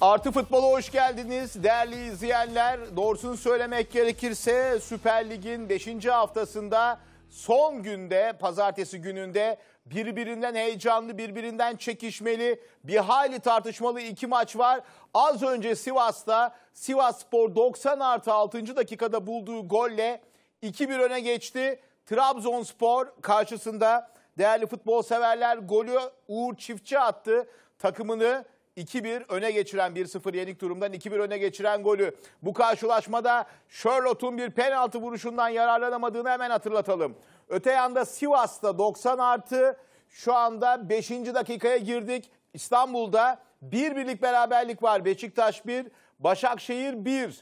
Artı Futbol'a hoş geldiniz değerli izleyenler. Doğrusunu söylemek gerekirse Süper Lig'in 5. haftasında son günde pazartesi gününde birbirinden heyecanlı, birbirinden çekişmeli, bir hayli tartışmalı iki maç var. Az önce Sivas'ta Sivas Spor 90 artı 6. dakikada bulduğu golle 2-1 öne geçti. Trabzonspor karşısında değerli futbol severler golü Uğur Çiftçi attı. Takımını 2-1 öne geçiren 1-0 yenik durumdan 2-1 öne geçiren golü. Bu karşılaşmada Charlotte'un bir penaltı vuruşundan yararlanamadığını hemen hatırlatalım. Öte yanda Sivas'ta 90 artı şu anda 5. dakikaya girdik. İstanbul'da bir birlik beraberlik var. Beşiktaş 1, Başakşehir 1.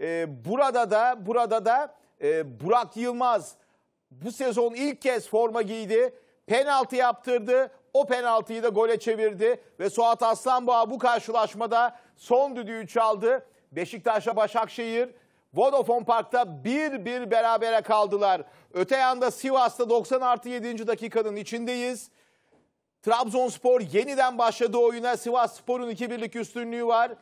Ee, burada da burada da e, Burak Yılmaz bu sezon ilk kez forma giydi. Penaltı yaptırdı. O penaltıyı da gole çevirdi ve Suat Aslanboğa bu karşılaşmada son düdüğü çaldı. Beşiktaş'a Başakşehir Vodafone Park'ta bir bir berabere kaldılar. Öte yanda Sivas'ta 90 artı 7. dakikanın içindeyiz. Trabzonspor yeniden başladı oyuna. Sivas Spor'un 2-1'lik üstünlüğü var.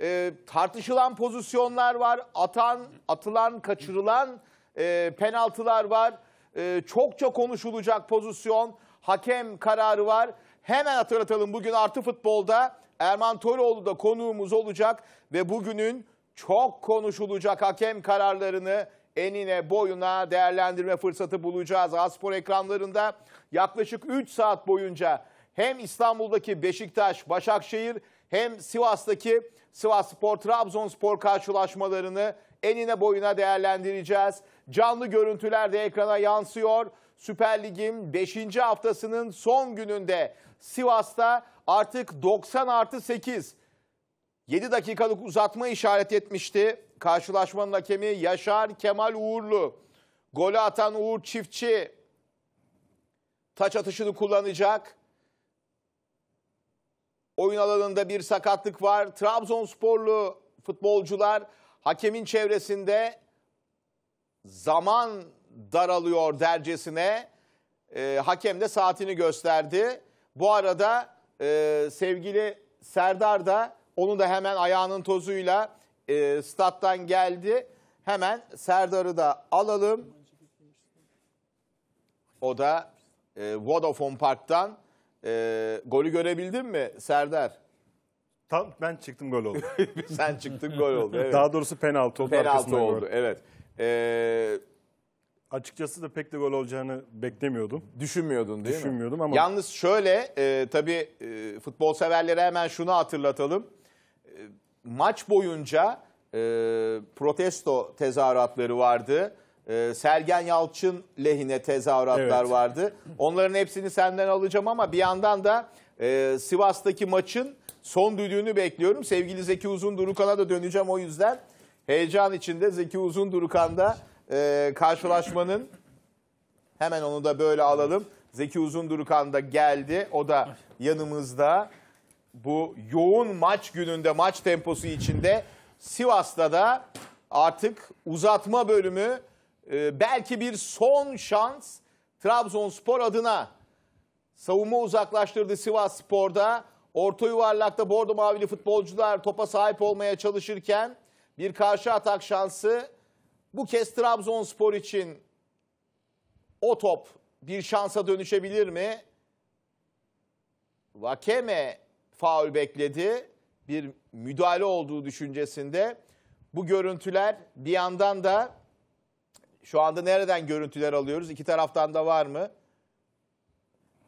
E, tartışılan pozisyonlar var. Atan, atılan, kaçırılan e, penaltılar var. E, çokça konuşulacak pozisyon hakem kararı var. Hemen hatırlatalım bugün artı futbolda Erman Toroğlu da konuğumuz olacak ve bugünün çok konuşulacak hakem kararlarını enine boyuna değerlendirme fırsatı bulacağız. Aspor ekranlarında yaklaşık 3 saat boyunca hem İstanbul'daki Beşiktaş, Başakşehir hem Sivas'taki Sivas Spor, Trabzonspor karşılaşmalarını enine boyuna değerlendireceğiz. Canlı görüntüler de ekrana yansıyor. Süper Lig'in 5. haftasının son gününde Sivas'ta artık 90 artı 8 7 dakikalık uzatma işaret etmişti. Karşılaşmanın hakemi Yaşar Kemal Uğurlu. Golü atan Uğur Çiftçi taç atışını kullanacak. Oyun alanında bir sakatlık var. Trabzonsporlu futbolcular hakemin çevresinde zaman daralıyor dercesine. E, hakem de saatini gösterdi. Bu arada e, sevgili Serdar da onu da hemen ayağının tozuyla e, stat'tan geldi. Hemen Serdar'ı da alalım. O da e, Vodafone Park'tan e, golü görebildin mi Serdar? Tam ben çıktım gol oldu. Sen çıktın gol oldu. Evet. Daha doğrusu penaltı oldu. Penaltı oldu gol. evet. Ee, açıkçası da pek de gol olacağını beklemiyordum. Düşünmüyordun değil Düşünmüyordum mi? ama... Yalnız şöyle e, tabii e, futbol severlere hemen şunu hatırlatalım. E, maç boyunca e, protesto tezahüratları vardı. E, Sergen Yalçın lehine tezahüratlar evet. vardı. Onların hepsini senden alacağım ama bir yandan da e, Sivas'taki maçın son düdüğünü bekliyorum. Sevgili Zeki Uzundurukan'a da döneceğim o yüzden. Heyecan içinde Zeki Uzundurukan da e, karşılaşmanın hemen onu da böyle alalım. Zeki Uzundurkan da geldi. O da yanımızda. Bu yoğun maç gününde, maç temposu içinde Sivas'ta da artık uzatma bölümü e, belki bir son şans Trabzonspor adına. Savunma uzaklaştırdı Sivas Spor'da. Orta yuvarlakta bordo mavili futbolcular topa sahip olmaya çalışırken bir karşı atak şansı bu kez Trabzonspor için o top bir şansa dönüşebilir mi? Vakeme faul bekledi. Bir müdahale olduğu düşüncesinde. Bu görüntüler bir yandan da şu anda nereden görüntüler alıyoruz? İki taraftan da var mı?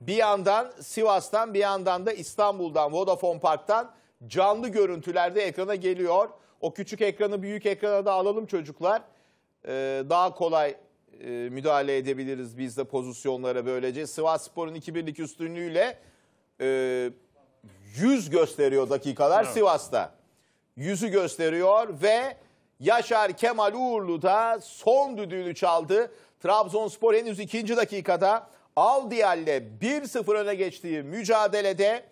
Bir yandan Sivas'tan bir yandan da İstanbul'dan Vodafone Park'tan canlı görüntülerde ekrana geliyor. O küçük ekranı büyük ekrana da alalım çocuklar. Ee, daha kolay e, müdahale edebiliriz biz de pozisyonlara böylece. Sivas Spor'un 2-1'lik üstünlüğüyle e, 100 gösteriyor dakikalar evet. Sivas'ta. yüzü gösteriyor ve Yaşar Kemal Uğurlu da son düdüğünü çaldı. Trabzonspor henüz ikinci dakikada Aldiyal'le 1-0 öne geçtiği mücadelede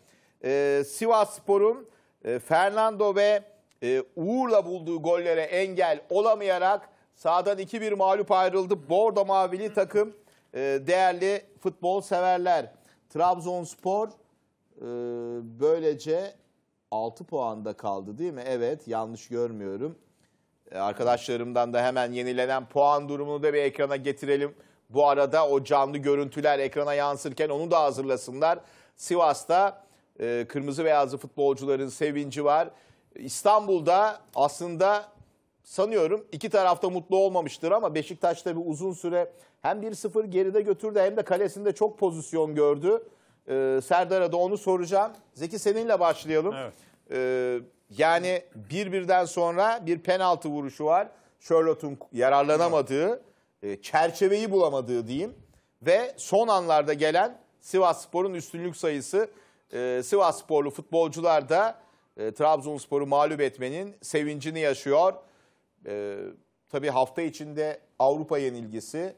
e, Sivas Spor'un e, Fernando ve e, Uğur'la bulduğu gollere engel olamayarak Sağdan 2-1 mağlup ayrıldı. Bordo Mavili takım e, değerli futbol severler. Trabzonspor e, böylece 6 puanda kaldı değil mi? Evet yanlış görmüyorum. E, arkadaşlarımdan da hemen yenilenen puan durumunu da bir ekrana getirelim. Bu arada o canlı görüntüler ekrana yansırken onu da hazırlasınlar. Sivas'ta e, kırmızı beyazlı futbolcuların sevinci var. İstanbul'da aslında sanıyorum iki tarafta mutlu olmamıştır ama Beşiktaş tabi uzun süre hem 1-0 geride götürdü hem de kalesinde çok pozisyon gördü. Ee, Serdar'a da onu soracağım. Zeki seninle başlayalım. Evet. Ee, yani bir birden sonra bir penaltı vuruşu var. Charlotte'un yararlanamadığı, e, çerçeveyi bulamadığı diyeyim. Ve son anlarda gelen Sivas Spor'un üstünlük sayısı. Ee, Sivas Sporlu futbolcular da e, Trabzonspor'u mağlup etmenin sevincini yaşıyor. E, tabii hafta içinde Avrupa yenilgisi,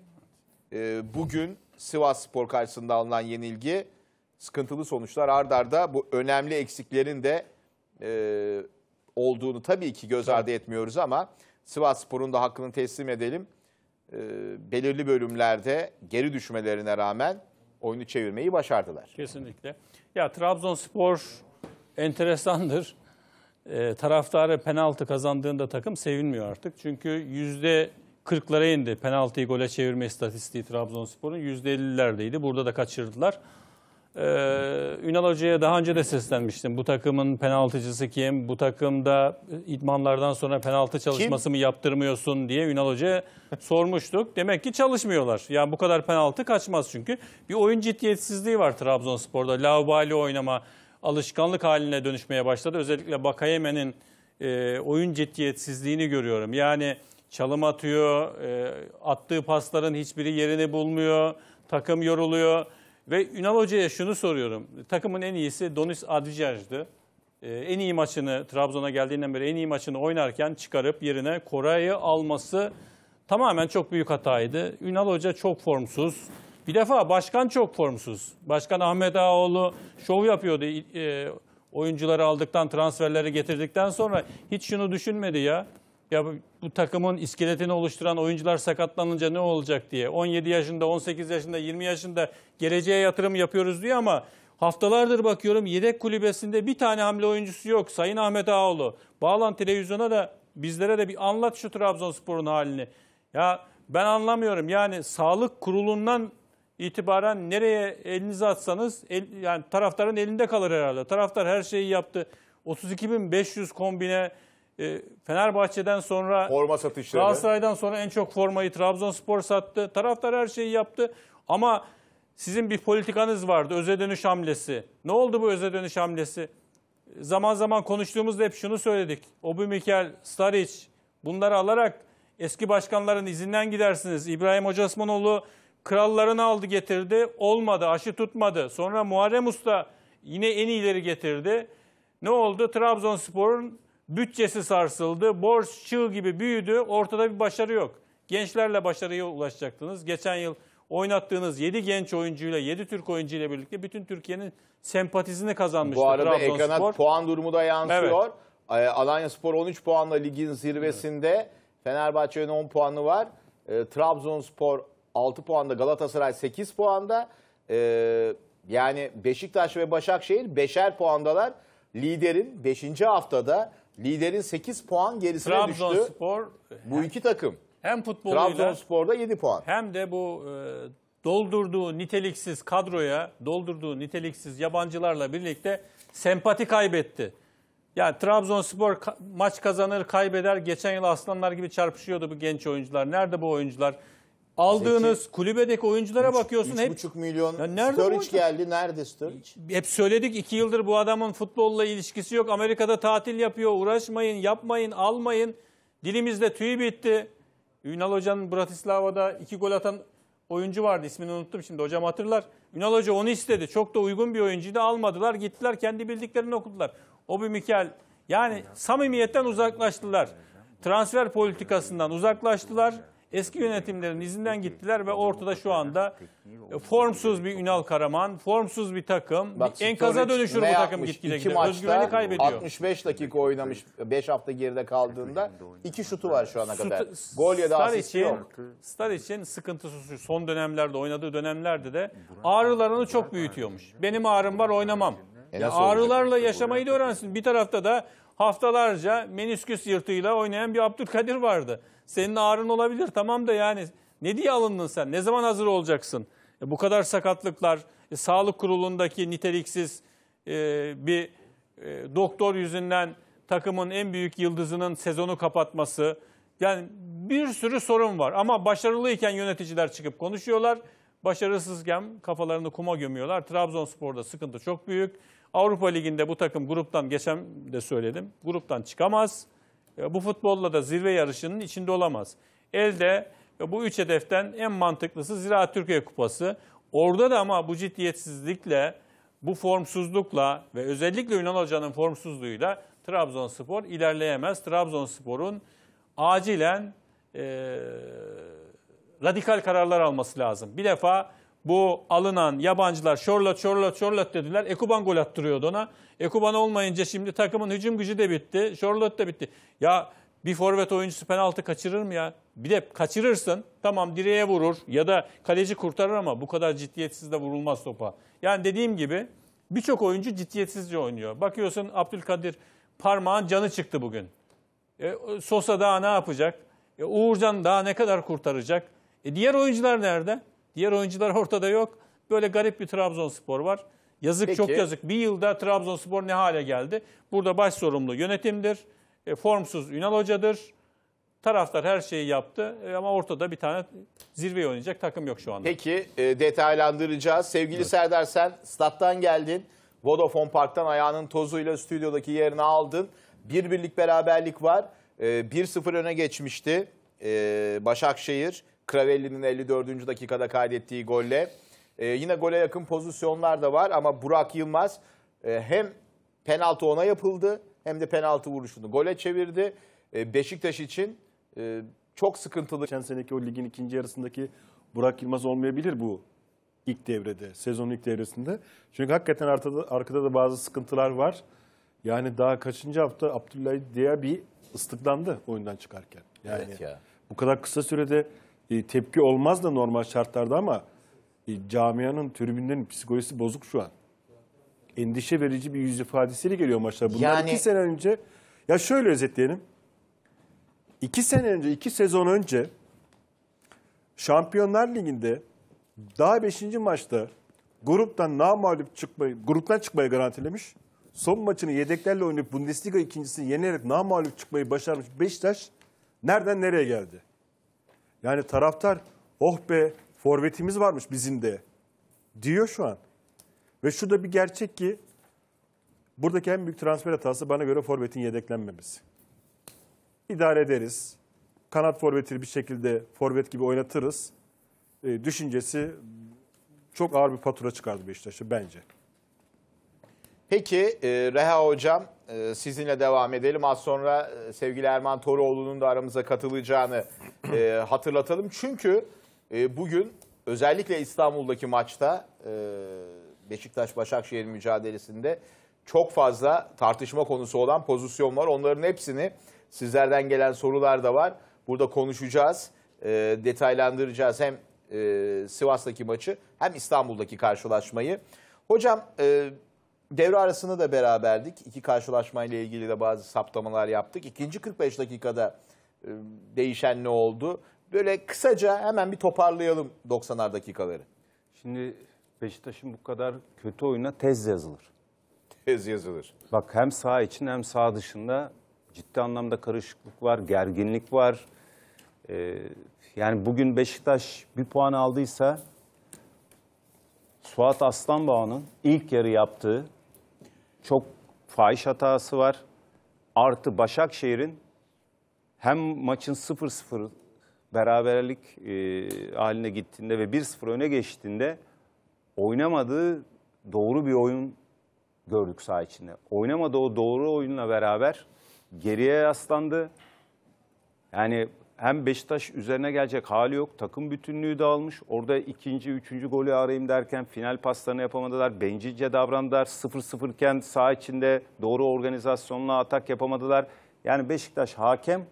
e, bugün Sivas Spor karşısında alınan yenilgi, sıkıntılı sonuçlar ard arda bu önemli eksiklerin de e, olduğunu tabii ki göz ardı etmiyoruz ama Sivas Spor'un da hakkını teslim edelim. E, belirli bölümlerde geri düşmelerine rağmen oyunu çevirmeyi başardılar. Kesinlikle. Ya Trabzonspor enteresandır e, ee, taraftarı penaltı kazandığında takım sevinmiyor artık. Çünkü yüzde 40'lara indi penaltıyı gole çevirme istatistiği Trabzonspor'un. Yüzde 50'lerdeydi. Burada da kaçırdılar. Ee, Ünal Hoca'ya daha önce de seslenmiştim. Bu takımın penaltıcısı kim? Bu takımda idmanlardan sonra penaltı çalışması kim? mı yaptırmıyorsun diye Ünal Hoca'ya sormuştuk. Demek ki çalışmıyorlar. Yani bu kadar penaltı kaçmaz çünkü. Bir oyun ciddiyetsizliği var Trabzonspor'da. Laubali oynama, alışkanlık haline dönüşmeye başladı. Özellikle Bakayeme'nin e, oyun ciddiyetsizliğini görüyorum. Yani çalım atıyor, e, attığı pasların hiçbiri yerini bulmuyor, takım yoruluyor. Ve Ünal Hoca'ya şunu soruyorum. Takımın en iyisi Donis Advijaj'dı. E, en iyi maçını, Trabzon'a geldiğinden beri en iyi maçını oynarken çıkarıp yerine Koray'ı alması tamamen çok büyük hataydı. Ünal Hoca çok formsuz. Bir defa başkan çok formsuz. Başkan Ahmet Ağaoğlu şov yapıyordu. E, oyuncuları aldıktan, transferleri getirdikten sonra hiç şunu düşünmedi ya. Ya bu, bu takımın iskeletini oluşturan oyuncular sakatlanınca ne olacak diye. 17 yaşında, 18 yaşında, 20 yaşında geleceğe yatırım yapıyoruz diye ama haftalardır bakıyorum yedek kulübesinde bir tane hamle oyuncusu yok. Sayın Ahmet Ağaoğlu bağlan televizyona da bizlere de bir anlat şu Trabzonspor'un halini. Ya ben anlamıyorum yani sağlık kurulundan itibaren nereye elinizi atsanız el, yani taraftarın elinde kalır herhalde. Taraftar her şeyi yaptı. 32.500 kombine e, Fenerbahçe'den sonra forma satışları. Galatasaray'dan sonra en çok formayı Trabzonspor sattı. Taraftar her şeyi yaptı. Ama sizin bir politikanız vardı. Öze dönüş hamlesi. Ne oldu bu öze dönüş hamlesi? Zaman zaman konuştuğumuzda hep şunu söyledik. Obi Mikel, Staric bunları alarak eski başkanların izinden gidersiniz. İbrahim Hoca Osmanoğlu krallarını aldı getirdi. Olmadı, aşı tutmadı. Sonra Muharrem Usta yine en ileri getirdi. Ne oldu? Trabzonspor'un bütçesi sarsıldı. Borç çığ gibi büyüdü. Ortada bir başarı yok. Gençlerle başarıya ulaşacaktınız. Geçen yıl oynattığınız 7 genç oyuncuyla, 7 Türk oyuncuyla birlikte bütün Türkiye'nin sempatizini kazanmıştı Bu arada Trabzonspor. ekrana puan durumu da yansıyor. Evet. Ee, Alanya Spor 13 puanla ligin zirvesinde. Evet. Fenerbahçe'nin 10 puanı var. E, Trabzonspor 6 puanda, Galatasaray 8 puanda. Ee, yani Beşiktaş ve Başakşehir 5'er puandalar. Liderin 5. haftada liderin 8 puan gerisine Trabzonspor, düştü. Trabzonspor bu iki takım. Hem futboluyla Trabzonspor'da 7 puan. Hem de bu e, doldurduğu niteliksiz kadroya, doldurduğu niteliksiz yabancılarla birlikte sempati kaybetti. Yani Trabzonspor ka maç kazanır, kaybeder. Geçen yıl aslanlar gibi çarpışıyordu bu genç oyuncular. Nerede bu oyuncular? aldığınız Zeki, kulübedeki oyunculara üç, bakıyorsun üç hep. 3,5 milyon ya nerede Sturridge geldi. Nerede Sturridge? Hep söyledik 2 yıldır bu adamın futbolla ilişkisi yok. Amerika'da tatil yapıyor. Uğraşmayın, yapmayın, almayın. Dilimizde tüy bitti. Ünal Hoca'nın Bratislava'da 2 gol atan oyuncu vardı. İsmini unuttum şimdi. Hocam hatırlar. Ünal Hoca onu istedi. Çok da uygun bir oyuncuydu. Almadılar. Gittiler kendi bildiklerini okudular. O bir Mikel. Yani samimiyetten uzaklaştılar. Transfer politikasından uzaklaştılar. Eski yönetimlerin izinden gittiler ve ortada şu anda formsuz bir Ünal Karaman, formsuz bir takım. Bak, bir enkaza dönüşür bu takım gitgide gider. Özgüveni kaybediyor. 65 dakika oynamış 5 hafta geride kaldığında iki şutu var şu ana kadar. Gol ya da star için, yok. Star için sıkıntısı Son dönemlerde oynadığı dönemlerde de ağrılarını çok büyütüyormuş. Benim ağrım var oynamam. E ya ağrılarla yaşamayı da öğrensin. Bir tarafta da haftalarca menisküs yırtığıyla oynayan bir Abdülkadir vardı. Senin ağrın olabilir tamam da yani ne diye alındın sen? Ne zaman hazır olacaksın? E, bu kadar sakatlıklar, e, sağlık kurulundaki niteliksiz e, bir e, doktor yüzünden takımın en büyük yıldızının sezonu kapatması. Yani bir sürü sorun var ama başarılıyken yöneticiler çıkıp konuşuyorlar. Başarısızken kafalarını kuma gömüyorlar. Trabzonspor'da sıkıntı çok büyük. Avrupa Ligi'nde bu takım gruptan geçen de söyledim. Gruptan çıkamaz. E, bu futbolla da zirve yarışının içinde olamaz. Elde e, bu üç hedeften en mantıklısı Ziraat Türkiye Kupası. Orada da ama bu ciddiyetsizlikle, bu formsuzlukla ve özellikle Ünal Hoca'nın formsuzluğuyla Trabzonspor ilerleyemez. Trabzonspor'un acilen e, radikal kararlar alması lazım. Bir defa bu alınan yabancılar şorlat şorlat şorlat dediler. Ekuban gol attırıyordu ona. Ekuban olmayınca şimdi takımın hücum gücü de bitti. Charlotte da bitti. Ya bir forvet oyuncusu penaltı kaçırır mı ya? Bir de kaçırırsın tamam direğe vurur ya da kaleci kurtarır ama bu kadar ciddiyetsiz de vurulmaz topa. Yani dediğim gibi birçok oyuncu ciddiyetsizce oynuyor. Bakıyorsun Abdülkadir parmağın canı çıktı bugün. E, Sosa daha ne yapacak? E, Uğurcan daha ne kadar kurtaracak? E, diğer oyuncular nerede? Diğer oyuncular ortada yok. Böyle garip bir Trabzonspor var. Yazık Peki. çok yazık. Bir yılda Trabzonspor ne hale geldi? Burada baş sorumlu yönetimdir. E, formsuz Ünal Hoca'dır. Taraftar her şeyi yaptı e, ama ortada bir tane zirveye oynayacak takım yok şu anda. Peki e, detaylandıracağız. Sevgili evet. Serdar sen stat'tan geldin. Vodafone Park'tan ayağının tozuyla stüdyodaki yerini aldın. Bir birlik beraberlik var. E, 1-0 öne geçmişti e, Başakşehir. Kravelli'nin 54. dakikada kaydettiği golle. E, yine gole yakın pozisyonlar da var ama Burak Yılmaz e, hem penaltı ona yapıldı hem de penaltı vuruşunu gole çevirdi. E, Beşiktaş için e, çok sıkıntılı. Geçen seneki o ligin ikinci yarısındaki Burak Yılmaz olmayabilir bu ilk devrede, sezonun ilk devresinde. Çünkü hakikaten arkada, arkada da bazı sıkıntılar var. Yani daha kaçıncı hafta Abdullah diye bir ıslıklandı oyundan çıkarken. Yani evet ya. bu kadar kısa sürede e, tepki olmaz da normal şartlarda ama e, camianın tribünlerin psikolojisi bozuk şu an. Endişe verici bir yüz ifadesiyle geliyor maçlar. Bunlar yani... iki sene önce ya şöyle özetleyelim. İki sene önce, iki sezon önce Şampiyonlar Ligi'nde daha beşinci maçta gruptan mağlup çıkmayı, gruptan çıkmayı garantilemiş. Son maçını yedeklerle oynayıp Bundesliga ikincisini yenerek mağlup çıkmayı başarmış Beşiktaş nereden nereye geldi? Yani taraftar oh be forvetimiz varmış bizim de diyor şu an. Ve şu da bir gerçek ki buradaki en büyük transfer hatası bana göre forvetin yedeklenmemesi. İdare ederiz. Kanat forvetini bir şekilde forvet gibi oynatırız. E, düşüncesi çok ağır bir fatura çıkardı Beşiktaş'a bence. Peki e, Reha Hocam e, sizinle devam edelim. Az sonra e, sevgili Erman Toroğlu'nun da aramıza katılacağını e, hatırlatalım. Çünkü e, bugün özellikle İstanbul'daki maçta e, Beşiktaş-Başakşehir mücadelesinde çok fazla tartışma konusu olan pozisyon var. Onların hepsini sizlerden gelen sorular da var. Burada konuşacağız, e, detaylandıracağız hem e, Sivas'taki maçı hem İstanbul'daki karşılaşmayı. Hocam e, devre arasında da beraberdik. İki karşılaşmayla ilgili de bazı saptamalar yaptık. İkinci 45 dakikada e, değişen ne oldu? Böyle kısaca hemen bir toparlayalım 90'lar dakikaları. Şimdi Beşiktaş'ın bu kadar kötü oyuna tez yazılır. Tez yazılır. Bak hem sağ için hem sağ dışında ciddi anlamda karışıklık var, gerginlik var. Ee, yani bugün Beşiktaş bir puan aldıysa Suat Aslanbağ'ın ilk yarı yaptığı çok fahiş hatası var. Artı Başakşehir'in hem maçın 0-0 beraberlik e, haline gittiğinde ve 1-0 öne geçtiğinde oynamadığı doğru bir oyun gördük saha içinde. Oynamadığı o doğru oyunla beraber geriye yaslandı. Yani hem Beşiktaş üzerine gelecek hali yok. Takım bütünlüğü dağılmış. Orada ikinci, üçüncü golü arayayım derken final paslarını yapamadılar. Bencilce davrandılar. Sıfır sıfırken iken saha içinde doğru organizasyonla atak yapamadılar. Yani Beşiktaş hakem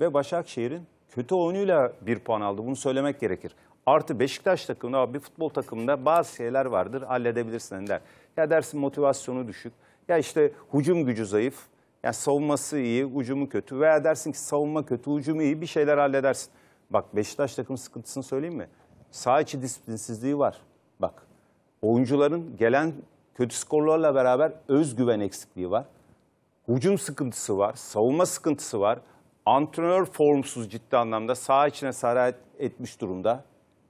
ve Başakşehir'in kötü oyunuyla bir puan aldı. Bunu söylemek gerekir. Artı Beşiktaş takımında bir futbol takımında bazı şeyler vardır halledebilirsin der. Ya dersin motivasyonu düşük. Ya işte hücum gücü zayıf. ya savunması iyi, hücumu kötü. Veya dersin ki savunma kötü, hücumu iyi bir şeyler halledersin. Bak Beşiktaş takım sıkıntısını söyleyeyim mi? Sağ içi disiplinsizliği var. Bak oyuncuların gelen kötü skorlarla beraber özgüven eksikliği var. Hücum sıkıntısı var, savunma sıkıntısı var antrenör formsuz ciddi anlamda sağ içine saray etmiş durumda.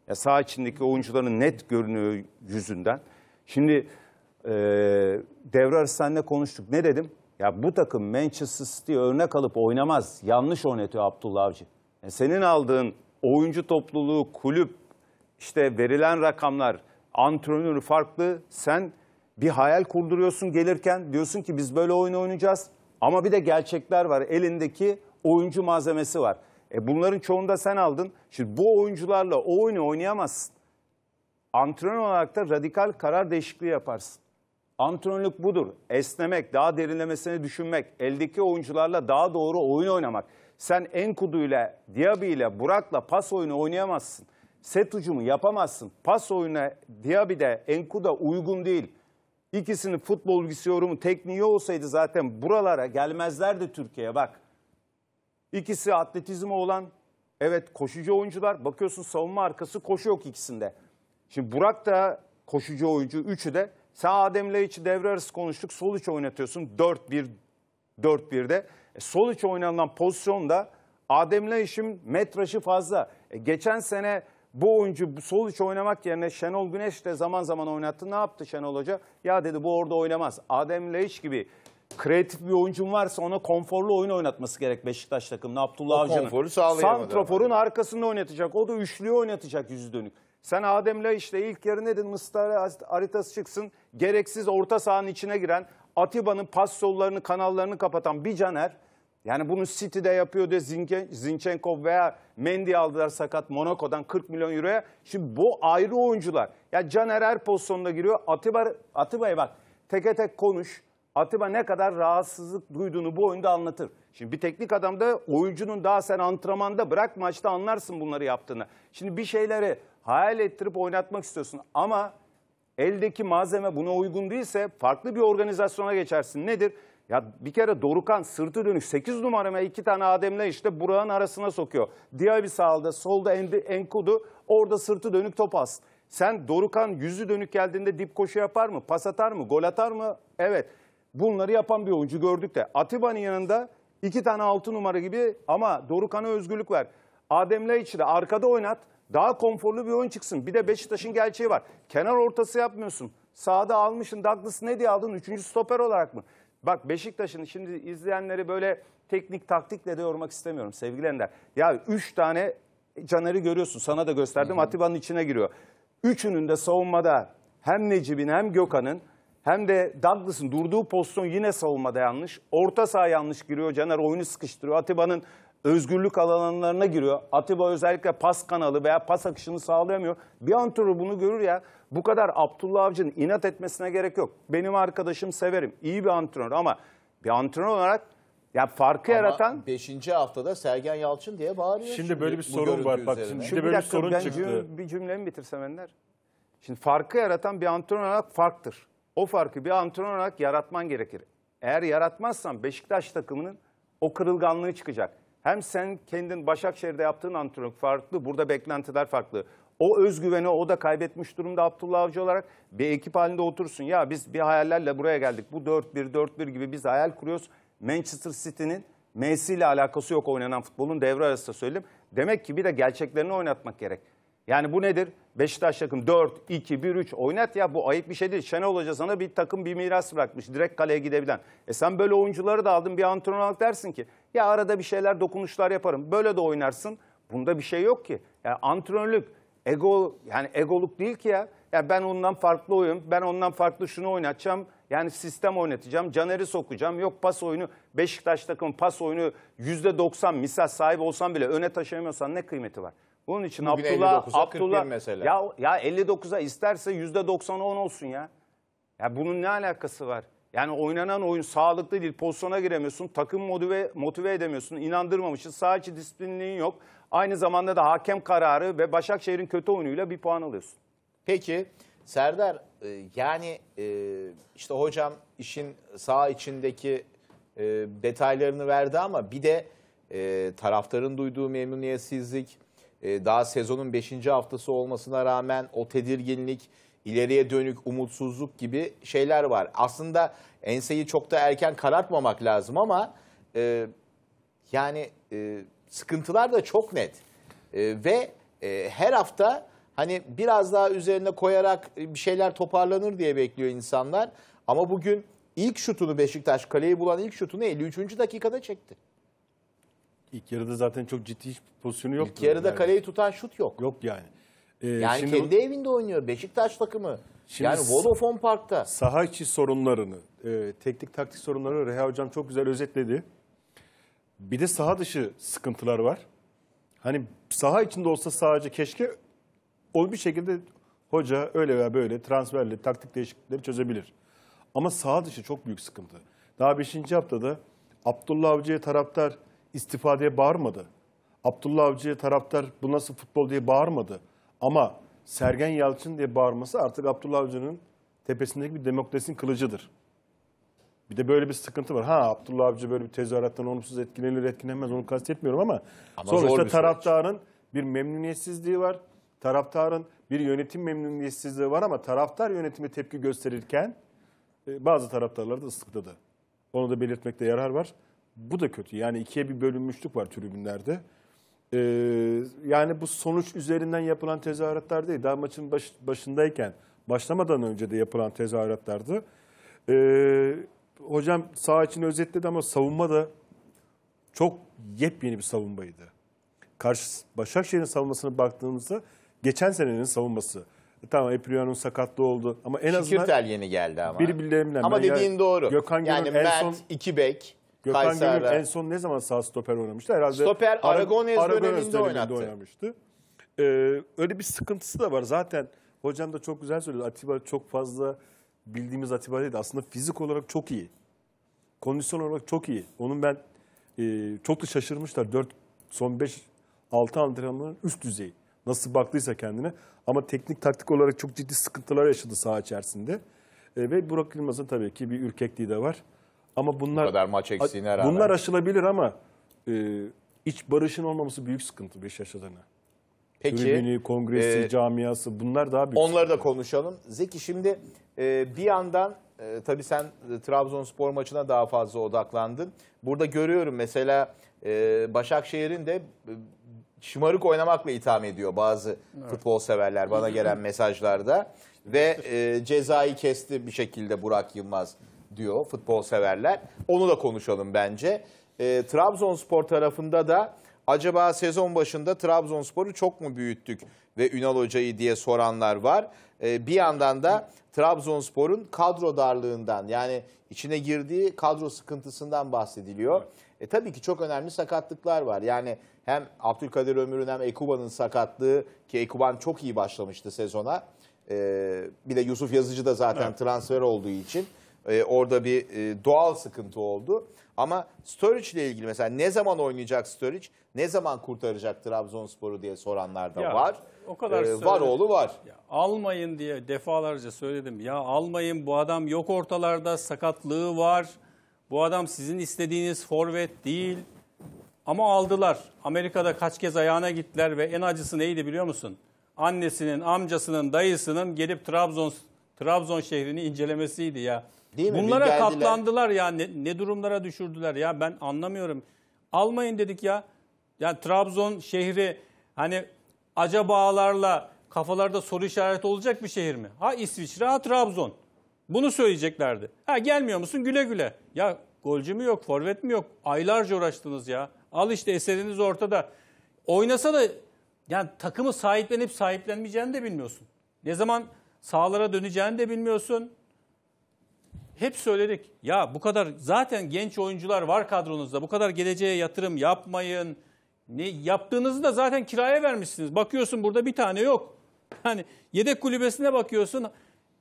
Ya sağ içindeki oyuncuların net görünüyor yüzünden. Şimdi e, devre arası konuştuk. Ne dedim? Ya bu takım Manchester City örnek alıp oynamaz. Yanlış oynatıyor Abdullah Avcı. Yani e, senin aldığın oyuncu topluluğu, kulüp, işte verilen rakamlar, antrenörü farklı. Sen bir hayal kurduruyorsun gelirken. Diyorsun ki biz böyle oyun oynayacağız. Ama bir de gerçekler var. Elindeki oyuncu malzemesi var. E bunların çoğunu da sen aldın. Şimdi bu oyuncularla o oyunu oynayamazsın. Antrenör olarak da radikal karar değişikliği yaparsın. Antrenörlük budur. Esnemek, daha derinlemesine düşünmek, eldeki oyuncularla daha doğru oyun oynamak. Sen Enkudu'yla, Diaby'yle, Burak'la pas oyunu oynayamazsın. Set ucumu yapamazsın. Pas oyuna Diaby'de, Enkuda uygun değil. İkisinin futbol bilgisi yorumu tekniği olsaydı zaten buralara gelmezlerdi Türkiye'ye bak. İkisi atletizme olan evet koşucu oyuncular. Bakıyorsun savunma arkası koşu yok ikisinde. Şimdi Burak da koşucu oyuncu. Üçü de Sen Adem'le içi devre arası konuştuk. Sol iç oynatıyorsun 4-1 4-1'de. E, sol iç oynanılan pozisyonda Adem'le işim metrajı fazla. E, geçen sene bu oyuncu sol iç oynamak yerine Şenol Güneş de zaman zaman oynattı. Ne yaptı Şenol Hoca? Ya dedi bu orada oynamaz. Ademle iş gibi kreatif bir oyuncun varsa ona konforlu oyun oynatması gerek Beşiktaş takımına Abdullah Avcı'nın. konforu sağlayamadı Santrafor'un arkasında oynatacak. O da üçlüye oynatacak yüzü dönük. Sen Adem'le işte ilk yarı ne dedin? Mıstar'a haritası çıksın. Gereksiz orta sahanın içine giren Atiba'nın pas sollarını kanallarını kapatan bir Caner. Yani bunu City'de yapıyor diye Zinke, Zinchenko veya Mendy aldılar sakat Monaco'dan 40 milyon euroya. Şimdi bu ayrı oyuncular. Ya Caner her pozisyonda giriyor. Atiba, Atiba'ya bak teke tek konuş. Atiba ne kadar rahatsızlık duyduğunu bu oyunda anlatır. Şimdi bir teknik adam da oyuncunun daha sen antrenmanda bırak maçta anlarsın bunları yaptığını. Şimdi bir şeyleri hayal ettirip oynatmak istiyorsun ama eldeki malzeme buna uygun değilse farklı bir organizasyona geçersin. Nedir? Ya bir kere Dorukan sırtı dönük 8 numarama iki tane Adem'le işte Burak'ın arasına sokuyor. Diğer bir sağda solda Enkudu orada sırtı dönük top as. Sen Dorukan yüzü dönük geldiğinde dip koşu yapar mı? Pas atar mı? Gol atar mı? Evet bunları yapan bir oyuncu gördük de. Atiba'nın yanında iki tane altı numara gibi ama Dorukan'a özgürlük ver. Adem Laiç'i de arkada oynat. Daha konforlu bir oyun çıksın. Bir de Beşiktaş'ın gerçeği var. Kenar ortası yapmıyorsun. Sağda almışsın. Douglas ne diye aldın? Üçüncü stoper olarak mı? Bak Beşiktaş'ın şimdi izleyenleri böyle teknik taktikle de yormak istemiyorum sevgili Ender. Ya üç tane Caner'i görüyorsun. Sana da gösterdim. Atiba'nın içine giriyor. Üçünün de savunmada hem Necip'in hem Gökhan'ın hem de Douglas'ın durduğu pozisyon yine savunmada yanlış. Orta saha yanlış giriyor. Caner oyunu sıkıştırıyor. Atiba'nın özgürlük alanlarına giriyor. Atiba özellikle pas kanalı veya pas akışını sağlayamıyor. Bir antrenör bunu görür ya. Bu kadar Abdullah Avcı'nın inat etmesine gerek yok. Benim arkadaşım severim. İyi bir antrenör ama bir antrenör olarak ya farkı Ama yaratan 5. haftada Sergen Yalçın diye bağırıyor. Şimdi, şimdi böyle bir sorun var bak şimdi, şimdi böyle bir, dakika, bir sorun ben çıktı. Bir cümlemi bitirsem Ender. Şimdi farkı yaratan bir antrenör olarak farktır. O farkı bir antrenör olarak yaratman gerekir. Eğer yaratmazsan Beşiktaş takımının o kırılganlığı çıkacak. Hem sen kendin Başakşehir'de yaptığın antrenörlük farklı, burada beklentiler farklı. O özgüveni o da kaybetmiş durumda Abdullah Avcı olarak bir ekip halinde otursun. Ya biz bir hayallerle buraya geldik. Bu 4-1, 4-1 gibi biz hayal kuruyoruz. Manchester City'nin Messi ile alakası yok oynanan futbolun devre arasında söyleyeyim. Demek ki bir de gerçeklerini oynatmak gerek. Yani bu nedir? Beşiktaş takım 4-2-1-3 oynat ya bu ayıp bir şey değil. Şenol Hoca sana bir takım bir miras bırakmış. Direkt kaleye gidebilen. E sen böyle oyuncuları da aldın bir antrenörlük dersin ki ya arada bir şeyler dokunuşlar yaparım. Böyle de oynarsın. Bunda bir şey yok ki. Yani antrenörlük ego yani egoluk değil ki ya. Yani ben ondan farklı oyun, ben ondan farklı şunu oynatacağım. Yani sistem oynatacağım, Caner'i sokacağım. Yok pas oyunu, Beşiktaş takımın pas oyunu %90 misal sahip olsan bile öne taşıyamıyorsan ne kıymeti var? Bunun için Bugün Abdullah 59'a, 41 Abdullah mesela. ya ya 59'a isterse 90 10 olsun ya. Ya bunun ne alakası var? Yani oynanan oyun sağlıklı değil. Pozisyona giremiyorsun. Takım motive, motive edemiyorsun. İnandırmamışsın. sadece içi disiplinliğin yok. Aynı zamanda da hakem kararı ve Başakşehir'in kötü oyunuyla bir puan alıyorsun. Peki Serdar e, yani e, işte hocam işin sağ içindeki e, detaylarını verdi ama bir de taraftarın duyduğu memnuniyetsizlik, ee, daha sezonun 5. haftası olmasına rağmen o tedirginlik, ileriye dönük umutsuzluk gibi şeyler var. Aslında enseyi çok da erken karartmamak lazım ama e, yani e, sıkıntılar da çok net. E, ve e, her hafta hani biraz daha üzerine koyarak bir şeyler toparlanır diye bekliyor insanlar. Ama bugün ilk şutunu Beşiktaş kaleyi bulan ilk şutunu 53. dakikada çekti. İlk yarıda zaten çok ciddi hiç pozisyonu yok. İlk yarıda yani. kaleyi tutan şut yok. Yok yani. Ee, yani şimdi, kendi evinde oynuyor Beşiktaş takımı. Şimdi yani Vodafone Park'ta. Saha içi sorunlarını, e, teknik taktik sorunlarını Reha Hocam çok güzel özetledi. Bir de saha dışı sıkıntılar var. Hani saha içinde olsa sadece keşke o bir şekilde hoca öyle veya böyle transferle taktik değişiklikleri çözebilir. Ama saha dışı çok büyük sıkıntı. Daha 5. haftada Abdullah Avcı'ya taraftar istifa diye bağırmadı. Abdullah Avcı'ya taraftar bu nasıl futbol diye bağırmadı. Ama Sergen Yalçın diye bağırması artık Abdullah Avcı'nın tepesindeki bir demokrasinin kılıcıdır. Bir de böyle bir sıkıntı var. Ha Abdullah Avcı böyle bir tezahürattan olumsuz etkilenir etkilenmez onu kastetmiyorum ama, ama sonuçta bir taraftarın süreç. bir memnuniyetsizliği var. Taraftarın bir yönetim memnuniyetsizliği var ama taraftar yönetime tepki gösterirken e, bazı taraftarlar da ıslıkladı. Onu da belirtmekte yarar var. Bu da kötü. Yani ikiye bir bölünmüşlük var tribünlerde. Ee, yani bu sonuç üzerinden yapılan tezahüratlar değil. Daha maçın baş, başındayken, başlamadan önce de yapılan tezahüratlardı. Ee, hocam sağ için özetledi ama savunma da çok yepyeni bir savunmaydı. Karşı Başakşehir'in savunmasına baktığımızda geçen senenin savunması. E, tamam Epriano'nun sakatlığı oldu ama en azından Şikirtel yeni geldi ama. Birbirlerinden. Ama ben dediğin ya, doğru. Gökhan yani Gönül, Mert, son... iki bek, Gökhan Kayser'le. Gönül en son ne zaman sağ stoper oynamıştı? Herhalde Stoper Aragonez Aragonez döneminde, oynattı. oynamıştı. Ee, öyle bir sıkıntısı da var. Zaten hocam da çok güzel söyledi. Atiba çok fazla bildiğimiz Atiba değil. Aslında fizik olarak çok iyi. Kondisyon olarak çok iyi. Onun ben e, çok da şaşırmışlar. 4 son 5 6 antrenmanların üst düzeyi. Nasıl baktıysa kendine. Ama teknik taktik olarak çok ciddi sıkıntılar yaşadı saha içerisinde. E, ve Burak Yılmaz'ın tabii ki bir ürkekliği de var. Ama bunlar Bu kadar maç eksiğine rağmen. bunlar aşılabilir ama e, iç barışın olmaması büyük sıkıntı Beşiktaş adına. Peki, Tribünü, kongresi, e, camiası bunlar daha büyük. Onları da konuşalım. Zeki şimdi e, bir yandan e, tabii sen e, Trabzonspor maçına daha fazla odaklandın. Burada görüyorum mesela e, Başakşehir'in de e, şımarık oynamakla itham ediyor bazı evet. futbol severler bana gelen mesajlarda. Ve e, cezayı kesti bir şekilde Burak Yılmaz diyor futbol severler. Onu da konuşalım bence. E, Trabzonspor tarafında da acaba sezon başında Trabzonspor'u çok mu büyüttük ve Ünal Hoca'yı diye soranlar var. E, bir yandan da Trabzonspor'un kadro darlığından yani içine girdiği kadro sıkıntısından bahsediliyor. E, tabii ki çok önemli sakatlıklar var. Yani hem Abdülkadir Ömür'ün hem Ekuban'ın sakatlığı ki Ekuban çok iyi başlamıştı sezona. E, bir de Yusuf Yazıcı da zaten evet. transfer olduğu için. E, orada bir e, doğal sıkıntı oldu. Ama Sturridge ile ilgili mesela ne zaman oynayacak Sturridge, ne zaman kurtaracak Trabzonspor'u diye soranlar da ya, var. O kadar ee, var oğlu var. Ya, almayın diye defalarca söyledim. Ya almayın bu adam yok ortalarda sakatlığı var. Bu adam sizin istediğiniz forvet değil. Ama aldılar. Amerika'da kaç kez ayağına gittiler ve en acısı neydi biliyor musun? Annesinin, amcasının, dayısının gelip Trabzon Trabzon şehrini incelemesiydi ya. Değil mi? Bunlara Bilgeldiler. katlandılar ya ne, ne durumlara düşürdüler ya ben anlamıyorum. Almayın dedik ya. Yani Trabzon şehri hani acabalarla kafalarda soru işareti olacak bir şehir mi? Ha İsviçre ha Trabzon. Bunu söyleyeceklerdi. Ha gelmiyor musun güle güle. Ya golcü mü yok forvet mi yok? Aylarca uğraştınız ya. Al işte eseriniz ortada. Oynasa da yani takımı sahiplenip sahiplenmeyeceğini de bilmiyorsun. Ne zaman sahalara döneceğini de bilmiyorsun hep söyledik. Ya bu kadar zaten genç oyuncular var kadronuzda. Bu kadar geleceğe yatırım yapmayın. Ne yaptığınızı da zaten kiraya vermişsiniz. Bakıyorsun burada bir tane yok. hani yedek kulübesine bakıyorsun.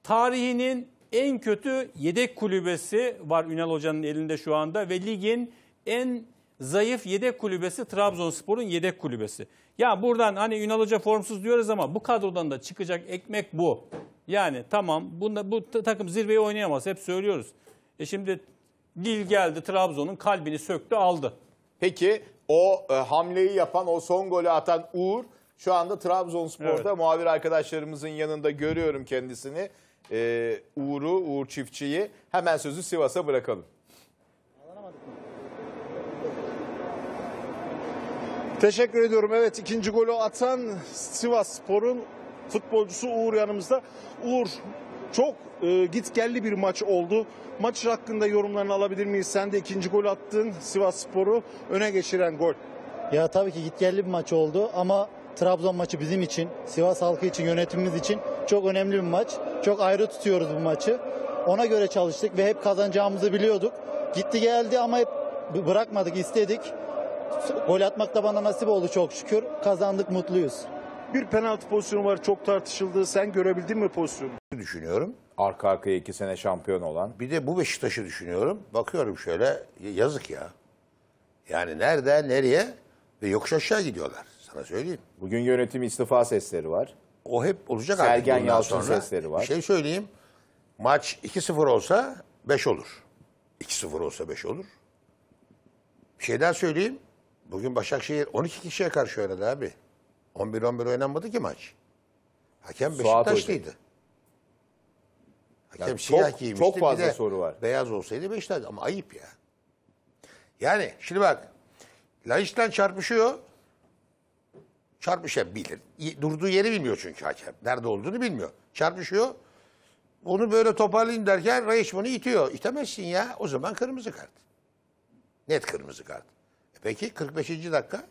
Tarihinin en kötü yedek kulübesi var Ünal Hoca'nın elinde şu anda ve ligin en zayıf yedek kulübesi Trabzonspor'un yedek kulübesi. Ya buradan hani Ünal Hoca formsuz diyoruz ama bu kadrodan da çıkacak ekmek bu. Yani tamam bunda, bu takım zirveyi oynayamaz hep söylüyoruz. E şimdi dil geldi Trabzon'un kalbini söktü aldı. Peki o e, hamleyi yapan o son golü atan Uğur şu anda Trabzonspor'da evet. muhabir arkadaşlarımızın yanında görüyorum kendisini. E, Uğur'u, Uğur Çiftçi'yi hemen sözü Sivas'a bırakalım. Teşekkür ediyorum. Evet ikinci golü atan Sivas Spor'un futbolcusu Uğur yanımızda. Uğur çok e, gitgelli bir maç oldu. Maç hakkında yorumlarını alabilir miyiz? Sen de ikinci gol attın. Sivas Spor'u öne geçiren gol. Ya tabii ki git gitgelli bir maç oldu ama Trabzon maçı bizim için, Sivas halkı için, yönetimimiz için çok önemli bir maç. Çok ayrı tutuyoruz bu maçı. Ona göre çalıştık ve hep kazanacağımızı biliyorduk. Gitti geldi ama hep bırakmadık, istedik. Gol atmak da bana nasip oldu çok şükür. Kazandık mutluyuz. Bir penaltı pozisyonu var çok tartışıldı. Sen görebildin mi pozisyonu? Düşünüyorum. Arka arkaya iki sene şampiyon olan. Bir de bu Beşiktaş'ı düşünüyorum. Bakıyorum şöyle yazık ya. Yani nereden nereye ve yokuş aşağı gidiyorlar. Sana söyleyeyim. Bugün yönetim istifa sesleri var. O hep olacak Sergen artık. Sergen Yalçın sonra. sesleri var. Bir şey söyleyeyim. Maç 2-0 olsa 5 olur. 2-0 olsa 5 olur. Bir şey daha söyleyeyim. Bugün Başakşehir 12 kişiye karşı oynadı abi. 11-11 oynanmadı ki maç. Hakem Suat Beşiktaşlıydı. Hoca. Hakem yani siyah çok, giymişti. Çok fazla bir de soru var. Beyaz olsaydı Beşiktaş ama ayıp ya. Yani şimdi bak Laiç'ten çarpışıyor. bilir, Durduğu yeri bilmiyor çünkü hakem. Nerede olduğunu bilmiyor. Çarpışıyor. Onu böyle toparlayın derken Raiç bunu itiyor. İtemezsin ya. O zaman kırmızı kart. Net kırmızı kart. Peki 45. dakika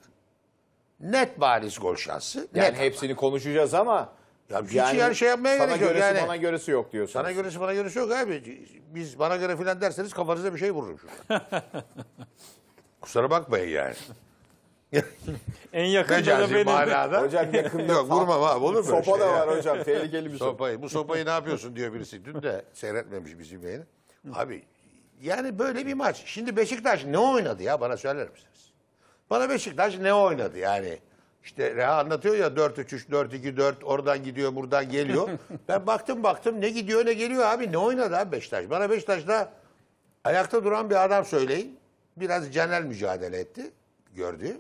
net bariz gol şansı. Yani net hepsini ama. konuşacağız ama ya hiç yani, yani şey yapmaya gerek yok. Göresi, yani, bana göresi yok diyorsun. Sana göresi bana göresi yok abi. Biz bana göre filan derseniz kafanıza bir şey vururum şuradan. Kusura bakmayın yani. en yakın da benim. Manada. Hocam yakında. Yok vurma abi olur mu? Sopa şey da var hocam. Tehlikeli bir sopa. Sopayı, bu sopayı ne yapıyorsun diyor birisi. Dün de seyretmemiş bizim yayını. Abi yani böyle bir maç. Şimdi Beşiktaş ne oynadı ya bana söyler misiniz? Bana Beşiktaş ne oynadı yani? İşte Reha anlatıyor ya 4-3-3, 4-2-4 oradan gidiyor buradan geliyor. ben baktım baktım ne gidiyor ne geliyor abi ne oynadı abi Beşiktaş. Bana Beşiktaş'ta ayakta duran bir adam söyleyin. Biraz Caner mücadele etti gördü.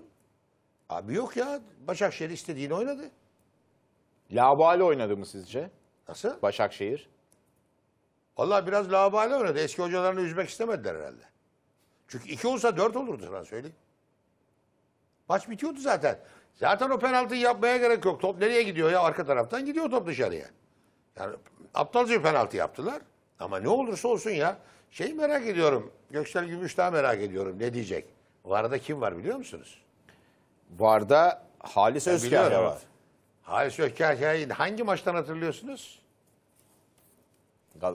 Abi yok ya Başakşehir istediğini oynadı. Labali oynadı mı sizce? Nasıl? Başakşehir. Valla biraz labale oynadı. Eski hocalarını üzmek istemediler herhalde. Çünkü iki olsa dört olurdu sana söyleyeyim. Maç bitiyordu zaten. Zaten o penaltıyı yapmaya gerek yok. Top nereye gidiyor ya? Arka taraftan gidiyor top dışarıya. Yani aptalca bir penaltı yaptılar. Ama ne olursa olsun ya. Şey merak ediyorum. Göksel Gümüş daha merak ediyorum. Ne diyecek? Varda kim var biliyor musunuz? Varda Halis Özkahya var. Halis Özkahya'yı hangi maçtan hatırlıyorsunuz? Gal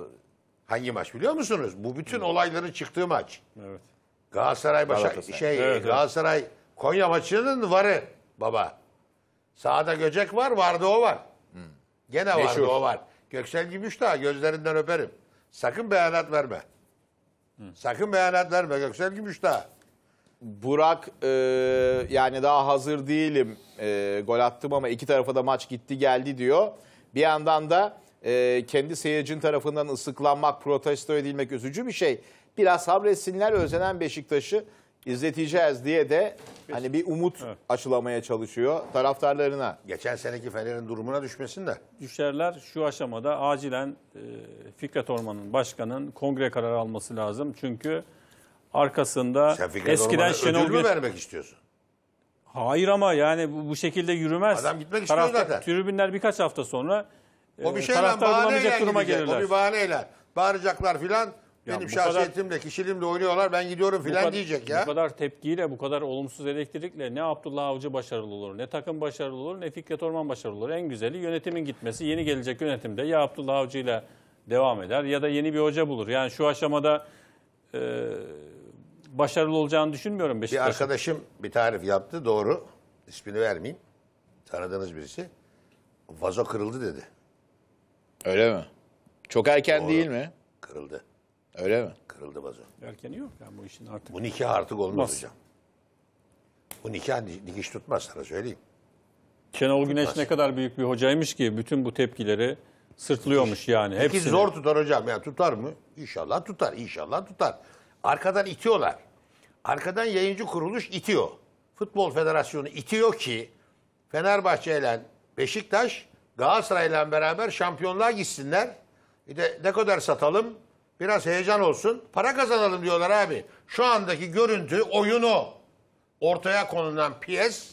Hangi maç biliyor musunuz? Bu bütün olayların çıktığı maç. Evet. Galatasaray Başak Galatasaray. şey Evet, evet. Galatasaray Konya maçının varı baba. Sağda Göcek var, vardı o var. Hmm. Gene Meşhur. vardı o var. Göksel Gümüşdağ gözlerinden öperim. Sakın beyanat verme. Sakın beyanat verme Göksel Gümüşdağ. Burak e, yani daha hazır değilim e, gol attım ama iki tarafa da maç gitti geldi diyor. Bir yandan da e, kendi seyircin tarafından ısıklanmak, protesto edilmek üzücü bir şey. Biraz sabretsinler özenen Beşiktaş'ı izleteceğiz diye de hani bir umut açılamaya çalışıyor taraftarlarına. Geçen seneki Fener'in durumuna düşmesin de. Düşerler şu aşamada acilen e, Fikret Orman'ın başkanın kongre kararı alması lazım. Çünkü arkasında Sen Fikret eskiden Şenol Güneş... vermek istiyorsun? Hayır ama yani bu, bu şekilde yürümez. Adam gitmek istiyor Tarafta, zaten. Tribünler birkaç hafta sonra o bir ee, şeyle taraftar duruma gelirler. O gelirler. bir bahaneyle. Bağıracaklar filan. Benim bu kadar- şahsiyetimle, kişiliğimle oynuyorlar. Ben gidiyorum filan diyecek ya. Bu kadar tepkiyle, bu kadar olumsuz elektrikle ne Abdullah Avcı başarılı olur, ne takım başarılı olur, ne Fikret Orman başarılı olur. En güzeli yönetimin gitmesi. Yeni gelecek yönetimde ya Abdullah Avcı ile devam eder ya da yeni bir hoca bulur. Yani şu aşamada e, başarılı olacağını düşünmüyorum beşiktaş. Bir arkadaşım bir tarif yaptı doğru. İsmini vermeyeyim. Tanıdığınız birisi. Vazo kırıldı dedi. Öyle mi? Çok erken Doğru. değil mi? Kırıldı. Öyle mi? Kırıldı vazo. Erkeni yok yani bu işin artık. Bu nikah artık olmaz hocam. Bu nikah di- dikiş tutmaz sana söyleyeyim. Şenol Güneş ne kadar büyük bir hocaymış ki bütün bu tepkileri sırtlıyormuş yani. Dikiş Hepsini. zor tutar hocam. Ya tutar mı? İnşallah tutar. İnşallah tutar. Arkadan itiyorlar. Arkadan yayıncı kuruluş itiyor. Futbol Federasyonu itiyor ki Fenerbahçe ile Beşiktaş Galatasaray'la beraber şampiyonluğa gitsinler. Bir de ne kadar satalım? Biraz heyecan olsun. Para kazanalım diyorlar abi. Şu andaki görüntü oyunu Ortaya konulan piyes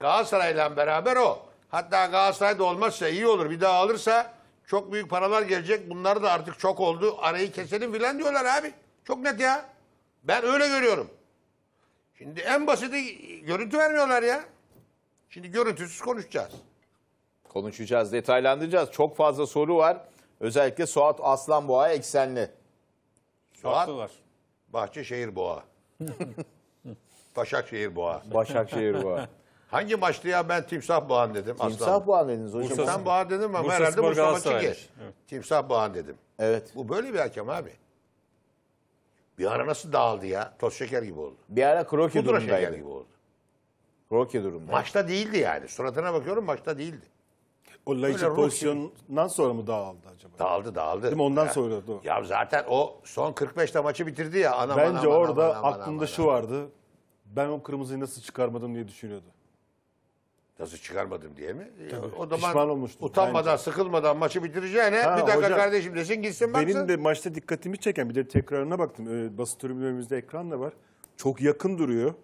Galatasaray'la beraber o. Hatta Galatasaray'da olmazsa iyi olur. Bir daha alırsa çok büyük paralar gelecek. Bunlar da artık çok oldu. Arayı keselim filan diyorlar abi. Çok net ya. Ben öyle görüyorum. Şimdi en basiti görüntü vermiyorlar ya. Şimdi görüntüsüz konuşacağız. Konuşacağız, detaylandıracağız. Çok fazla soru var. Özellikle Suat Aslanboğa eksenli. Suat var. Bahçeşehir Boğa. Başakşehir Boğa. Başakşehir Boğa. Hangi maçtı ya ben Timsah Boğan dedim. Timsah Aslan. Boğan dediniz hocam. Timsah Boğan dedim ama Bursa herhalde Spor Mustafa Çiker. Evet. Timsah Boğan dedim. Evet. Bu böyle bir hakem abi. Bir ara nasıl dağıldı ya? Toz şeker gibi oldu. Bir ara kroki Pudra durumdaydı. şeker gibi oldu. Kroki durumda. Maçta değildi yani. Suratına bakıyorum maçta değildi. O laicik Öyle pozisyondan sonra mı dağıldı acaba? Dağıldı dağıldı. Değil mi? Ondan ya, sonra doğru. Ya zaten o son 45'te maçı bitirdi ya. Anam, Bence anam, orada anam, aklında aman, şu anam. vardı. Ben o kırmızıyı nasıl çıkarmadım diye düşünüyordu. Nasıl çıkarmadım diye mi? Tabii, o zaman olmuştum, utanmadan, bence. sıkılmadan maçı bitireceğine ha, bir dakika hocam, kardeşim desin gitsin baksın. Benim de maçta dikkatimi çeken bir de tekrarına baktım. Ee, basın tribünlerimizde ekran da var. Çok yakın duruyor.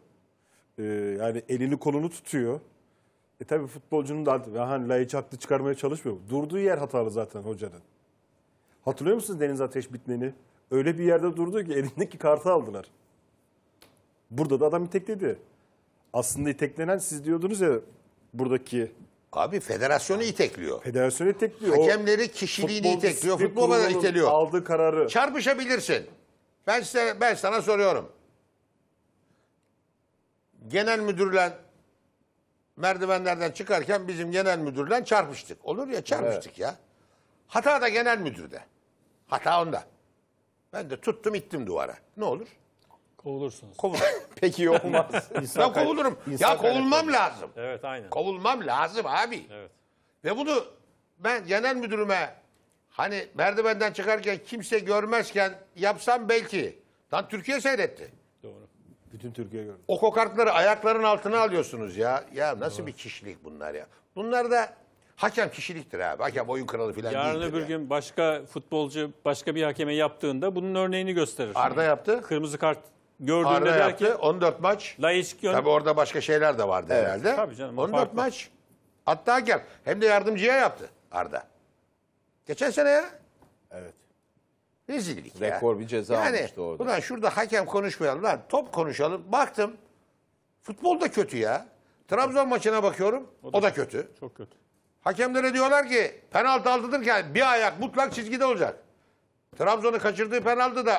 Ee, yani elini kolunu tutuyor. E tabii futbolcunun da hani layıç haklı çıkarmaya çalışmıyor. Durduğu yer hatalı zaten hocanın. Hatırlıyor musunuz Deniz Ateş bitmeni? Öyle bir yerde durdu ki elindeki kartı aldılar. Burada da adam itekledi. Aslında iteklenen siz diyordunuz ya buradaki Abi federasyonu itekliyor. federasyonu itekliyor. O Hakemleri kişiliğini futbol itekliyor, disiplin futbol kadar iteliyor. Aldığı kararı. Çarpışabilirsin. Ben size ben sana soruyorum. Genel müdürle merdivenlerden çıkarken bizim genel müdürden çarpıştık. Olur ya çarpıştık evet. ya. Hata da genel müdürde. Hata onda. Ben de tuttum ittim duvara. Ne olur? Kovulursunuz. Kovul Peki olmaz. ben kovulurum. ya kovulmam lazım. Evet aynen. Kovulmam lazım abi. Evet. Ve bunu ben genel müdürüme hani merdivenden çıkarken kimse görmezken yapsam belki. Lan Türkiye seyretti. Bütün Türkiye gördü. O kokartları ayaklarının altına alıyorsunuz ya. Ya nasıl bir kişilik bunlar ya. Bunlar da hakem kişiliktir abi. Hakem oyun kralı falan Yarın öbür ya. gün başka futbolcu başka bir hakeme yaptığında bunun örneğini gösterir. Arda yaptı. Kırmızı kart gördüğünde Arda der yaptı. ki 14 maç. Laisk Tabii orada başka şeyler de vardı herhalde. Tabii canım, 14 farklı. maç. Hatta gel. Hem de yardımcıya yaptı Arda. Geçen sene ya. Evet. Rezillik ya. Rekor bir ceza yani, almıştı orada. Ulan şurada hakem konuşmayalım lan. Top konuşalım. Baktım futbol da kötü ya. Trabzon maçına bakıyorum. O da, o da kötü. Çok kötü. Hakemlere diyorlar ki penaltı aldırırken bir ayak mutlak çizgide olacak. Trabzon'u kaçırdığı penaltı da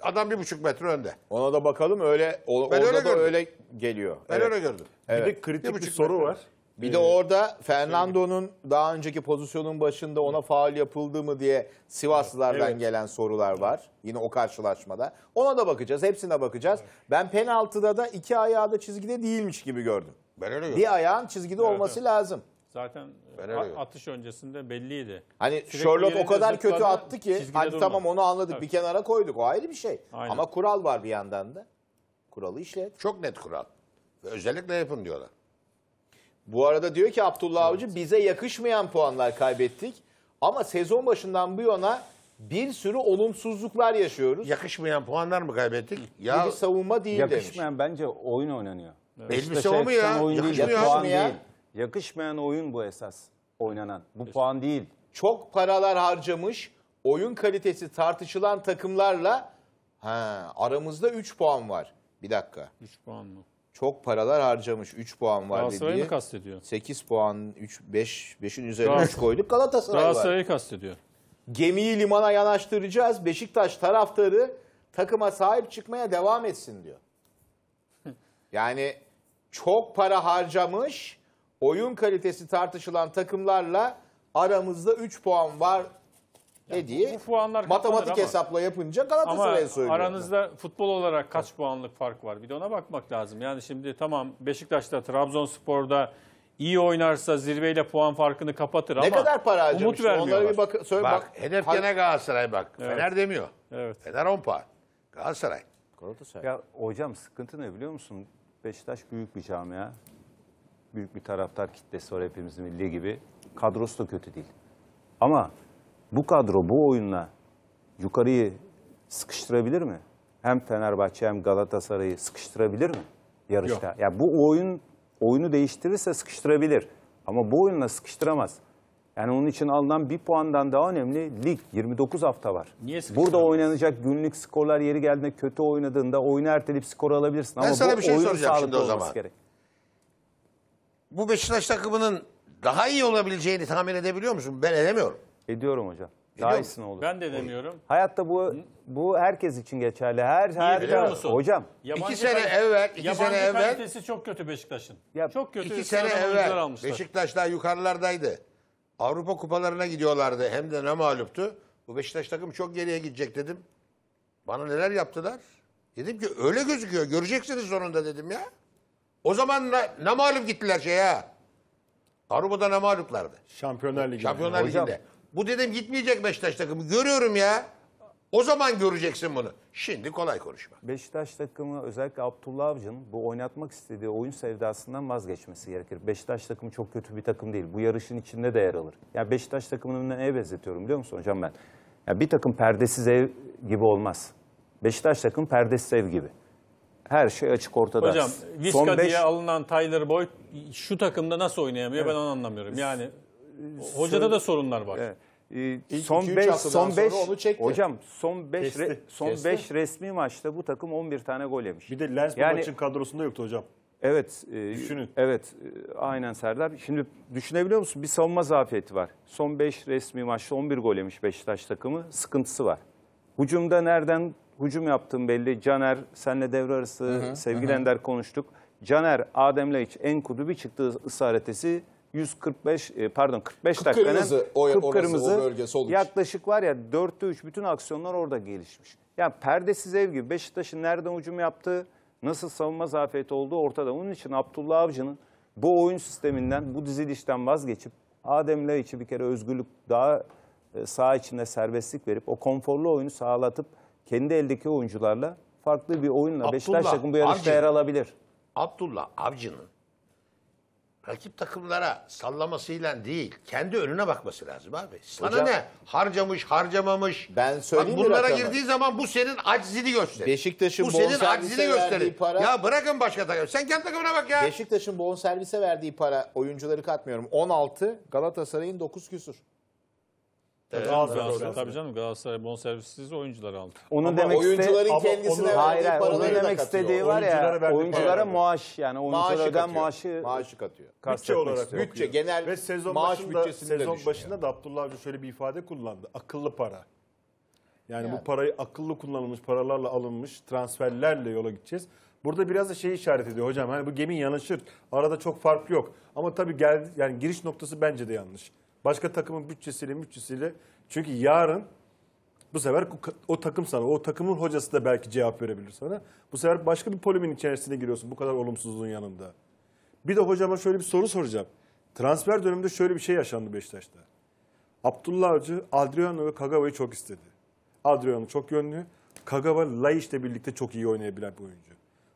adam bir buçuk metre önde. Ona da bakalım öyle o, ben orada öyle da gördüm. öyle geliyor. Ben evet. öyle gördüm. Evet. Bir de kritik bir, bir soru metre. var. Bir de ee, orada şey Fernando'nun daha önceki pozisyonun başında ona faul yapıldı mı diye Sivaslılardan Evet. gelen sorular var. Yine o karşılaşmada. Ona da bakacağız. Hepsine bakacağız. Ben penaltıda da iki ayağı da çizgide değilmiş gibi gördüm. Ben öyle Bir ayağın çizgide olması lazım. Zaten Ben öyle atış öncesinde belliydi. Hani Sürekli Sherlock o kadar kötü attı ki çizgide hani tamam onu anladık bir kenara koyduk. O ayrı bir şey. Aynen. Ama kural var bir yandan da. Kuralı işlet. Çok net kural. özellikle yapın diyorlar. Bu arada diyor ki Abdullah Avcı bize yakışmayan puanlar kaybettik. Ama sezon başından bu yana bir sürü olumsuzluklar yaşıyoruz. Yakışmayan puanlar mı kaybettik? Ya, bir savunma değil yakışmayan demiş. bence oyun oynanıyor. Evet. Elbise o mu ya? Oyun yakışmayan, değil, puan ya. değil. yakışmayan oyun bu esas oynanan. Bu evet. puan değil. Çok paralar harcamış, oyun kalitesi tartışılan takımlarla ha, aramızda 3 puan var. Bir dakika. 3 puan mı? çok paralar harcamış. 3 puan var Galatasaray'ı dediği. mı kastediyor? 8 puan, 5, 5'in üzerine 3 koyduk. Galatasaray var. Galatasaray'ı kastediyor. Gemiyi limana yanaştıracağız. Beşiktaş taraftarı takıma sahip çıkmaya devam etsin diyor. Yani çok para harcamış, oyun kalitesi tartışılan takımlarla aramızda 3 puan var ne diye bu puanlar matematik ama, hesapla yapınca Galatasaray'a söylüyor. aranızda futbol olarak kaç puanlık fark var? Bir de ona bakmak lazım. Yani şimdi tamam Beşiktaş'ta, Trabzonspor'da iyi oynarsa zirveyle puan farkını kapatır ne ama kadar para umut harcamış? vermiyorlar. bir bak, söyle bak. Bak, hedef Har- gene Galatasaray bak. Fener demiyor. Evet. Fener 10 puan. Galatasaray. Ya hocam sıkıntı ne biliyor musun? Beşiktaş büyük bir camia. Büyük bir taraftar kitlesi var hepimizin milli gibi. Kadrosu da kötü değil. Ama bu kadro bu oyunla yukarıyı sıkıştırabilir mi? Hem Fenerbahçe hem Galatasaray'ı sıkıştırabilir mi yarışta? Yok. Ya bu oyun oyunu değiştirirse sıkıştırabilir ama bu oyunla sıkıştıramaz. Yani onun için alınan bir puandan daha önemli lig 29 hafta var. Niye Burada oynanacak günlük skorlar yeri geldiğinde kötü oynadığında oyunu erteleyip skor alabilirsin ben ama sana bu bir şey oyun soracağım şimdi o zaman. Gerek. Bu Beşiktaş takımının daha iyi olabileceğini tahmin edebiliyor musun? Ben edemiyorum. Ediyorum hocam. Daha Ediyorum. olur. Ben de demiyorum. Hayatta bu bu herkes için geçerli. Her her musun? hocam. Yabancı İki sene kal- evvel, iki sene evvel, kalitesi çok kötü Beşiktaş'ın. Ya çok kötü. İki sene sıradan evvel almışlar. Beşiktaşlar yukarılardaydı. Avrupa kupalarına gidiyorlardı. Hem de ne mağluptu. Bu Beşiktaş takım çok geriye gidecek dedim. Bana neler yaptılar? Dedim ki öyle gözüküyor. Göreceksiniz sonunda dedim ya. O zaman ne, ne mağlup gittiler şey ya. Avrupa'da ne mağluplardı? Şampiyonlar Ligi. Şampiyonlar Hocam, bu dedim gitmeyecek Beşiktaş takımı. Görüyorum ya. O zaman göreceksin bunu. Şimdi kolay konuşma. Beşiktaş takımı özellikle Abdullah Avcı'nın bu oynatmak istediği oyun sevdasından vazgeçmesi gerekir. Beşiktaş takımı çok kötü bir takım değil. Bu yarışın içinde de yer alır. Ya yani Beşiktaş takımını neye benzetiyorum biliyor musun hocam ben? Ya bir takım perdesiz ev gibi olmaz. Beşiktaş takım perdesiz ev gibi. Her şey açık ortada. Hocam Viska beş... diye alınan Tyler Boyd şu takımda nasıl oynayamıyor evet. ben onu anlamıyorum. Yani ee, Hocada da sorunlar var. Evet. Ee, son 2 beş, son sonra beş, Hocam son 5 Kesti, son kesti. 5 resmi maçta bu takım 11 tane gol yemiş. Bir de Lens bu maçın kadrosunda yoktu hocam. Evet. e, Düşünün. Evet. e, Aynen Serdar. Şimdi düşünebiliyor musun? Bir savunma zafiyeti var. Son 5 resmi maçta 11 gol yemiş Beşiktaş takımı. Sıkıntısı var. Hucumda nereden hucum yaptığım belli. Caner, senle devre arası sevgili konuştuk. Caner, Adem Laiç, Enkudu bir çıktığı ısrar 145 e, pardon 45 dakikanın kıpkırmızı, o, yaklaşık var ya 4'te 3 bütün aksiyonlar orada gelişmiş. Yani perdesiz ev gibi Beşiktaş'ın nereden hücum yaptığı, nasıl savunma zafiyeti olduğu ortada. Onun için Abdullah Avcı'nın bu oyun sisteminden, bu dizilişten vazgeçip Adem Laiç'i bir kere özgürlük daha e, sağ içinde serbestlik verip o konforlu oyunu sağlatıp kendi eldeki oyuncularla farklı bir oyunla Abdullah, Beşiktaş takım bu yarışta Avcı, yer alabilir. Abdullah Avcı'nın rakip takımlara sallamasıyla değil, kendi önüne bakması lazım abi. Sana Hocam, ne? Harcamış, harcamamış. Ben söyleyeyim Bak, bunlara girdiği zaman bu senin aczini gösterir. Beşiktaş'ın bu senin aczini gösterir. Para, ya bırakın başka takım. Sen kendi takımına bak ya. Beşiktaş'ın bonservise verdiği para oyuncuları katmıyorum. 16, Galatasaray'ın 9 küsur. Tabii Evet. Galatasaray, Galatasaray tabii canım Galatasaray bonservisiz oyuncuları aldı. Onun demek oyuncuların istediği kendisine verdiği hayır, hayır, onun demek istediği var Oyunculara ya oyunculara paraları. maaş yani Maaşı oyunculara öden katıyor. maaşı maaşı katıyor. Bütçe olarak istiyor. Bütçe genel Ve sezon maaş başında, sezon düşünüyor. başında da Abdullah Avcı şöyle bir ifade kullandı. Akıllı para. Yani, bu parayı akıllı kullanılmış paralarla alınmış transferlerle yola gideceğiz. Burada biraz da şey işaret ediyor hocam. Hani bu gemi yanaşır. Arada çok fark yok. Ama tabii geldi. yani giriş noktası bence de yanlış. Başka takımın bütçesiyle bütçesiyle. Çünkü yarın bu sefer o takım sana, o takımın hocası da belki cevap verebilir sana. Bu sefer başka bir polimin içerisine giriyorsun bu kadar olumsuzluğun yanında. Bir de hocama şöyle bir soru soracağım. Transfer döneminde şöyle bir şey yaşandı Beşiktaş'ta. Abdullah Avcı, Adriano ve Kagawa'yı çok istedi. Adriano çok yönlü. Kagawa, Laiç'le birlikte çok iyi oynayabilen bir oyuncu.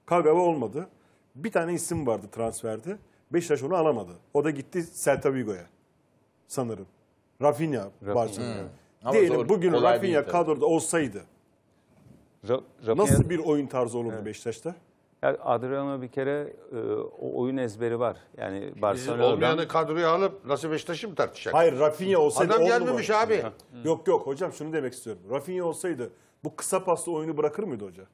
Kagawa olmadı. Bir tane isim vardı transferde. Beşiktaş onu alamadı. O da gitti Celta Vigo'ya sanırım. Rafinha, Barcelona. Ama Diyelim zor, bugün kolay değil Rafinha kadroda olsaydı Ra- nasıl bir oyun tarzı olurdu Beşiktaş'ta? Ya Adriano bir kere e, o oyun ezberi var. Yani Bizim Barcelona'dan olmayanı kadroya alıp nasıl Beşiktaş'ı mı tartışacak? Hayır Rafinha olsaydı Adam gelmemiş abi. Yok yok hocam şunu demek istiyorum. Rafinha olsaydı bu kısa paslı oyunu bırakır mıydı hocam?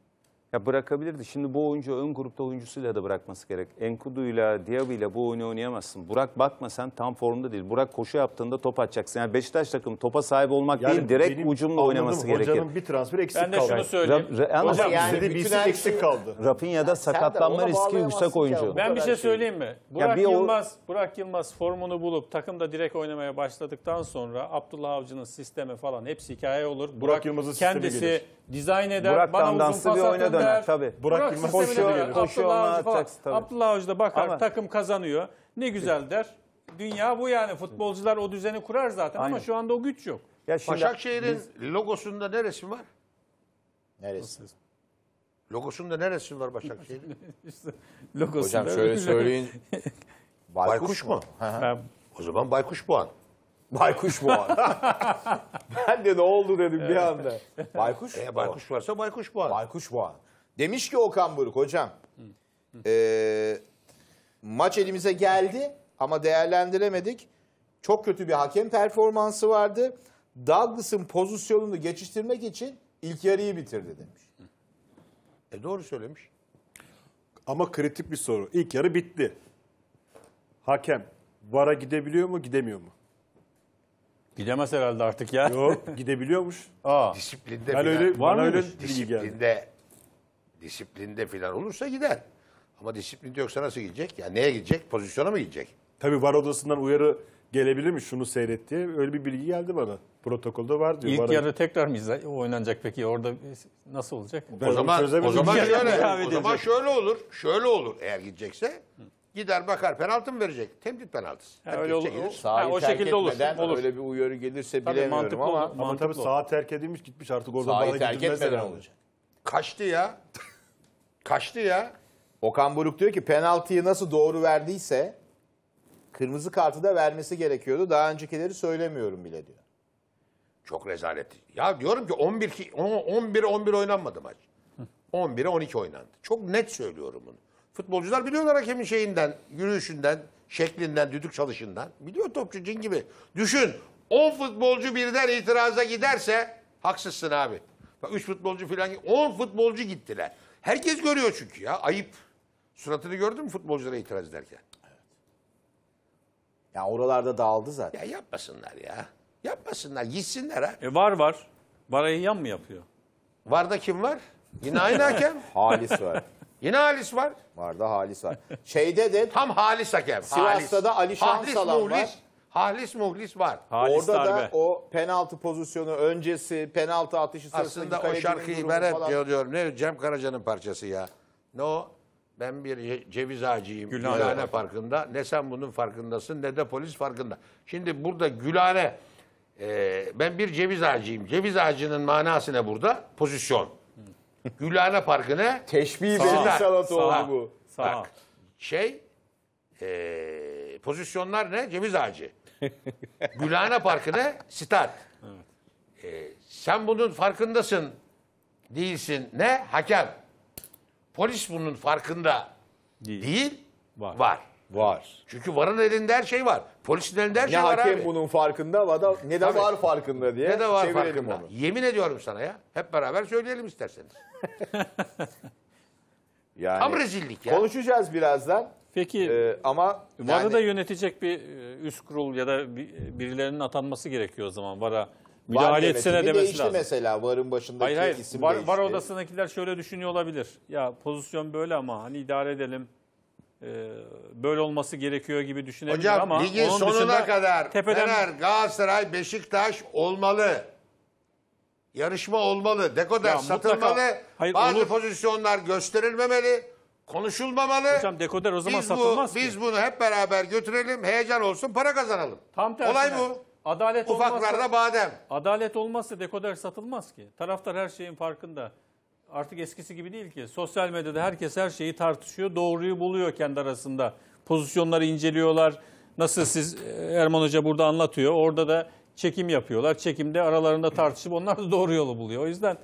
Ya bırakabilirdi. Şimdi bu oyuncu ön grupta oyuncusuyla da bırakması gerek. Enkudu'yla, Diaby'yle bu oyunu oynayamazsın. Burak Bakma sen tam formda değil. Burak koşu yaptığında top atacaksın. Yani Beşiktaş takım topa sahip olmak yani değil, direkt ucumla oynaması hocanın gerekir. Hocanın bir transfer eksik ben kaldı. Ben de şunu söyleyeyim. Ra ra Hocam, yani bir isim şey... eksik kaldı. Rafinha'da sakatlanma riski yüksek oyuncu. Ben bir şey söyleyeyim mi? Burak ya Yılmaz, o... Burak Yılmaz formunu bulup takımda direkt oynamaya başladıktan sonra Abdullah Avcı'nın sistemi falan hepsi hikaye olur. Burak, Burak Yılmaz'ın kendisi dizayn eder, Burak bana uzun pas bir oyuna atar döner, der. tabii. Burak, Burak Yılmaz sistemine koşuyor, döner. koşuyor, Abdullah ona Avcı falan. atacaksın tabii. Abdullah Avcı da bakar Ama- takım kazanıyor. Ne güzel der. Dünya bu yani. Futbolcular o düzeni kurar zaten ama şu anda o güç yok. Ya şimdi Başakşehir'in logosunda ne resim var? Neresi? Logosunda ne resim var Başakşehir'in? İşte logosunda Hocam şöyle söyleyin. Baykuş mu? O zaman Baykuş Puan. Baykuş Boğaz. ben de ne oldu dedim bir anda. Baykuş E, baykuş varsa baykuş boğaz. Baykuş Boğan. Demiş ki Okan Buruk hocam. eee, maç elimize geldi ama değerlendiremedik. Çok kötü bir hakem performansı vardı. Douglas'ın pozisyonunu geçiştirmek için ilk yarıyı bitirdi demiş. E, doğru söylemiş. Ama kritik bir soru. İlk yarı bitti. Hakem VAR'a gidebiliyor mu, gidemiyor mu? Gidemez herhalde artık ya. Yok gidebiliyormuş. Aa. Disiplinde falan öyle, var mı öyle disiplinde, disiplinde filan olursa gider. Ama disiplinde yoksa nasıl gidecek? Yani neye gidecek? Pozisyona mı gidecek? Tabii var odasından uyarı gelebilir mi şunu seyret diye. Öyle bir bilgi geldi bana. Protokolde var diyor. İlk yarı tekrar mı oynanacak peki? Orada nasıl olacak? Ben o zaman, o zaman, şöyle, o zaman şöyle olur. Şöyle olur eğer gidecekse. Hı. Gider bakar penaltı mı verecek? Temdit penaltısı. Ha, öyle olur. gelir. Sahayı Ha, o şekilde olur, etmeden olur. öyle bir uyarı gelirse Tabii bilemiyorum mantıklı ama olur. Ama tabii Mantıklı terk edilmiş gitmiş artık orada sahayı terk gidilmez etmeden olacak. Kaçtı ya. Kaçtı ya. Okan Buruk diyor ki penaltıyı nasıl doğru verdiyse kırmızı kartı da vermesi gerekiyordu. Daha öncekileri söylemiyorum bile diyor. Çok rezalet. Ya diyorum ki 11 11 11 oynanmadı maç. 11'e 12 oynandı. Çok net söylüyorum bunu. Futbolcular biliyorlar hakemin şeyinden, yürüyüşünden, şeklinden, düdük çalışından. Biliyor topçu cin gibi. Düşün 10 futbolcu birden itiraza giderse haksızsın abi. Bak 3 futbolcu falan 10 futbolcu gittiler. Herkes görüyor çünkü ya ayıp. Suratını gördün mü futbolculara itiraz ederken? Ya oralarda dağıldı zaten. Ya yapmasınlar ya. Yapmasınlar gitsinler ha. E var var. Varayı yan mı yapıyor? Varda kim var? Yine aynı hakem. Halis var. Yine Halis var. Var da Halis var. Şeyde de Tam Halis hakem. Sivas'ta Halis. da Ali Şansalan Muhlis. var. Halis Muhlis var. Halis Orada darbe. da o penaltı pozisyonu öncesi, penaltı atışı sırasında Aslında o şarkıyı ben hep diyor, diyorum. Ne Cem Karaca'nın parçası ya. Ne o? Ben bir ceviz ağacıyım. Gülhane, Gülhane farkında. Ne sen bunun farkındasın ne de polis farkında. Şimdi burada Gülhane e, ben bir ceviz ağacıyım. Ceviz ağacının manası ne burada? Pozisyon. Gülhane Parkı ne? Teşbih Saha. Saha. oldu bu. Sağ. şey eee, pozisyonlar ne? Ceviz ağacı. Gülhane Parkı ne? Stat. Eee, sen bunun farkındasın değilsin ne? Hakem. Polis bunun farkında değil. Var. Var. Var. Çünkü varın elinde her şey var. Polisin elinde her ne şey var hakem abi. bunun farkında var da ne de Tabii. var farkında diye Ne de var farkında. onu. Yemin ediyorum sana ya. Hep beraber söyleyelim isterseniz. Yani Tam rezillik ya. konuşacağız birazdan. Peki Ee, ama VAR'ı yani da yönetecek bir e, üst kurul ya da birilerinin atanması gerekiyor o zaman VAR'a. VAR etsene yönetimi demesi değişti lazım. mesela varın başındaki Hayır hayır isim var, değişti. var odasındakiler şöyle düşünüyor olabilir. Ya pozisyon böyle ama hani idare edelim. E, böyle olması gerekiyor gibi düşünebilir Hocam, ama ligin onun sonuna kadar tepeden... Fener, Galatasaray, Beşiktaş olmalı. Yarışma olmalı. Dekoder Ya mutlaka- satılmalı. Hayır, Bazı olur. pozisyonlar gösterilmemeli. Konuşulmamalı. Hocam dekoder o zaman biz satılmaz bu, ki. Biz bunu hep beraber götürelim. Heyecan olsun, para kazanalım. Tam tersine. Olay bu. Adalet olmazsa, badem. adalet olmazsa dekoder satılmaz ki. Taraftar her şeyin farkında artık eskisi gibi değil ki. Sosyal medyada herkes her şeyi tartışıyor, doğruyu buluyor kendi arasında. Pozisyonları inceliyorlar. Nasıl siz e, Erman Hoca burada anlatıyor. Orada da çekim yapıyorlar. Çekimde aralarında tartışıp onlar da doğru yolu buluyor. O yüzden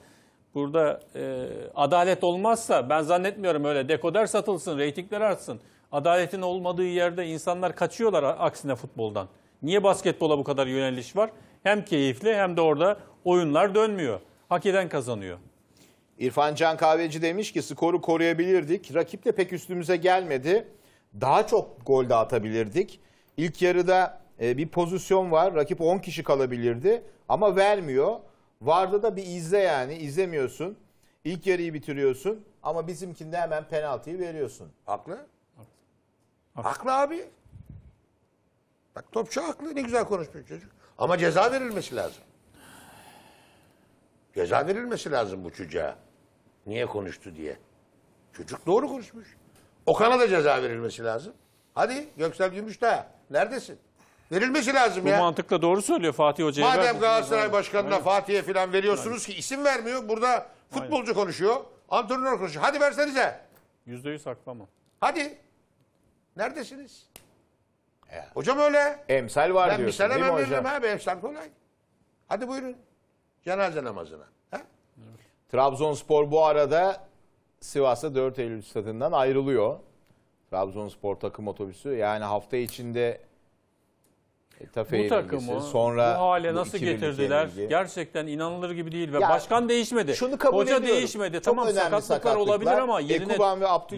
burada e, adalet olmazsa ben zannetmiyorum öyle dekoder satılsın, reytingler artsın. Adaletin olmadığı yerde insanlar kaçıyorlar aksine futboldan. Niye basketbola bu kadar yöneliş var? Hem keyifli hem de orada oyunlar dönmüyor. Hak eden kazanıyor. İrfan Can Kahveci demiş ki skoru koruyabilirdik. Rakip de pek üstümüze gelmedi. Daha çok gol de atabilirdik. İlk yarıda e, bir pozisyon var. Rakip 10 kişi kalabilirdi ama vermiyor. Vardı da bir izle yani. izlemiyorsun. İlk yarıyı bitiriyorsun ama bizimkinde hemen penaltıyı veriyorsun. Haklı. Haklı, haklı abi. Bak topçu haklı. Ne güzel konuşmuş çocuk. Ama ceza verilmesi lazım. Ceza verilmesi lazım bu çocuğa. Niye konuştu diye. Çocuk doğru konuşmuş. Okan'a da ceza verilmesi lazım. Hadi Göksel Gümüşdağ neredesin? Verilmesi lazım Bu ya. mantıkla doğru söylüyor Fatih Hoca'ya. Madem verdik. Galatasaray Başkanı'na Fatih'e falan veriyorsunuz ki isim vermiyor. Burada futbolcu konuşuyor. Antrenör konuşuyor. Hadi versenize. Yüzde yüz haklı Hadi. Neredesiniz? Ya. Hocam öyle. Emsal var Ben bir diyorsun sene değil mi ben hocam? veririm abi. Efsane kolay. Hadi buyurun. Cenaze namazına. Trabzonspor bu arada Sivas'ta 4 Eylül stadından ayrılıyor. Trabzonspor takım otobüsü. Yani hafta içinde e, Tafe bu takımı sonra bu hale nasıl getirdiler? Yenilgi. Gerçekten inanılır gibi değil ve başkan değişmedi. Şunu kabul Hoca ediyorum. değişmedi. Çok tamam sakatlıklar, sakatlıklar olabilir ama yerine ve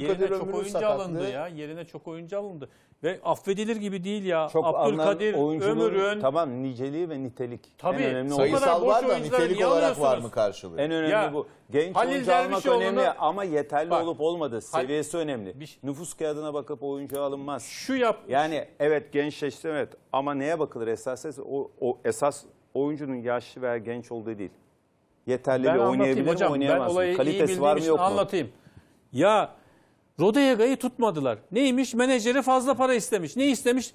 yerine çok oyuncu sakatlığı. alındı ya. Yerine çok oyuncu alındı. Ve affedilir gibi değil ya. Çok Abdülkadir, oyuncunun, Ömür'ün. Tamam niceliği ve nitelik. Tabii. En önemli sayısal var da nitelik olarak var mı karşılığı? En önemli ya, bu. Genç Halil oyuncu almak önemli olduğunu... ama yeterli Bak, olup olmadı, seviyesi Halil, önemli. Bir, Nüfus kağıdına bakıp oyuncu alınmaz. Şu yap. Yani evet gençleşti evet ama neye bakılır esas? O, o esas oyuncunun yaşlı veya genç olduğu değil. Yeterli ben oynayabilir hocam, oynayamaz mı? Kalitesi var mı yok mu? Anlatayım. Ya Rodayaga'yı tutmadılar. Neymiş? Menajeri fazla para istemiş. Ne istemiş?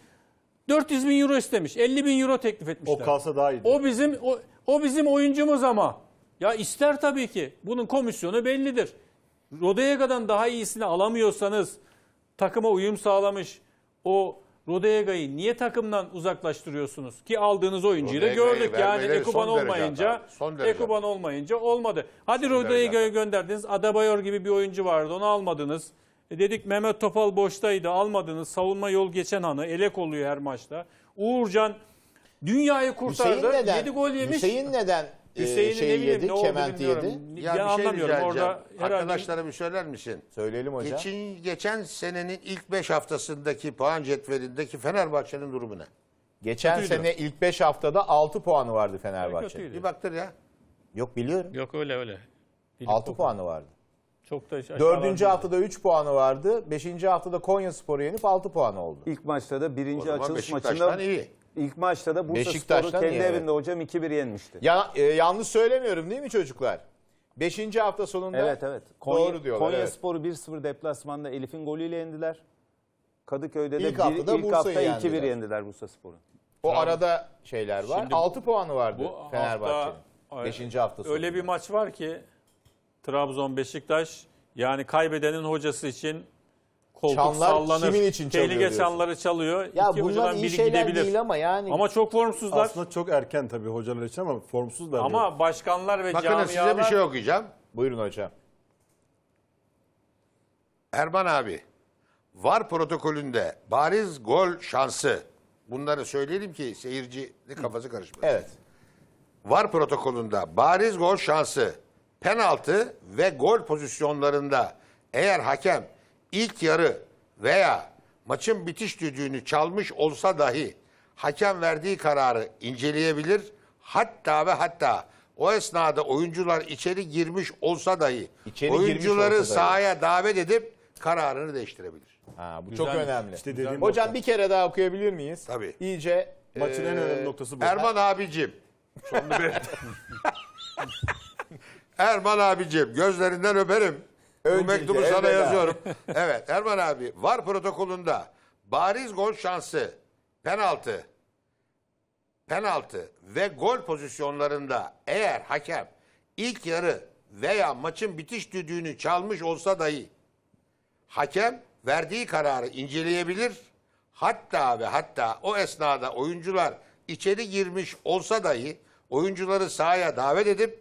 400 bin euro istemiş. 50 bin euro teklif etmişler. O kalsa daha iyi. O bizim o, o bizim oyuncumuz ama. Ya ister tabii ki. Bunun komisyonu bellidir. Rodayaga'dan daha iyisini alamıyorsanız takıma uyum sağlamış o Rodayaga'yı niye takımdan uzaklaştırıyorsunuz? Ki aldığınız oyuncuyu da gördük. Yani Ekuban olmayınca Ekuban olmayınca olmadı. Hadi Rodayaga'yı gönderdiniz. Adabayor gibi bir oyuncu vardı. Onu almadınız. E dedik Mehmet Topal boştaydı almadınız. Savunma yol geçen hanı elek oluyor her maçta. Uğurcan dünyayı kurtardı. Hüseyin neden? 7 gol yemiş. Hüseyin neden e, Hüseyin'i şey ne yedi, ne kementi yedi. Ya, ya bir şey orada Arkadaşlara bir söyler misin? Söyleyelim hocam. Geçin, geçen senenin ilk 5 haftasındaki puan cetvelindeki Fenerbahçe'nin durumu ne? Geçen Kötüydü. sene ilk 5 haftada 6 puanı vardı Fenerbahçe'nin. Bir baktır ya. Yok biliyorum. Yok öyle öyle. 6 puanı vardı. Çok da Dördüncü haftada 3 puanı vardı. Beşinci haftada Konya Sporu yenip 6 puanı oldu. İlk maçta da birinci açılış maçında... iyi. İlk maçta da Bursa Spor'u kendi iyi, evinde hocam 2-1 yenmişti. Ya, e, yanlış söylemiyorum değil mi çocuklar? Beşinci hafta sonunda Evet evet. Konya, doğru diyorlar. Konya evet. Sporu 1-0 deplasmanda Elif'in golüyle yendiler. Kadıköy'de de İlk bir- hafta ilk hafta 2-1 yendiler. yendiler Bursa Spor'u. O arada şeyler var. Şimdi 6 puanı vardı Fenerbahçe'nin. Beşinci hafta sonunda. Öyle bir maç var ki Trabzon, Beşiktaş yani kaybedenin hocası için koltuk Çanlar sallanır. kimin için çalıyor Tehlike diyorsun? çanları çalıyor. Ya İki bunlar hocadan iyi biri şeyler gidebilir. değil ama yani. Ama çok formsuzlar. Aslında çok erken tabii hocalar için ama formsuzlar. da. Ama başkanlar ve Bakın size bir şey okuyacağım. Buyurun hocam. Erman abi, VAR protokolünde bariz gol şansı. Bunları söyleyelim ki seyirci kafası karışmasın. Evet. VAR protokolünde bariz gol şansı penaltı ve gol pozisyonlarında eğer hakem ilk yarı veya maçın bitiş düdüğünü çalmış olsa dahi hakem verdiği kararı inceleyebilir. Hatta ve hatta o esnada oyuncular içeri girmiş olsa dahi İçeri oyuncuları olsa dahi. sahaya davet edip kararını değiştirebilir. Ha, bu çok önemli. İşte dediğim Hocam nokta. bir kere daha okuyabilir miyiz? Tabii. İyice. Maçın en e, önemli noktası bu. Erman abicim. Sonunu ver. Erman abicim gözlerinden öperim. Öncelikle, Bu mektubu evvela. sana yazıyorum. evet Erman abi var protokolünde. bariz gol şansı, penaltı, penaltı ve gol pozisyonlarında eğer hakem ilk yarı veya maçın bitiş düdüğünü çalmış olsa dahi hakem verdiği kararı inceleyebilir. Hatta ve hatta o esnada oyuncular içeri girmiş olsa dahi oyuncuları sahaya davet edip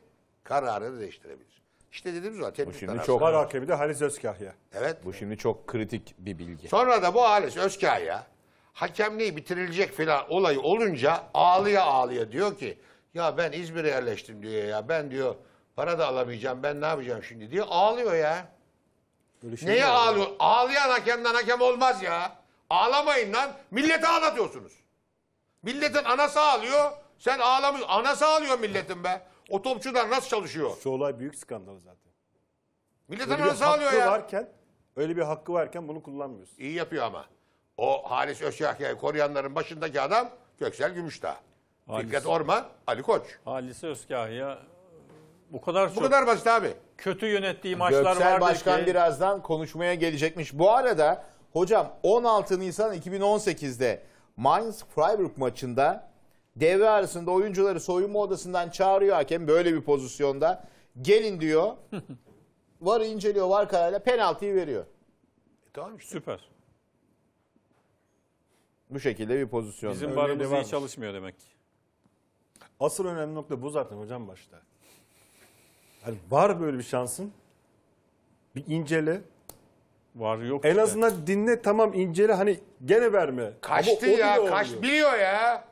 kararını değiştirebilir. İşte dediğimiz o. Bu şimdi çok Var hakemi de Halis Özkahya. Evet. Bu şimdi çok kritik bir bilgi. Sonra da bu Halis Özkahya hakemliği bitirilecek filan olay olunca ağlıya ağlıya diyor ki ya ben İzmir'e yerleştim diyor ya ben diyor para da alamayacağım ben ne yapacağım şimdi diyor ağlıyor ya. Böyle şey Neye mi ya? ağlıyor? Ağlayan hakemden hakem olmaz ya. Ağlamayın lan. Milleti ağlatıyorsunuz. Milletin anası ağlıyor. Sen ağlamıyorsun. Anası ağlıyor milletin be. O topçular nasıl çalışıyor? Şu olay büyük skandal zaten. Millet Böyle bir anası alıyor hakkı ya. varken, öyle bir hakkı varken bunu kullanmıyorsun. İyi yapıyor ama. O Halis Özyahya'yı koruyanların başındaki adam Göksel Gümüşdağ. Halis. Fikret Orman, Ali Koç. Halise Özkahya e, bu kadar Bu kadar basit abi. kötü yönettiği maçlar Göksel vardı Başkan ki. birazdan konuşmaya gelecekmiş. Bu arada hocam 16 Nisan 2018'de Mainz Freiburg maçında Devre arasında oyuncuları soyunma odasından çağırıyor hakem böyle bir pozisyonda. Gelin diyor. Varı inceliyor var kararıyla penaltıyı veriyor. E, tamam işte. Süper. Bu şekilde bir pozisyon. Bizim varımız iyi çalışmıyor demek ki. Asıl önemli nokta bu zaten hocam başta. Yani var böyle bir şansın. Bir incele. Var yok. En işte. azından dinle tamam incele hani gene verme. Kaçtı ya kaç biliyor ya.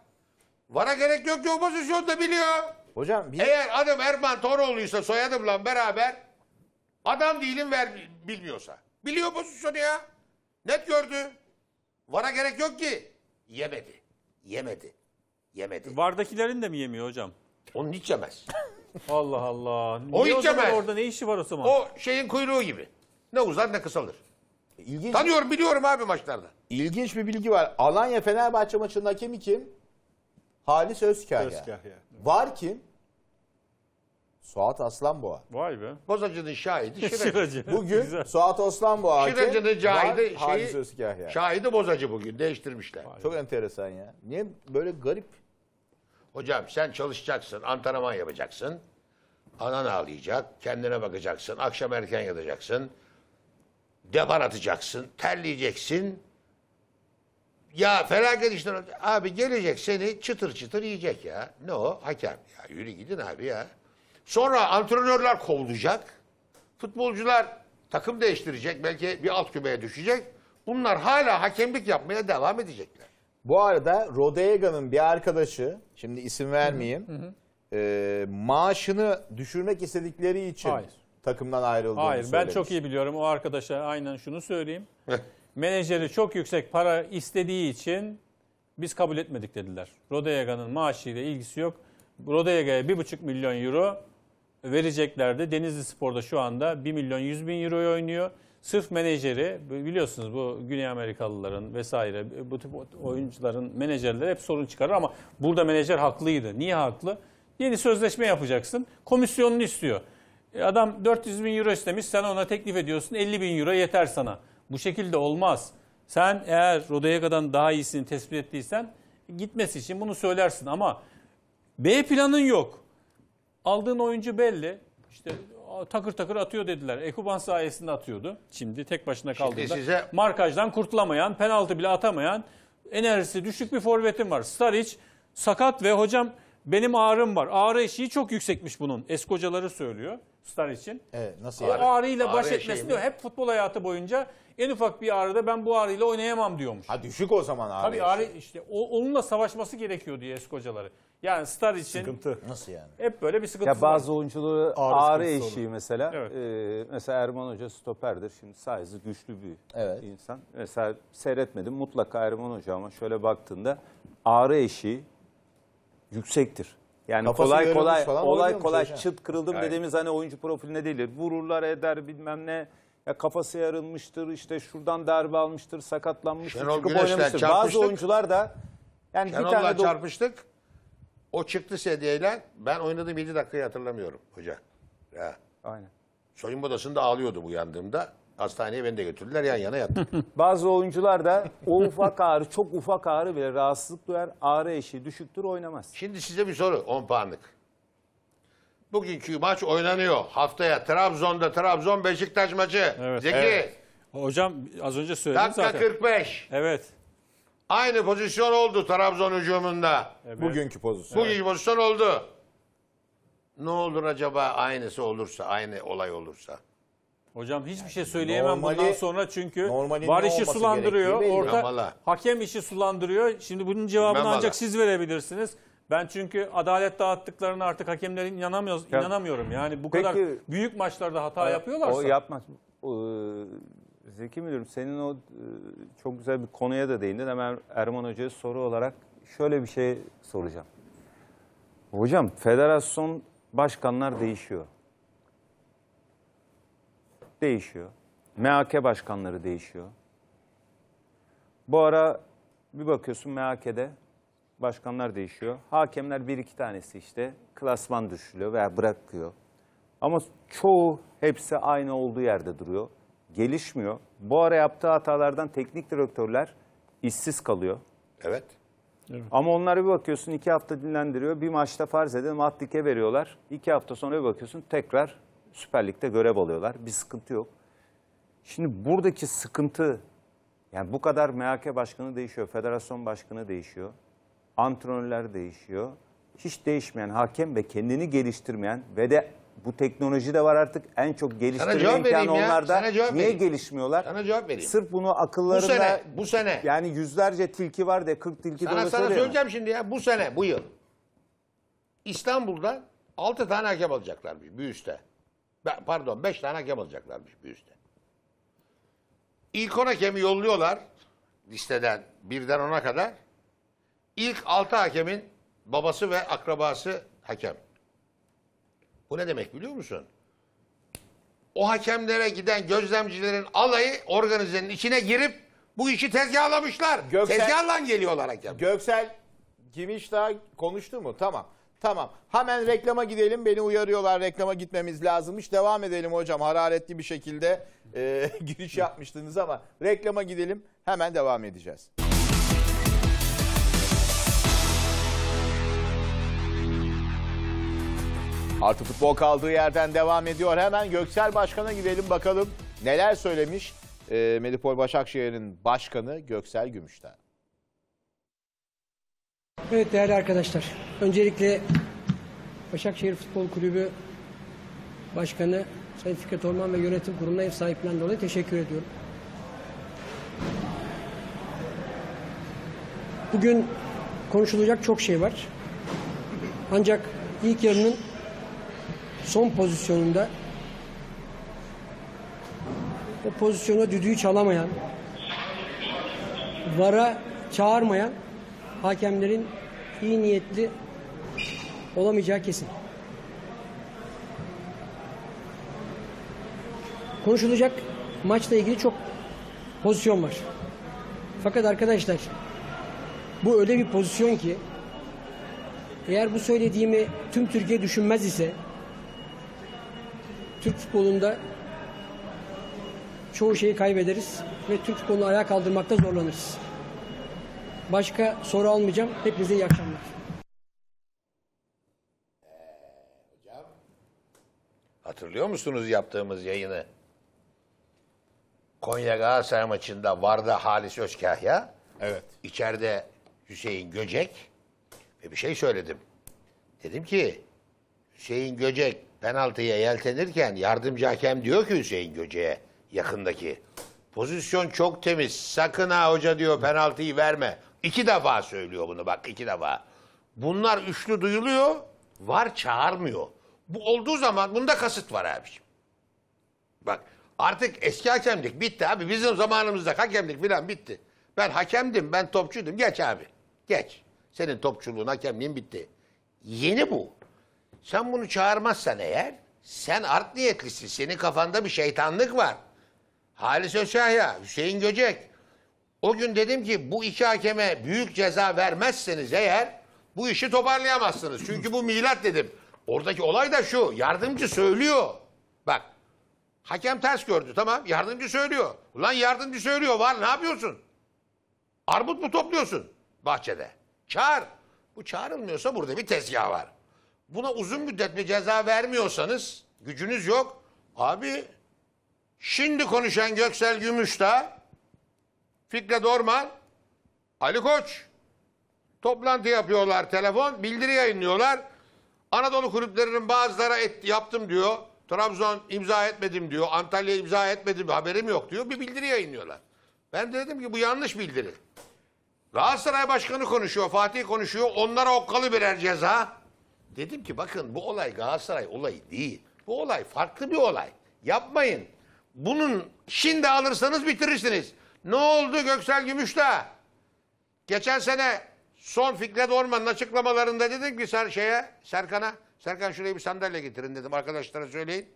Vara gerek yok ki o pozisyonda biliyor. Hocam bir... Eğer adım Erman Toroğlu'ysa soyadımla beraber adam değilim ver bilmiyorsa. Biliyor pozisyonu ya. Net gördü. Vara gerek yok ki. Yemedi. Yemedi. Yemedi. Vardakilerin de mi yemiyor hocam? Onun hiç yemez. Allah Allah. Niye o hiç yemez. Orada ne işi var o zaman? O şeyin kuyruğu gibi. Ne uzar ne kısalır. İlginç. Tanıyorum biliyorum abi maçlarda. İlginç bir bilgi var. Alanya Fenerbahçe maçının kim kim? Halis Özkaya. Özkaya. Var kim? Suat Aslanboğa. Vay be. Bozacı'nın şahidi Şıracı. Bugün Güzel. Suat Aslanboğa. Şıracı'nın şahidi Halis Şahidi Bozacı bugün değiştirmişler. Vay Çok be. enteresan ya. Niye böyle garip? Hocam sen çalışacaksın, antrenman yapacaksın. Anan ağlayacak, kendine bakacaksın, akşam erken yatacaksın. Depar atacaksın, terleyeceksin. Ya felaket işler Abi gelecek seni çıtır çıtır yiyecek ya. Ne o? Hakem. Ya yürü gidin abi ya. Sonra antrenörler kovulacak. Futbolcular takım değiştirecek. Belki bir alt kümeye düşecek. Bunlar hala hakemlik yapmaya devam edecekler. Bu arada Rodega'nın bir arkadaşı, şimdi isim vermeyeyim, hı hı. E, maaşını düşürmek istedikleri için Hayır. takımdan ayrıldığını Hayır, söylemiş. ben çok iyi biliyorum o arkadaşa aynen şunu söyleyeyim. menajeri çok yüksek para istediği için biz kabul etmedik dediler. Rodayaga'nın maaşıyla ilgisi yok. Rodayaga'ya 1,5 milyon euro vereceklerdi. Denizli Spor'da şu anda 1 milyon 100 bin euro oynuyor. Sırf menajeri biliyorsunuz bu Güney Amerikalıların vesaire bu tip oyuncuların menajerleri hep sorun çıkarır ama burada menajer haklıydı. Niye haklı? Yeni sözleşme yapacaksın. Komisyonunu istiyor. E, adam 400 bin euro istemiş sen ona teklif ediyorsun 50 bin euro yeter sana. Bu şekilde olmaz. Sen eğer Rodayaga'dan daha iyisini tespit ettiysen gitmesi için bunu söylersin ama B planın yok. Aldığın oyuncu belli. İşte takır takır atıyor dediler. Ekuban sayesinde atıyordu. Şimdi tek başına kaldığında size... markajdan kurtulamayan, penaltı bile atamayan, enerjisi düşük bir forvetim var. Staric sakat ve hocam benim ağrım var. Ağrı eşiği çok yüksekmiş bunun. Eski söylüyor star için. Evet, nasıl O yani? ağrıyla baş Ağrı etmesi diyor. Hep futbol hayatı boyunca en ufak bir ağrıda ben bu ağrıyla oynayamam diyormuş. Ha düşük o zaman ağrı. Tabii ağrı yaşıyor. işte o, onunla savaşması gerekiyor diye eski hocaları. Yani star için Sıkıntı. Nasıl yani? hep böyle bir sıkıntı Ya bazı oyuncuları ağrı, sıkıntısı eşiği mesela. Evet. Ee, mesela Erman Hoca stoperdir. Şimdi sayesinde güçlü bir Evet. insan. Mesela seyretmedim mutlaka Erman Hoca ama şöyle baktığında ağrı eşiği yüksektir. Yani Kafası kolay kolay olay kolay çocuğa? çıt kırıldım Hayır. dediğimiz hani oyuncu profiline değildir. Vururlar eder bilmem ne. Ya kafası yarılmıştır işte şuradan darbe almıştır sakatlanmıştır Şenol çıkıp Güneş'le oynamıştır. Bazı oyuncular da yani bir tane de çarpıştık. O çıktı sedyeyle. Ben oynadığım 7 dakikayı hatırlamıyorum hoca. Ya. Aynen. Soyunma odasında ağlıyordum uyandığımda. Hastaneye beni de götürdüler yan yana yattık. Bazı oyuncular da o ufak ağrı, çok ufak ağrı bile rahatsızlık duyar. Ağrı eşiği düşüktür oynamaz. Şimdi size bir soru 10 puanlık. Bugünkü maç oynanıyor. Haftaya Trabzon'da Trabzon Beşiktaş maçı. Evet. Zeki Evet. Hocam az önce söyledim dakika zaten. 45. Evet. Aynı pozisyon oldu Trabzon hücumunda. Bugünkü pozisyon. Bugünkü pozisyon oldu. Ne olur acaba aynısı olursa, aynı olay olursa? Hocam hiçbir yani şey söyleyemem normali, bundan sonra çünkü var işi sulandırıyor. Orada hakem işi sulandırıyor. Şimdi bunun cevabını Ramala. ancak siz verebilirsiniz. Ben çünkü adalet dağıttıklarına artık hakemlerin inanamıyoruz, ya, inanamıyorum. Yani bu Peki, kadar büyük maçlarda hata o, yapıyorlarsa. O yapmaz. Ee, Zeki Müdürüm senin o e, çok güzel bir konuya da değindin. Hemen Erman Hoca'ya soru olarak şöyle bir şey soracağım. Hocam federasyon başkanlar değişiyor değişiyor. MHK başkanları değişiyor. Bu ara bir bakıyorsun MHK'de başkanlar değişiyor. Hakemler bir iki tanesi işte klasman düşülüyor veya bırakıyor. Ama çoğu hepsi aynı olduğu yerde duruyor. Gelişmiyor. Bu ara yaptığı hatalardan teknik direktörler işsiz kalıyor. Evet. Ama onlara bir bakıyorsun iki hafta dinlendiriyor. Bir maçta farz edin Mahdik'e veriyorlar. İki hafta sonra bir bakıyorsun tekrar Süper Lig'de görev alıyorlar. Bir sıkıntı yok. Şimdi buradaki sıkıntı yani bu kadar MHK başkanı değişiyor, federasyon başkanı değişiyor, antrenörler değişiyor. Hiç değişmeyen hakem ve kendini geliştirmeyen ve de bu teknoloji de var artık en çok geliştirme imkanı onlarda. Niye vereyim. gelişmiyorlar? Sana cevap vereyim. Sırf bunu akıllarında... Bu sene, bu sene. Yani yüzlerce tilki var de 40 tilki sana, de Sana söyleyeceğim mi? şimdi ya bu sene, bu yıl. İstanbul'da 6 tane hakem alacaklarmış büyüste. Pardon beş tane hakem alacaklarmış bir üstten. İlk on hakemi yolluyorlar listeden birden ona kadar. İlk altı hakemin babası ve akrabası hakem. Bu ne demek biliyor musun? O hakemlere giden gözlemcilerin alayı organizenin içine girip bu işi tezgahlamışlar. Göksel- Tezgahla geliyorlar hakem. Göksel Gimiş'le konuştu mu? Tamam. Tamam. Hemen reklama gidelim. Beni uyarıyorlar reklama gitmemiz lazımmış. Devam edelim hocam. Hararetli bir şekilde e, giriş yapmıştınız ama reklama gidelim. Hemen devam edeceğiz. Artı futbol kaldığı yerden devam ediyor. Hemen Göksel Başkan'a gidelim bakalım neler söylemiş e, Melipol Başakşehir'in başkanı Göksel Gümüşten. Evet değerli arkadaşlar, öncelikle Başakşehir Futbol Kulübü Başkanı Sayın Fikret Orman ve Yönetim Kurulu'na ev sahipliğinden dolayı teşekkür ediyorum. Bugün konuşulacak çok şey var. Ancak ilk yarının son pozisyonunda o pozisyona düdüğü çalamayan, vara çağırmayan hakemlerin iyi niyetli olamayacağı kesin. Konuşulacak maçla ilgili çok pozisyon var. Fakat arkadaşlar bu öyle bir pozisyon ki eğer bu söylediğimi tüm Türkiye düşünmez ise Türk futbolunda çoğu şeyi kaybederiz ve Türk futbolunu ayağa kaldırmakta zorlanırız. Başka soru almayacağım. Hepinize iyi akşamlar. Hatırlıyor musunuz yaptığımız yayını? Konya Galatasaray maçında Varda Halis Özkahya. Evet. İçeride Hüseyin Göcek ve bir şey söyledim. Dedim ki Hüseyin Göcek penaltıya yeltenirken yardımcı hakem diyor ki Hüseyin Göcek'e yakındaki pozisyon çok temiz sakın ha hoca diyor penaltıyı verme. İki defa söylüyor bunu bak iki defa. Bunlar üçlü duyuluyor. Var çağırmıyor. Bu olduğu zaman bunda kasıt var abiciğim. Bak artık eski hakemlik bitti abi. Bizim zamanımızda hakemlik falan bitti. Ben hakemdim, ben topçuydum. Geç abi. Geç. Senin topçuluğun, hakemliğin bitti. Yeni bu. Sen bunu çağırmazsan eğer sen art niyetlisin. Senin kafanda bir şeytanlık var. Halis Öçahya, Hüseyin Göcek, o gün dedim ki bu iki hakeme büyük ceza vermezseniz eğer bu işi toparlayamazsınız. Çünkü bu milat dedim. Oradaki olay da şu. Yardımcı söylüyor. Bak. Hakem ters gördü tamam. Yardımcı söylüyor. Ulan yardımcı söylüyor. Var ne yapıyorsun? Armut mu topluyorsun bahçede? Çağır. Bu çağrılmıyorsa burada bir tezgah var. Buna uzun müddet bir ceza vermiyorsanız gücünüz yok. Abi şimdi konuşan Göksel Gümüş Fikret Orman, Ali Koç toplantı yapıyorlar telefon, bildiri yayınlıyorlar. Anadolu kulüplerinin bazılara et, yaptım diyor. Trabzon imza etmedim diyor. Antalya imza etmedim haberim yok diyor. Bir bildiri yayınlıyorlar. Ben de dedim ki bu yanlış bildiri. Galatasaray Başkanı konuşuyor, Fatih konuşuyor. Onlara okkalı birer ceza. Dedim ki bakın bu olay Galatasaray olayı değil. Bu olay farklı bir olay. Yapmayın. Bunun şimdi alırsanız bitirirsiniz. Ne oldu Göksel Gümüş'te? Geçen sene son Fikret Orman'ın açıklamalarında dedim ki Ser şeye, Serkan'a, Serkan şuraya bir sandalye getirin dedim arkadaşlara söyleyin.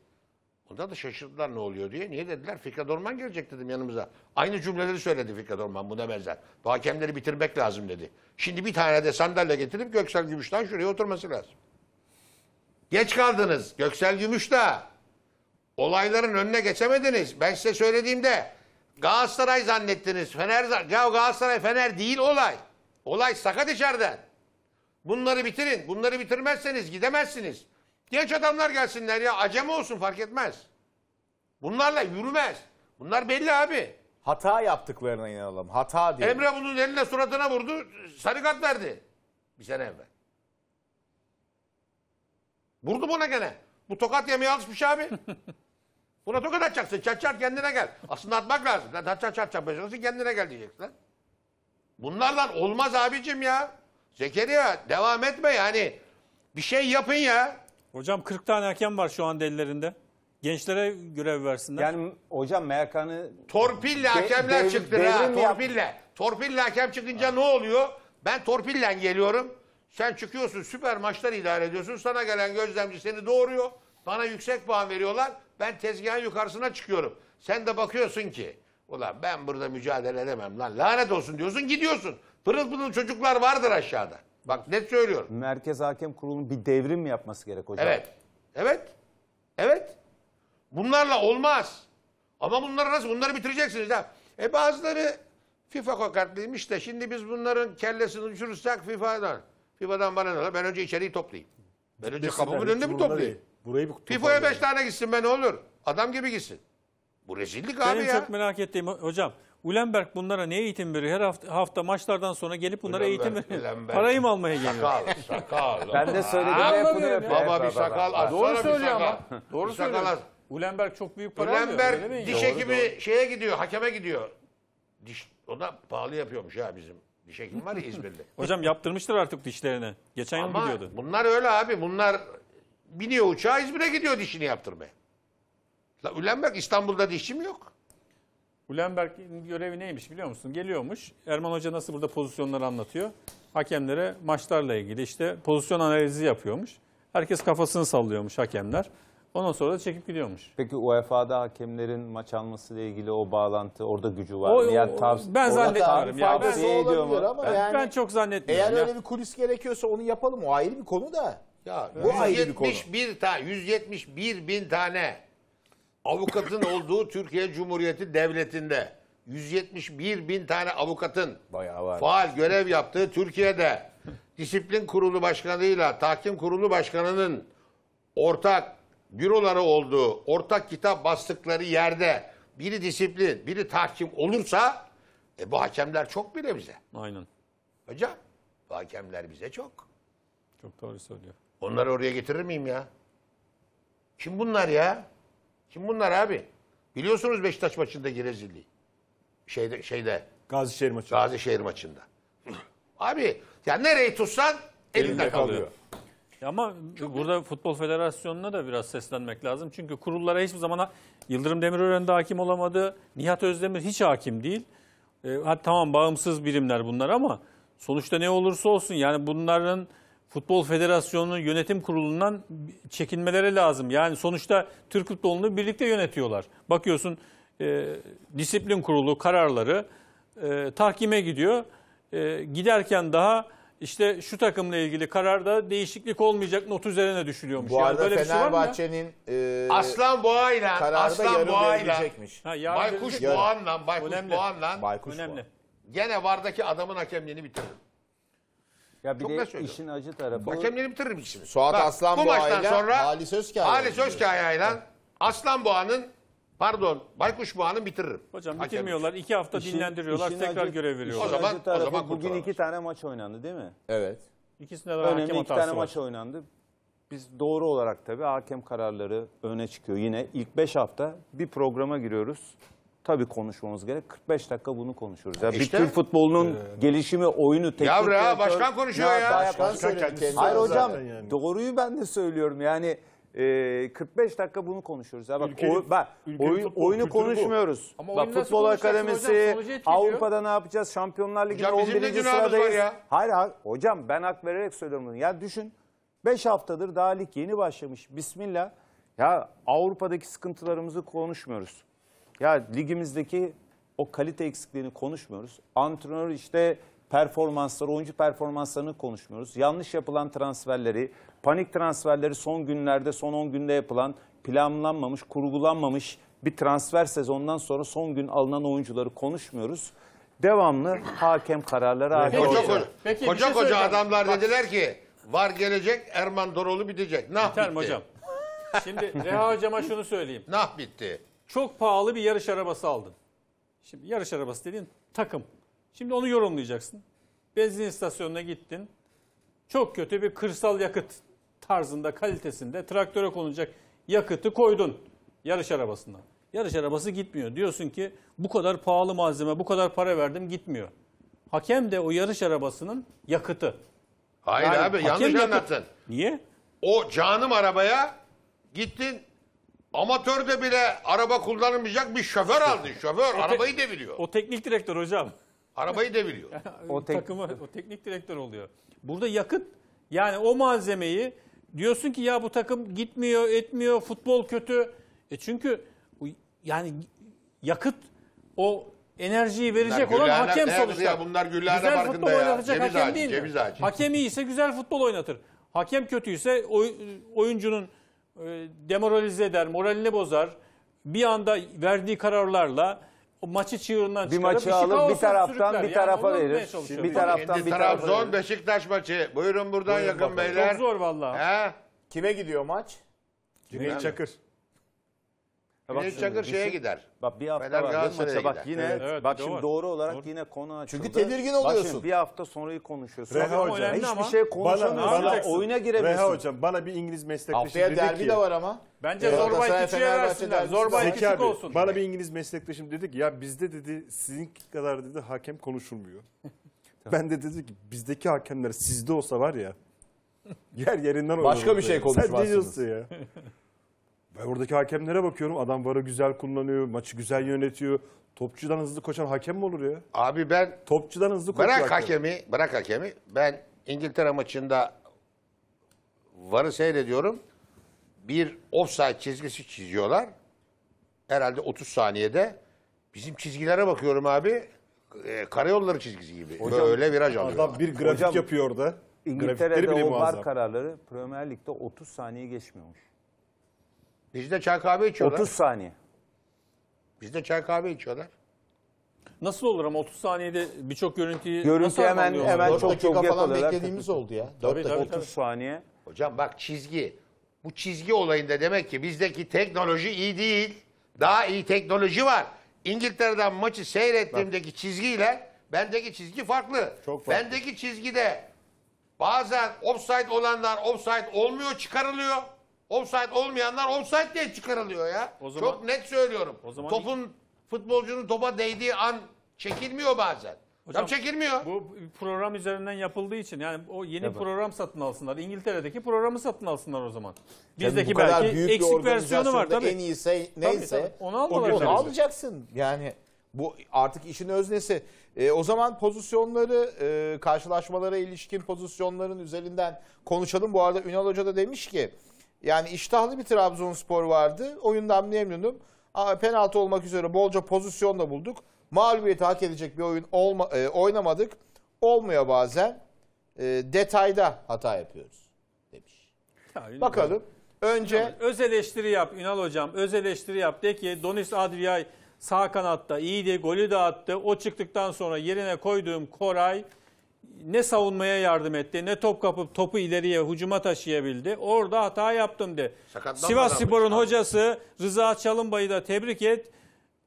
Onda da şaşırdılar ne oluyor diye. Niye dediler? Fikret Orman gelecek dedim yanımıza. Aynı cümleleri söyledi Fikret Orman buna benzer. Bu hakemleri bitirmek lazım dedi. Şimdi bir tane de sandalye getirip Göksel Gümüş'ten şuraya oturması lazım. Geç kaldınız Göksel Gümüş'te. Olayların önüne geçemediniz. Ben size söylediğimde Galatasaray zannettiniz. Fener, ya Galatasaray Fener değil olay. Olay sakat içeriden. Bunları bitirin. Bunları bitirmezseniz gidemezsiniz. Genç adamlar gelsinler ya. acem olsun fark etmez. Bunlarla yürümez. Bunlar belli abi. Hata yaptıklarına inanalım. Hata diye. Emre bunun eline suratına vurdu. Sarı kart verdi. Bir sene evvel. Vurdu buna gene. Bu tokat yemeye alışmış abi. Buna tokat atacaksın. Çat çat kendine gel. Aslında atmak lazım. Çat çat çat yapacaksın kendine gel diyecekler. Bunlardan olmaz abicim ya. Zekeriya devam etme yani. Bir şey yapın ya. Hocam 40 tane hakem var şu anda ellerinde. Gençlere görev versinler. Yani hocam Merkan'ı... Torpille hakemler dev, çıktı devrim ha. Yap. Torpille. Torpille hakem çıkınca ha. ne oluyor? Ben torpille geliyorum. Sen çıkıyorsun süper maçlar idare ediyorsun. Sana gelen gözlemci seni doğuruyor. Bana yüksek puan veriyorlar. Ben tezgahın yukarısına çıkıyorum. Sen de bakıyorsun ki ulan ben burada mücadele edemem lan lanet olsun diyorsun gidiyorsun. Pırıl pırıl çocuklar vardır aşağıda. Bak net söylüyorum. Merkez Hakem Kurulu'nun bir devrim mi yapması gerek hocam? Evet. Evet. Evet. Bunlarla olmaz. Ama bunları nasıl? Bunları bitireceksiniz ha. E bazıları FIFA kokartlıymış da şimdi biz bunların kellesini uçurursak FIFA'dan. FIFA'dan bana ne olur? Ben önce içeriği toplayayım. Ben önce kapımın önünde mi toplayayım? Burayı bir FIFA'ya 5 tane gitsin be ne olur. Adam gibi gitsin. Bu rezillik Benim abi ya. Benim çok merak ettiğim hocam. Ulenberg bunlara ne eğitim veriyor? Her hafta, hafta maçlardan sonra gelip bunlara Ulenberg, eğitim veriyor. Ulenberg. Parayı mı almaya geliyor? Sakal, sakal. ben de söyledim. Anlamıyorum. Baba bir sakal. Ha, doğru söylüyor ama. Doğru söylüyor. Ulenberg çok büyük para Ulenberg alıyor. Ulenberg diş hekimi şeye gidiyor, hakeme gidiyor. Diş, o da pahalı yapıyormuş ya bizim. Diş hekimi var ya İzmir'de. Hocam yaptırmıştır artık dişlerini. Geçen Ama yıl gidiyordu. bunlar öyle abi. Bunlar biniyor uçağa İzmir'e gidiyor dişini yaptırmaya. La Ülenberg İstanbul'da dişçi mi yok? Ulenberg'in görevi neymiş biliyor musun? Geliyormuş. Erman Hoca nasıl burada pozisyonları anlatıyor. Hakemlere maçlarla ilgili işte pozisyon analizi yapıyormuş. Herkes kafasını sallıyormuş hakemler. Ondan sonra da çekip gidiyormuş. Peki UEFA'da hakemlerin maç almasıyla ilgili o bağlantı, orada gücü var o, mı? Yani tavs- ben zannetmiyorum ya. Ben, ben, yani, ben çok zannetmiyorum. Eğer ya. öyle bir kulis gerekiyorsa onu yapalım. O ayrı bir konu da. Ya bu 171 tane, 171 bin tane avukatın olduğu Türkiye Cumhuriyeti Devleti'nde 171 bin tane avukatın Bayağı var. faal görev yaptığı Türkiye'de disiplin kurulu başkanıyla tahkim kurulu başkanının ortak büroları olduğu, ortak kitap bastıkları yerde biri disiplin, biri tahkim olursa e, bu hakemler çok bile bize. Aynen. Hocam bu hakemler bize çok. Çok doğru söylüyor. Onları oraya getirir miyim ya? Kim bunlar ya? Kim bunlar abi? Biliyorsunuz Beşiktaş maçındaki rezilliği. Şeyde, şeyde. Gazişehir maçında. Gazişehir maçında. abi ya nereyi tutsan elinde, elinde kalıyor. kalıyor. ama Çünkü... burada Futbol Federasyonu'na da biraz seslenmek lazım. Çünkü kurullara hiçbir zaman Yıldırım Demirören de hakim olamadı. Nihat Özdemir hiç hakim değil. E, hadi tamam bağımsız birimler bunlar ama sonuçta ne olursa olsun yani bunların Futbol Federasyonu'nun yönetim kurulundan çekinmeleri lazım. Yani sonuçta Türk futbolunu birlikte yönetiyorlar. Bakıyorsun e, disiplin kurulu kararları e, tahkime gidiyor. E, giderken daha işte şu takımla ilgili kararda değişiklik olmayacak not üzerine düşülüyormuş. Bu arada Böyle şey Fenerbahçe'nin e, Aslan Boğa'yla Aslan Boğa'yla Baykuş Boğan'la Baykuş Boğan'la Baykuş Önemli. Boğan. Gene Vardaki adamın hakemliğini bitirdim. Ya bir Çok de işin acı tarafı. Hakemleri bitiririm ikisini. Suat Bak, Aslanboğa ile sonra Halis Özkaya. Halis Özkaya ile Aslanboğa'nın pardon Baykuş Boğa'nın bitiririm. Hocam Hakem bitirmiyorlar. İki hafta işin, dinlendiriyorlar. İşin tekrar acı, görev veriyorlar. O zaman, o zaman bugün iki tane maç oynandı değil mi? Evet. İkisinde de Önemli hakem iki tane var. maç oynandı. Biz doğru olarak tabii hakem kararları öne çıkıyor. Yine ilk beş hafta bir programa giriyoruz. Tabii konuşmamız gerek. 45 dakika bunu konuşuruz. Ya e işte, bir Türk futbolunun e, gelişimi, oyunu, teknik Ya başkan konuşuyor ya. ya. Başkan, başkan kendisi. Hayır hocam yani. doğruyu ben de söylüyorum. Yani e, 45 dakika bunu konuşuruz. Ya bak ülkenin, o, bak oyun, futbol, oyunu konuşmuyoruz. Ama bak futbol akademisi, hocam, Avrupa'da ne yapacağız? Şampiyonlar Ligi'nde 11. sıradayız. Ya. Hayır, hayır hocam ben hak vererek söylüyorum bunu. Ya düşün 5 haftadır daha lig yeni başlamış. Bismillah. Ya Avrupa'daki sıkıntılarımızı konuşmuyoruz. Ya ligimizdeki o kalite eksikliğini konuşmuyoruz. Antrenör işte performansları, oyuncu performanslarını konuşmuyoruz. Yanlış yapılan transferleri, panik transferleri son günlerde, son 10 günde yapılan, planlanmamış, kurgulanmamış bir transfer sezonundan sonra son gün alınan oyuncuları konuşmuyoruz. Devamlı hakem kararları hakim koca, koca, Peki, koca, şey koca adamlar Bak. dediler ki var gelecek Erman Doroğlu bitecek. Nah Biter bitti. hocam. Şimdi Reha hocama şunu söyleyeyim. Nah bitti. Çok pahalı bir yarış arabası aldın. Şimdi yarış arabası dediğin takım. Şimdi onu yorumlayacaksın. Benzin istasyonuna gittin. Çok kötü bir kırsal yakıt tarzında kalitesinde traktöre konulacak yakıtı koydun yarış arabasına. Yarış arabası gitmiyor. Diyorsun ki bu kadar pahalı malzeme, bu kadar para verdim gitmiyor. Hakem de o yarış arabasının yakıtı. Hayır Yani abi hakem yanlış yakıt- anlattın. Niye? O canım arabaya gittin Amatör de bile araba kullanılmayacak bir şoför aldı. Şoför arabayı deviriyor. O teknik direktör hocam. Arabayı deviriyor. o tek- takımı o teknik direktör oluyor. Burada yakıt yani o malzemeyi diyorsun ki ya bu takım gitmiyor, etmiyor, futbol kötü. E çünkü yani yakıt o enerjiyi verecek olan hakem ne sonuçta. ya? Bunlar Gülhane güzel futbol ya. oynatacak Ceviz hakem ağacı, değil mi? ceviz ağacı. Hakem iyiyse güzel futbol oynatır. Hakem kötüyse oy- oyuncunun e, demoralize eder, moralini bozar. Bir anda verdiği kararlarla maçı çığırından bir çıkarıp maçı alıp bir taraftan bir tarafa yani verir. Bir taraftan Şimdi bir tarafa Trabzon Beşiktaş maçı. Buyurun buradan Buyurun yakın bakalım. beyler. Çok zor valla. He? Kime gidiyor maç? Cüneyt Çakır bak Cüneyt Çakır şeye gider. Bak bir hafta Fener var. Maça bak yine Evet, bak bir şimdi doğru olarak yine konu açıldı. Çünkü tedirgin oluyorsun. Bak şimdi bir hafta sonrayı konuşuyorsun. Reha Ama hocam. Hiçbir şey konuşamıyorsun. Bana- bana- oyuna giremiyorsun. Reha hocam bana bir İngiliz meslektaşı Haftaya dedi derbi de var ama. Bence Evet. Galatasaray, zorba ikinciye Fenerbahçe versinler. derbisi Zorba Zeki olsun. bana bir İngiliz meslektaşım dedi ki ya bizde dedi sizin kadar dedi hakem konuşulmuyor. ben de dedi ki bizdeki hakemler sizde olsa var ya yer yerinden oynar. Başka bir şey konuşmazsınız. Sen diyorsun ya? Ve oradaki hakemlere bakıyorum. Adam varı güzel kullanıyor, maçı güzel yönetiyor. Topçudan hızlı koşan hakem mi olur ya? Abi ben Topçudan hızlı koşan bırak hakemi, bırak hakemi. Ben İngiltere maçında varı seyrediyorum. Bir offside çizgisi çiziyorlar. Herhalde 30 saniyede. Bizim çizgilere bakıyorum abi. E, karayolları çizgisi gibi. Böyle viraj alıyor. Adam bir grafik Hocam, yapıyor orada. İngiltere'de o var kararları Premier Lig'de 30 saniye geçmiyormuş. Bizde çay kahve içiyorlar. 30 saniye. Bizde çay kahve içiyorlar. Nasıl olur ama 30 saniyede birçok görüntüyü Görüntü nasıl hemen- anlıyorlar? hemen Dört çok falan beklediğimiz oldu ya. Dört Tabii, tabii, 30 saniye. Hocam bak çizgi. Bu çizgi olayında demek ki bizdeki teknoloji iyi değil. Daha iyi teknoloji var. İngiltere'den maçı seyrettiğimdeki çizgiyle bendeki çizgi farklı. Çok farklı. Bendeki çizgide bazen offside olanlar offside olmuyor çıkarılıyor. Offside olmayanlar offside diye çıkarılıyor ya. O zaman, Çok net söylüyorum. O zaman Topun futbolcunun topa değdiği an çekilmiyor bazen. Hocam, Tam çekilmiyor. Bu program üzerinden yapıldığı için yani o yeni evet. program satın alsınlar. İngiltere'deki programı satın alsınlar o zaman. Bizdeki belki büyük eksik versiyonu var tabii. En iyiyse neyse tabii, tabii. onu aldılar. Onu, onu alacaksın. Yani bu artık işin öznesi. E, o zaman pozisyonları, e, karşılaşmalara ilişkin pozisyonların üzerinden konuşalım. Bu arada Ünal Hoca da demiş ki yani iştahlı bir Trabzonspor vardı. Oyundan memnunum. Penaltı olmak üzere bolca pozisyon da bulduk. Mağlubiyeti hak edecek bir oyun olma, e, oynamadık. Olmuyor bazen. E, detayda hata yapıyoruz demiş. Ya, Bakalım. Önce yani öz eleştiri yap Ünal hocam. Öz eleştiri yap. De ki Donis Adriay sağ kanatta iyiydi. Golü de attı. O çıktıktan sonra yerine koyduğum Koray ne savunmaya yardım etti ne top kapıp topu ileriye hücuma taşıyabildi. Orada hata yaptım de. Sivas Spor'un hocası Rıza Çalınbay'ı da tebrik et.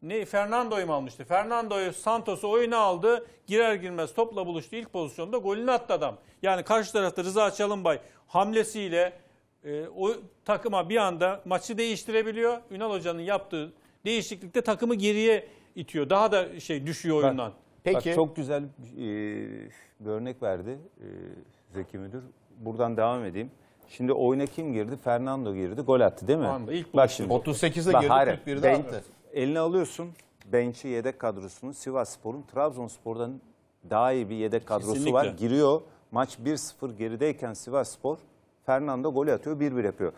Ne Fernando'yu mu almıştı? Fernando'yu Santos'u oyuna aldı. Girer girmez topla buluştu. ilk pozisyonda golünü attı adam. Yani karşı tarafta Rıza Çalınbay hamlesiyle e, o takıma bir anda maçı değiştirebiliyor. Ünal Hoca'nın yaptığı değişiklikte takımı geriye itiyor. Daha da şey düşüyor oyundan. Ben... Peki. Bak, çok güzel e, bir örnek verdi e, Zeki Müdür. Buradan devam edeyim. Şimdi oyuna kim girdi? Fernando girdi. Gol attı değil mi? Anda ilk bak şimdi. 38'de girdi, hayır, ben, attı. Eline alıyorsun bench'i yedek kadrosunu. Sivas Spor'un Trabzonspor'dan daha iyi bir yedek kadrosu Kesinlikle. var. Giriyor. Maç 1-0 gerideyken Sivas Spor Fernando gol atıyor 1-1 yapıyor.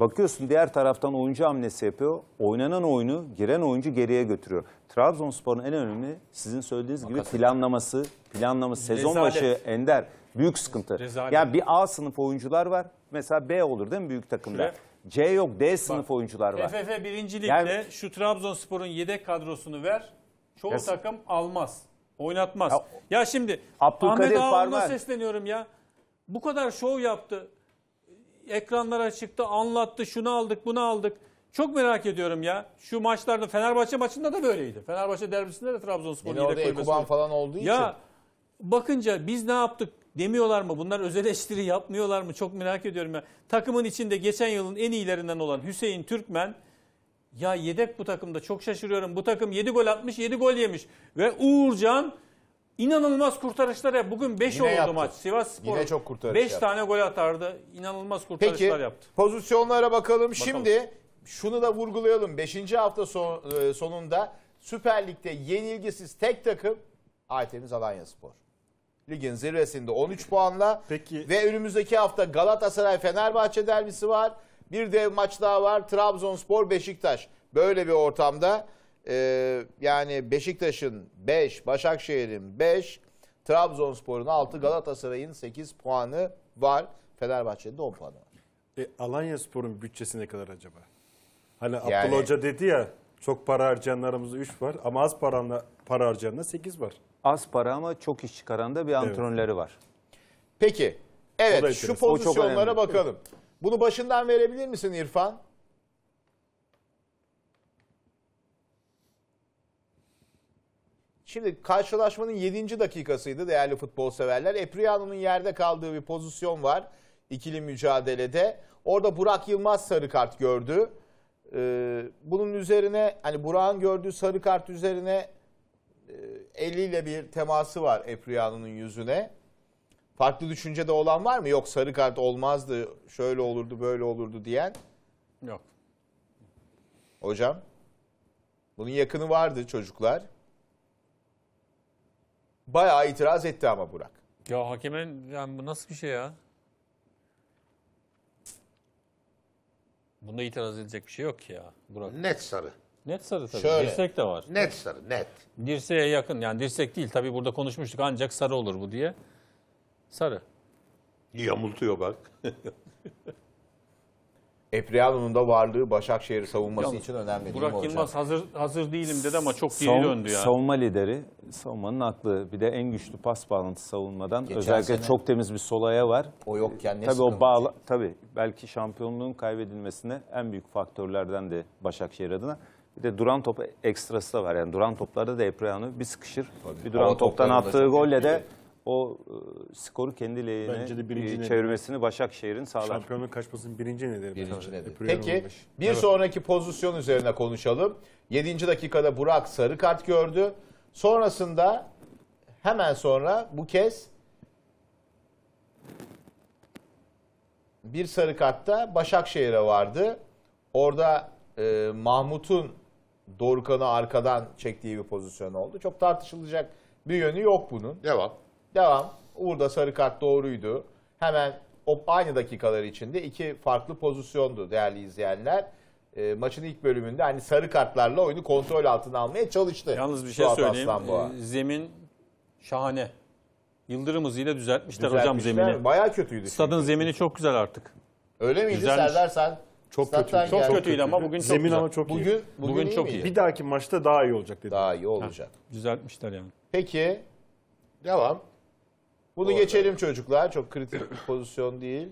Bakıyorsun diğer taraftan oyuncu hamlesi yapıyor. Oynanan oyunu giren oyuncu geriye götürüyor. Trabzonspor'un en önemli sizin söylediğiniz gibi planlaması, planlaması sezon Rezalet. başı ender büyük sıkıntı. Rezalet. Yani bir A sınıf oyuncular var. Mesela B olur değil mi büyük takımda? Şuraya. C yok D sınıf Bak, oyuncular var. FF 1. Lig'de yani, şu Trabzonspor'un yedek kadrosunu ver. Çoğu yes. takım almaz. Oynatmaz. Ya, ya şimdi Abdülkadir Ahmet Ağaoğlu'na sesleniyorum ya. Bu kadar şov yaptı ekranlara çıktı, anlattı, şunu aldık, bunu aldık. Çok merak ediyorum ya. Şu maçlarda Fenerbahçe maçında da böyleydi. Fenerbahçe derbisinde de Trabzonspor'u yedek orada Ekuban falan olduğu ya, için. Ya bakınca biz ne yaptık demiyorlar mı? Bunlar öz eleştiri yapmıyorlar mı? Çok merak ediyorum ya. Takımın içinde geçen yılın en iyilerinden olan Hüseyin Türkmen ya yedek bu takımda çok şaşırıyorum. Bu takım 7 gol atmış, 7 gol yemiş ve Uğurcan İnanılmaz kurtarışlar ya Bugün 5 Yine oldu yaptı. maç. Sivas Spor. Yine 5 tane gol atardı. İnanılmaz kurtarışlar Peki, yaptı. pozisyonlara bakalım. bakalım. Şimdi şunu da vurgulayalım. 5. hafta son, e, sonunda Süper Lig'de yenilgisiz tek takım Aytemiz Alanya Spor. Ligin zirvesinde 13 puanla Peki. ve önümüzdeki hafta Galatasaray-Fenerbahçe derbisi var. Bir de maç daha var Trabzonspor-Beşiktaş. Böyle bir ortamda ee, yani Beşiktaş'ın 5, Başakşehir'in 5, Trabzonspor'un 6, Galatasaray'ın 8 puanı var. Fenerbahçe'nin de 10 puanı var. E, Alanya Spor'un bütçesi ne kadar acaba? Hani yani, Abdullah Hoca dedi ya çok para harcayanlarımız 3 var ama az paranla, para harcayanlar 8 var. Az para ama çok iş çıkaran da bir antrenörleri evet. var. Peki. Evet şu pozisyonlara bakalım. Bunu başından verebilir misin İrfan? Şimdi karşılaşmanın 7. dakikasıydı değerli futbol severler. Epriano'nun yerde kaldığı bir pozisyon var ikili mücadelede. Orada Burak Yılmaz sarı kart gördü. Ee, bunun üzerine hani Burak'ın gördüğü sarı kart üzerine e, eliyle bir teması var Epriano'nun yüzüne. Farklı düşüncede olan var mı? Yok sarı kart olmazdı, şöyle olurdu, böyle olurdu diyen. Yok. Hocam, bunun yakını vardı çocuklar. Bayağı itiraz etti ama Burak. Ya hakemen yani bu nasıl bir şey ya? Bunda itiraz edecek bir şey yok ya Burak. Net sarı. Net sarı tabii. Şöyle. Dirsek de var. Net sarı, net. Dirseğe yakın. Yani dirsek değil tabii burada konuşmuştuk ancak sarı olur bu diye. Sarı. Yamultuyor bak. Epriano'nun da varlığı Başakşehir savunması Yok. için önemli değil Burak Yılmaz hazır, hazır değilim dedi ama çok Savun, geri döndü yani. Savunma lideri, savunmanın aklı. Bir de en güçlü pas bağlantısı savunmadan. Geçen özellikle sene, çok temiz bir solaya var. O yokken ne tabii o bağla, Tabii belki şampiyonluğun kaybedilmesine en büyük faktörlerden de Başakşehir adına. Bir de duran top ekstrası da var. Yani duran toplarda da Epriano bir sıkışır. Tabii. Bir duran Hava toptan attığı golle de... Şey o e, skoru kendi lehine Bence de birinci e, nedeni. çevirmesini Başakşehir'in sağlar. Şampiyonluğun kaçmasının birinci nedeni. Birinci nedeni. Peki bir sonraki pozisyon üzerine konuşalım. 7. dakikada Burak sarı kart gördü. Sonrasında hemen sonra bu kez bir sarı kartta Başakşehir'e vardı. Orada e, Mahmut'un Dorukan'ı arkadan çektiği bir pozisyon oldu. Çok tartışılacak bir yönü yok bunun. Devam. Devam. Uğur'da sarı kart doğruydu. Hemen o aynı dakikalar içinde iki farklı pozisyondu değerli izleyenler. E, maçın ilk bölümünde hani sarı kartlarla oyunu kontrol altına almaya çalıştı. Yalnız bir şey Suat söyleyeyim. Aslanboğa. Ee, zemin şahane. Yıldırım hızıyla düzeltmişler, düzeltmişler hocam zemini. Bayağı kötüydü. Stadın çünkü. zemini çok güzel artık. Öyle miydi Güzelmiş. Serdar sen? Çok kötü. Çok kötüydü ama bugün çok güzel. ama çok bugün, iyi. Bugün, bugün iyi çok iyi. Bir dahaki maçta daha iyi olacak dedim. Daha iyi olacak. Ha, düzeltmişler yani. Peki devam. Bunu Doğru. geçelim çocuklar. Çok kritik bir pozisyon değil.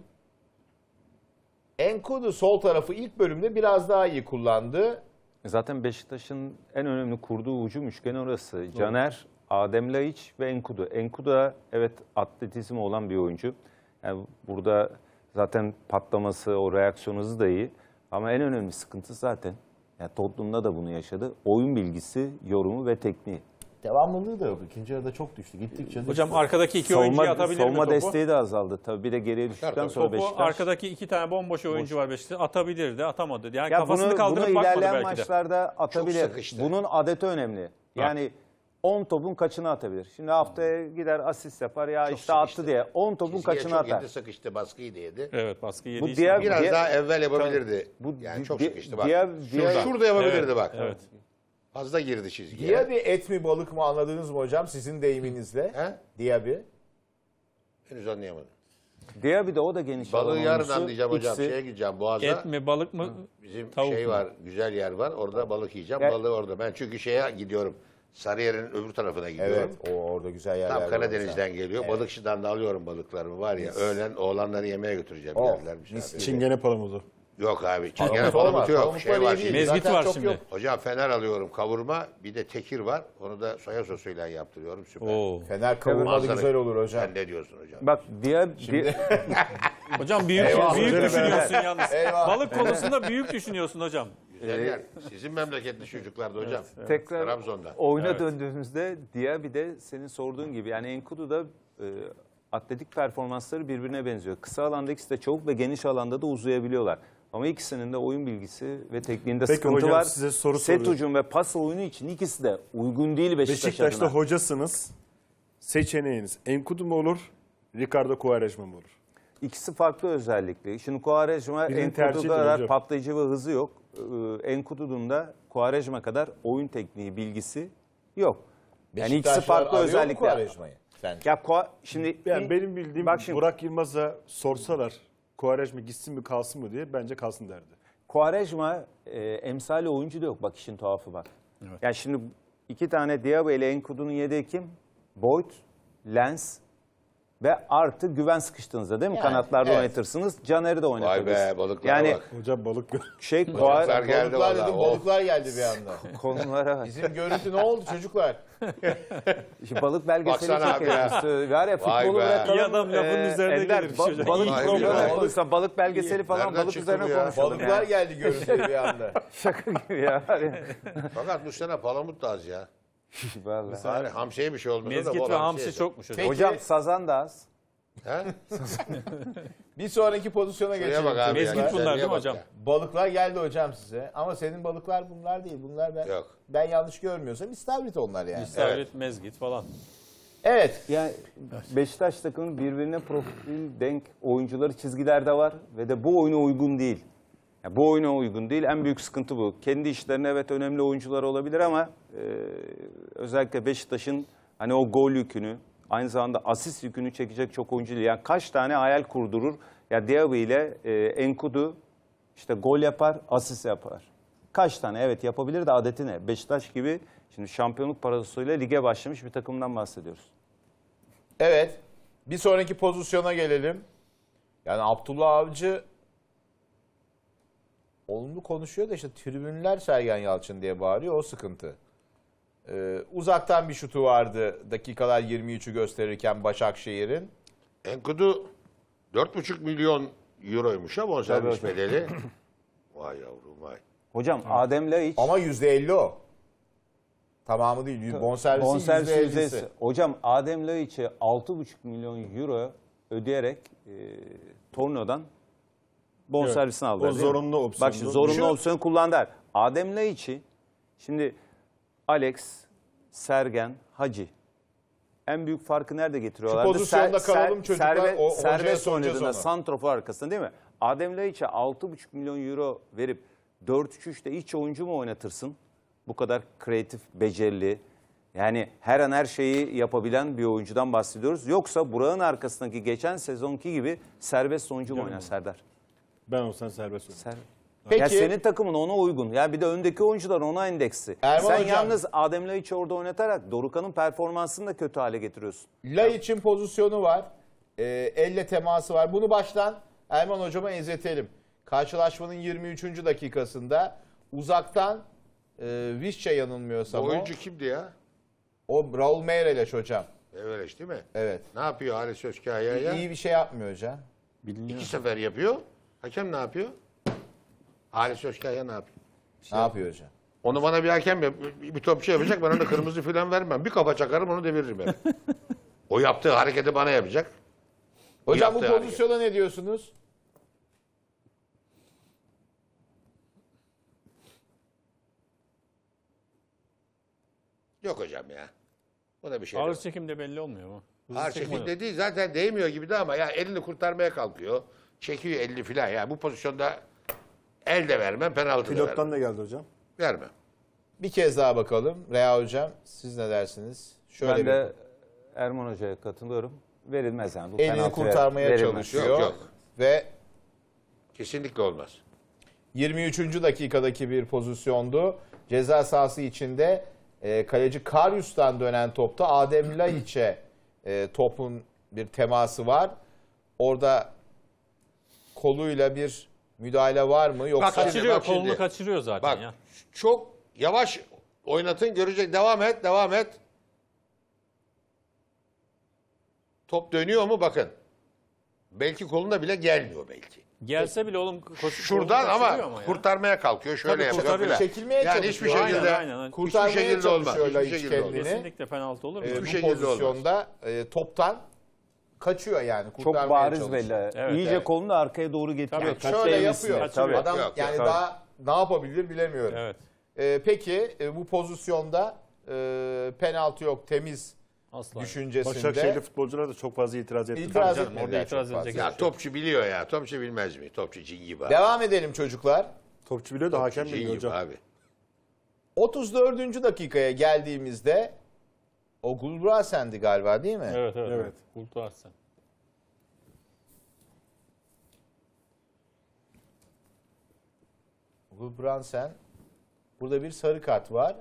Enkudu sol tarafı ilk bölümde biraz daha iyi kullandı. E, zaten Beşiktaş'ın en önemli kurduğu ucu üçgeni orası. Doğru. Caner, Adem Laiç ve Enkudu. Enkudu da evet atletizmi olan bir oyuncu. Yani burada zaten patlaması, o reaksiyon hızı da iyi. Ama en önemli sıkıntı zaten yani Tottenham'da da bunu yaşadı. Oyun bilgisi, yorumu ve tekniği devamlılığı da yok. İkinci yarıda çok düştü. Gittikçe düştü. Hocam arkadaki iki savunma, oyuncuyu atabilir savunma mi topu? desteği de azaldı. Tabii bir de geriye düştükten sonra topu Beşiktaş. Arkadaki iki tane bomboş oyuncu Boş. var Beşiktaş. Atabilirdi, atamadı. Yani ya kafasını bunu, kaldırıp bunu bakmadı belki de. maçlarda atabilir. Bunun adeti önemli. Yani ha. 10 topun kaçını atabilir. Şimdi haftaya hmm. gider asist yapar ya çok işte sıkıştı. attı diye. 10 topun Çizgiye kaçını çok atar. Yedi sıkıştı, baskıyı da yedi. Evet, baskıyı yedi. Bu diğer, biraz diğer, daha evvel yapabilirdi. Bu, yani çok sıkıştı bak. Diğer, diğer, şurada, şurada yapabilirdi evet, bak. Evet. Fazla girdi çizgiye. bir et mi balık mı anladınız mı hocam sizin deyiminizle? He? bir Henüz anlayamadım. bir de o da geniş Balığı yarın anlayacağım hocam. İkisi- Şeye gideceğim Boğaz'a. Et mi balık mı? Bizim Tavuk şey mu? var, güzel yer var. Orada balık yiyeceğim. Ya- Balığı orada. Ben çünkü şeye gidiyorum. Sarıyer'in öbür tarafına gidiyorum. Evet. O orada güzel yerler Tam var Karadeniz'den hocam. geliyor. Balıkçıdan da alıyorum balıklarımı var ya. Öğlen oğlanları yemeğe götüreceğim. Oh, Çingene palamudu. Yok abi. Çeken palamut yok. Şey var şimdi. Mezgit var şimdi. Yok. Hocam fener alıyorum kavurma. Bir de tekir var. Onu da soya sosuyla yaptırıyorum. Süper. Oo. Fener kavurma da güzel olur hocam. Sen ne diyorsun hocam? Bak diğer... Şimdi... hocam büyük, Eyvah, büyük düşünüyorsun be. yalnız. Eyvah. Balık konusunda büyük düşünüyorsun hocam. Güzeller. Ee, sizin memleketli çocuklarda hocam. Evet, evet. Tekrar Trabzon'da. oyuna evet. döndüğümüzde diğer bir de senin sorduğun gibi yani Enkudu'da e, atletik performansları birbirine benziyor. Kısa alanda ikisi de çabuk ve geniş alanda da uzayabiliyorlar. Ama ikisinin de oyun bilgisi ve tekniğinde Peki sıkıntı hocam, var. size soru Set soruyorum. ucum ve pas oyunu için ikisi de uygun değil Beşiktaş Beşiktaş'ta adına. hocasınız. Seçeneğiniz Enkudu mu olur, Ricardo Quaresma mı olur? İkisi farklı özellikle. Şimdi Quaresma Birini tercih Enkudu edin kadar hocam. patlayıcı ve hızı yok. Ee, Enkudu'nun da Quaresma kadar oyun tekniği bilgisi yok. Yani ikisi farklı arıyor mu özellikler. Ya Kua- şimdi Yani benim bildiğim Bak şimdi- Burak Yılmaz'a sorsalar Kuarejma gitsin mi kalsın mı diye bence kalsın derdi. Kuarejma e, emsali oyuncu da yok bak işin tuhafı bak. Evet. Yani şimdi iki tane Diaby ile Enkudu'nun yedeği kim? Boyd, Lens, ve artı güven sıkıştığınızda değil mi? Evet. Kanatlarda Evet. oynatırsınız. Caner'i de Vay oynatırsınız. be balıklar. yani bak. Hocam balık gör. şey Balıklar koa- geldi Balıklar dedim Oh. balıklar geldi bir anda. konulara Bizim görüntü ne oldu çocuklar? balık belgeseli Baksana abi çekeriz. ya. Ee, Var ya futbolu be. bırakalım. İyi adam lafın Ee, üzerine Ender, gelirmiş şey hocam. balık İyi. programı Vay be. yapılırsa balık belgeseli falan Nereden balık üzerine ya? konuşalım. Balıklar ya. geldi görüntü bir anda. Şaka gibi ya. Fakat bu sene palamut da az ya. Vallahi. Yani hamsiye bir şey olmadı Mezgit bol ve hamsi çokmuş hocam. Peki- Hocam sazan da az. Bir sonraki pozisyona Şuraya geçelim. bak abi. Mezgit yani, bunlar değil mi hocam? ya. Balıklar geldi hocam size. Ama senin balıklar bunlar değil. Bunlar ben Yok. ben yanlış görmüyorsam istavrit onlar yani. İstavrit, mezgit falan. Evet. Yani Beşiktaş takımının birbirine profil denk oyuncuları çizgilerde var ve de bu oyuna uygun değil. Yani bu oyuna uygun değil. En büyük sıkıntı bu. Kendi işlerine evet önemli oyuncular olabilir ama e, özellikle Beşiktaş'ın hani o gol yükünü, aynı zamanda asist yükünü çekecek çok oyuncu değil. Yani kaç tane hayal kurdurur. Ya yani Diaby ile e, Enkudu işte gol yapar, asist yapar. Kaç tane evet yapabilir de adeti ne? Beşiktaş gibi şimdi şampiyonluk parasıyla lige başlamış bir takımdan bahsediyoruz. Evet. Bir sonraki pozisyona gelelim. Yani Abdullah Avcı olumlu konuşuyor da işte tribünler Sergen Yalçın diye bağırıyor o sıkıntı. Ee, uzaktan bir şutu vardı dakikalar 23'ü gösterirken Başakşehir'in. Enkudu 4,5 milyon euroymuş ha bonservis Tabii bedeli. vay yavrum vay. Hocam Adem Laiç... Ama %50 o. Tamamı değil. Bonservisin Bonservis %50'si. Hocam Adem Laiç'e 6,5 milyon euro ödeyerek e, Torino'dan bonservisini aldılar. O değil mi? zorunlu opsiyon. Bak şimdi zorunlu Şu... opsiyonu kullandılar. Adem Laiçi, şimdi Alex, Sergen, Hacı. En büyük farkı nerede getiriyorlar? Şu pozisyonda kalalım çocuklar. Serve, o, serbest oynadığında Santrofor arkasında değil mi? Adem Laiç'e 6,5 milyon euro verip 4-3-3'te iç oyuncu mu oynatırsın? Bu kadar kreatif, becerili, yani her an her şeyi yapabilen bir oyuncudan bahsediyoruz. Yoksa Burak'ın arkasındaki geçen sezonki gibi serbest oyuncu mu oynar Serdar? Ben olsam serbest olur. Sen... Peki. Ya senin takımın ona uygun. Ya bir de öndeki oyuncular ona endeksi. Erman Sen hocam. yalnız Adem Laiç'i orada oynatarak Dorukan'ın performansını da kötü hale getiriyorsun. Laiç'in pozisyonu var. E, elle teması var. Bunu baştan Erman hocama izletelim. Karşılaşmanın 23. dakikasında uzaktan e, Vişça yanılmıyorsam o. Oyuncu kimdi ya? O Raul Meireles hocam. Eveleş değil mi? Evet. Ne yapıyor Ali Sözkaya ya? İyi, bir şey yapmıyor hocam. Bilmiyorum. İki sefer yapıyor. Hakem ne yapıyor? Ali Söşkaya ne yapıyor? Ne yapıyor hocam? Onu bana bir hakem bir bir topçu yapacak bana da kırmızı falan vermem. Bir kafa çakarım onu deviririm ben. o yaptığı hareketi bana yapacak. Hocam bu yaptığı hareket. ne diyorsunuz? Yok hocam ya. da bir şey Ağır yok. çekimde belli olmuyor mu? Hızlı Ağır çekimde değil zaten değmiyor gibi de ama ya elini kurtarmaya kalkıyor. Çekiyor 50 filan. Yani bu pozisyonda el de vermem, penaltı da vermem. Pilottan da geldi hocam. Vermem. Bir kez daha bakalım. Rea hocam siz ne dersiniz? Şöyle ben bir... de Erman Hoca'ya katılıyorum. Verilmez yani. Bu Elini kurtarmaya verilmez. çalışıyor. Yok, yok. Ve kesinlikle olmaz. 23. dakikadaki bir pozisyondu. Ceza sahası içinde e, kaleci Karyus'tan dönen topta Adem Laiç'e e, topun bir teması var. Orada koluyla bir müdahale var mı? Yoksa Bak kaçırıyor, bak kolunu şimdi. kaçırıyor zaten Bak, ya. Çok yavaş oynatın görecek. Devam et, devam et. Top dönüyor mu bakın. Belki kolunda bile gelmiyor belki. Gelse bile oğlum koşu, şuradan ama, ya. kurtarmaya kalkıyor şöyle Tabii yapıyor filan. Çekilmeye yani çalışıyor. hiçbir şekilde aynen, aynen. kurtarmaya hiçbir şekilde olmaz. Hiçbir şekilde olmaz. Kesinlikle penaltı olur mu? Ee, bu şekilde pozisyonda olmaz. E, toptan kaçıyor yani. Çok kurtarmaya bariz belli. Evet, İyice evet. kolunu arkaya doğru getiriyor. Tabii, Kaç şöyle yapıyor. diye. Tabii. Adam Yok, yani tabii. daha ne yapabilir bilemiyorum. Evet. Ee, peki e, bu pozisyonda e, penaltı yok temiz Asla. düşüncesinde. Başakşehirli futbolcular da çok fazla itiraz etti. İtiraz Tabii canım, etmediler orada itiraz fazla. Ya şey topçu biliyor ya. Topçu bilmez mi? Topçu cin gibi abi. Devam edelim çocuklar. Topçu biliyor da hakem biliyor. bilmiyor hocam. abi. 34. dakikaya geldiğimizde o Guldrasen'di galiba değil mi? Evet, evet. evet. Guldrasen. Gulbransen. Burada bir sarı kart var.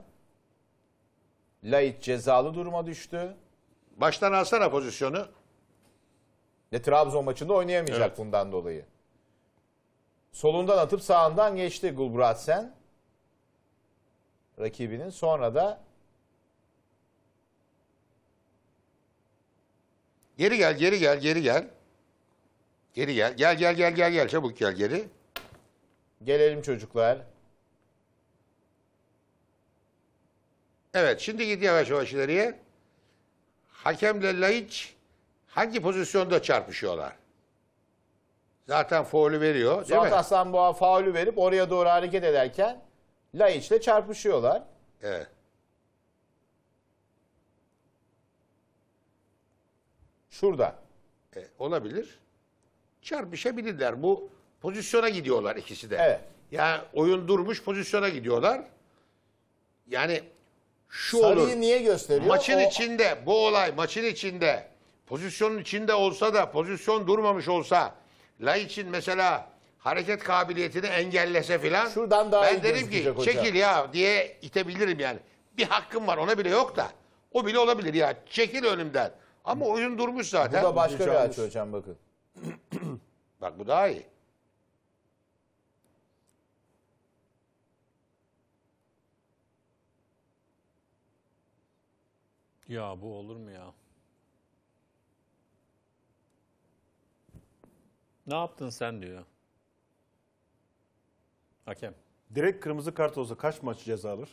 Lait cezalı duruma düştü. Baştan alsana pozisyonu. Ne Trabzon maçında oynayamayacak evet. bundan dolayı. Solundan atıp sağından geçti Gulbratsen. Rakibinin sonra da Geri gel, geri gel, geri gel. Geri gel. Gel gel gel gel gel çabuk gel geri. Gelelim çocuklar. Evet şimdi git yavaş yavaş ileriye. Hakemle Laiç hangi pozisyonda çarpışıyorlar? Zaten faulü veriyor değil aslan mi? Aslanboğa faulü verip oraya doğru hareket ederken Laiç'le çarpışıyorlar. Evet. Şurada. E, olabilir. Çarpışabilirler. Bu pozisyona gidiyorlar ikisi de. Evet. Yani oyun durmuş pozisyona gidiyorlar. Yani şu Sarıyı olur. niye gösteriyor? Maçın o... içinde bu olay maçın içinde pozisyonun içinde olsa da pozisyon durmamış olsa lay için mesela hareket kabiliyetini engellese filan. Şuradan daha ben iyi dedim ki hocam. çekil ya diye itebilirim yani. Bir hakkım var ona bile yok da. O bile olabilir ya. Çekil önümden. Ama oyun durmuş zaten. Bu da başka bir açı hocam bakın. Bak bu daha iyi. Ya bu olur mu ya? Ne yaptın sen diyor. Hakem. Direkt kırmızı kart olsa kaç maç ceza alır?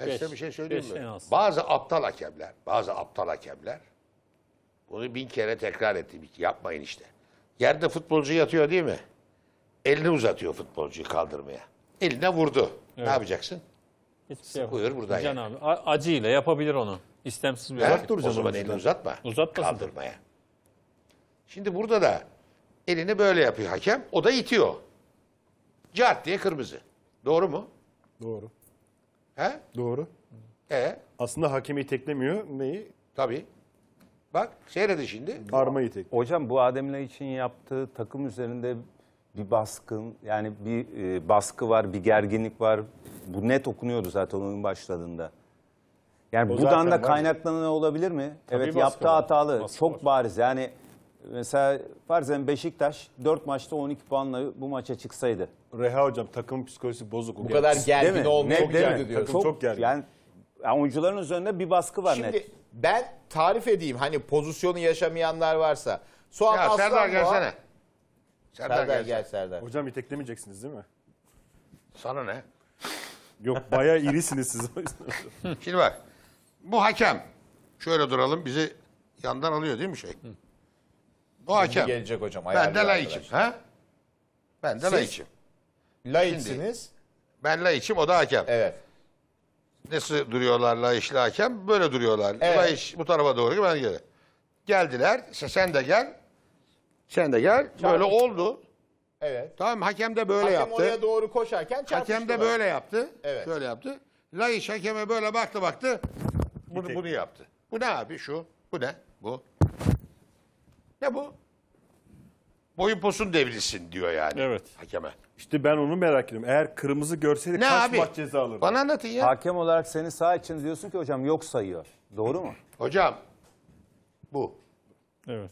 Beş. bir şey söyleyeyim Beş mi? Bazı aptal hakemler, bazı aptal hakemler bunu bin kere tekrar ettim. Yapmayın işte. Yerde futbolcu yatıyor değil mi? Elini uzatıyor futbolcuyu kaldırmaya. Eline vurdu. Evet. Ne yapacaksın? Hiçbir şey Buyur buradan. Can abi acıyla yapabilir onu. İstemsiz bir hareket. O zaman elini uzatma. Uzatmasın. Kaldırmaya. Şimdi burada da elini böyle yapıyor hakem. O da itiyor. Cart diye kırmızı. Doğru mu? Doğru. He? Doğru. E? Aslında hakemi teklemiyor. Neyi? Tabii. Bak seyredin şimdi. Armayı tek. Hocam bu Adem'le için yaptığı takım üzerinde bir baskın yani bir e, baskı var, bir gerginlik var. Bu net okunuyordu zaten oyun başladığında. Yani O buradan da var. kaynaklanan olabilir mi? Tabii evet yaptığı var. hatalı. Baskı Çok var. bariz. Yani mesela farzen Beşiktaş 4 maçta 12 puanla bu maça çıksaydı. Reha hocam takım psikolojisi bozuk. Bu kadar Değil gergin mi? Çok Takım çok gergin. Yani, yani oyuncuların üzerinde bir baskı var Şimdi net. Ben tarif edeyim hani pozisyonu yaşamayanlar varsa. Suat ya, Aslan Serdar gelsene. Serdar, Serdar gelsene. gel Serdar. Hocam iteklemeyeceksiniz değil mi? Sana ne? Yok bayağı irisiniz siz. Şimdi bak bu hakem şöyle duralım bizi yandan alıyor değil mi şey? Bu hakem. gelecek hocam. Ben de laikim. Ha? Ben de laikim. Laiksiniz. Ben laikim o da hakem. Evet nasıl duruyorlar layışlı hakem? Böyle duruyorlar. Evet. Layış bu tarafa doğru ben geri. Geldiler. sen de gel. Sen de gel. Böyle oldu. Evet. Tamam hakem de böyle Hakem yaptı. oraya doğru koşarken Hakem de böyle yaptı. Evet. Böyle yaptı. Laiş hakeme böyle baktı baktı. Bunu, bunu yaptı. Bu ne abi şu? Bu ne? Bu. Ne bu? boyun posun devrilsin diyor yani Evet. hakeme. İşte ben onu merak ediyorum. Eğer kırmızı görseydi Ne kaç abi? maç ceza alırdı? Bana anlatın ya. Hakem olarak seni sağ için diyorsun ki hocam yok sayıyor. Doğru mu? Hocam bu, Evet.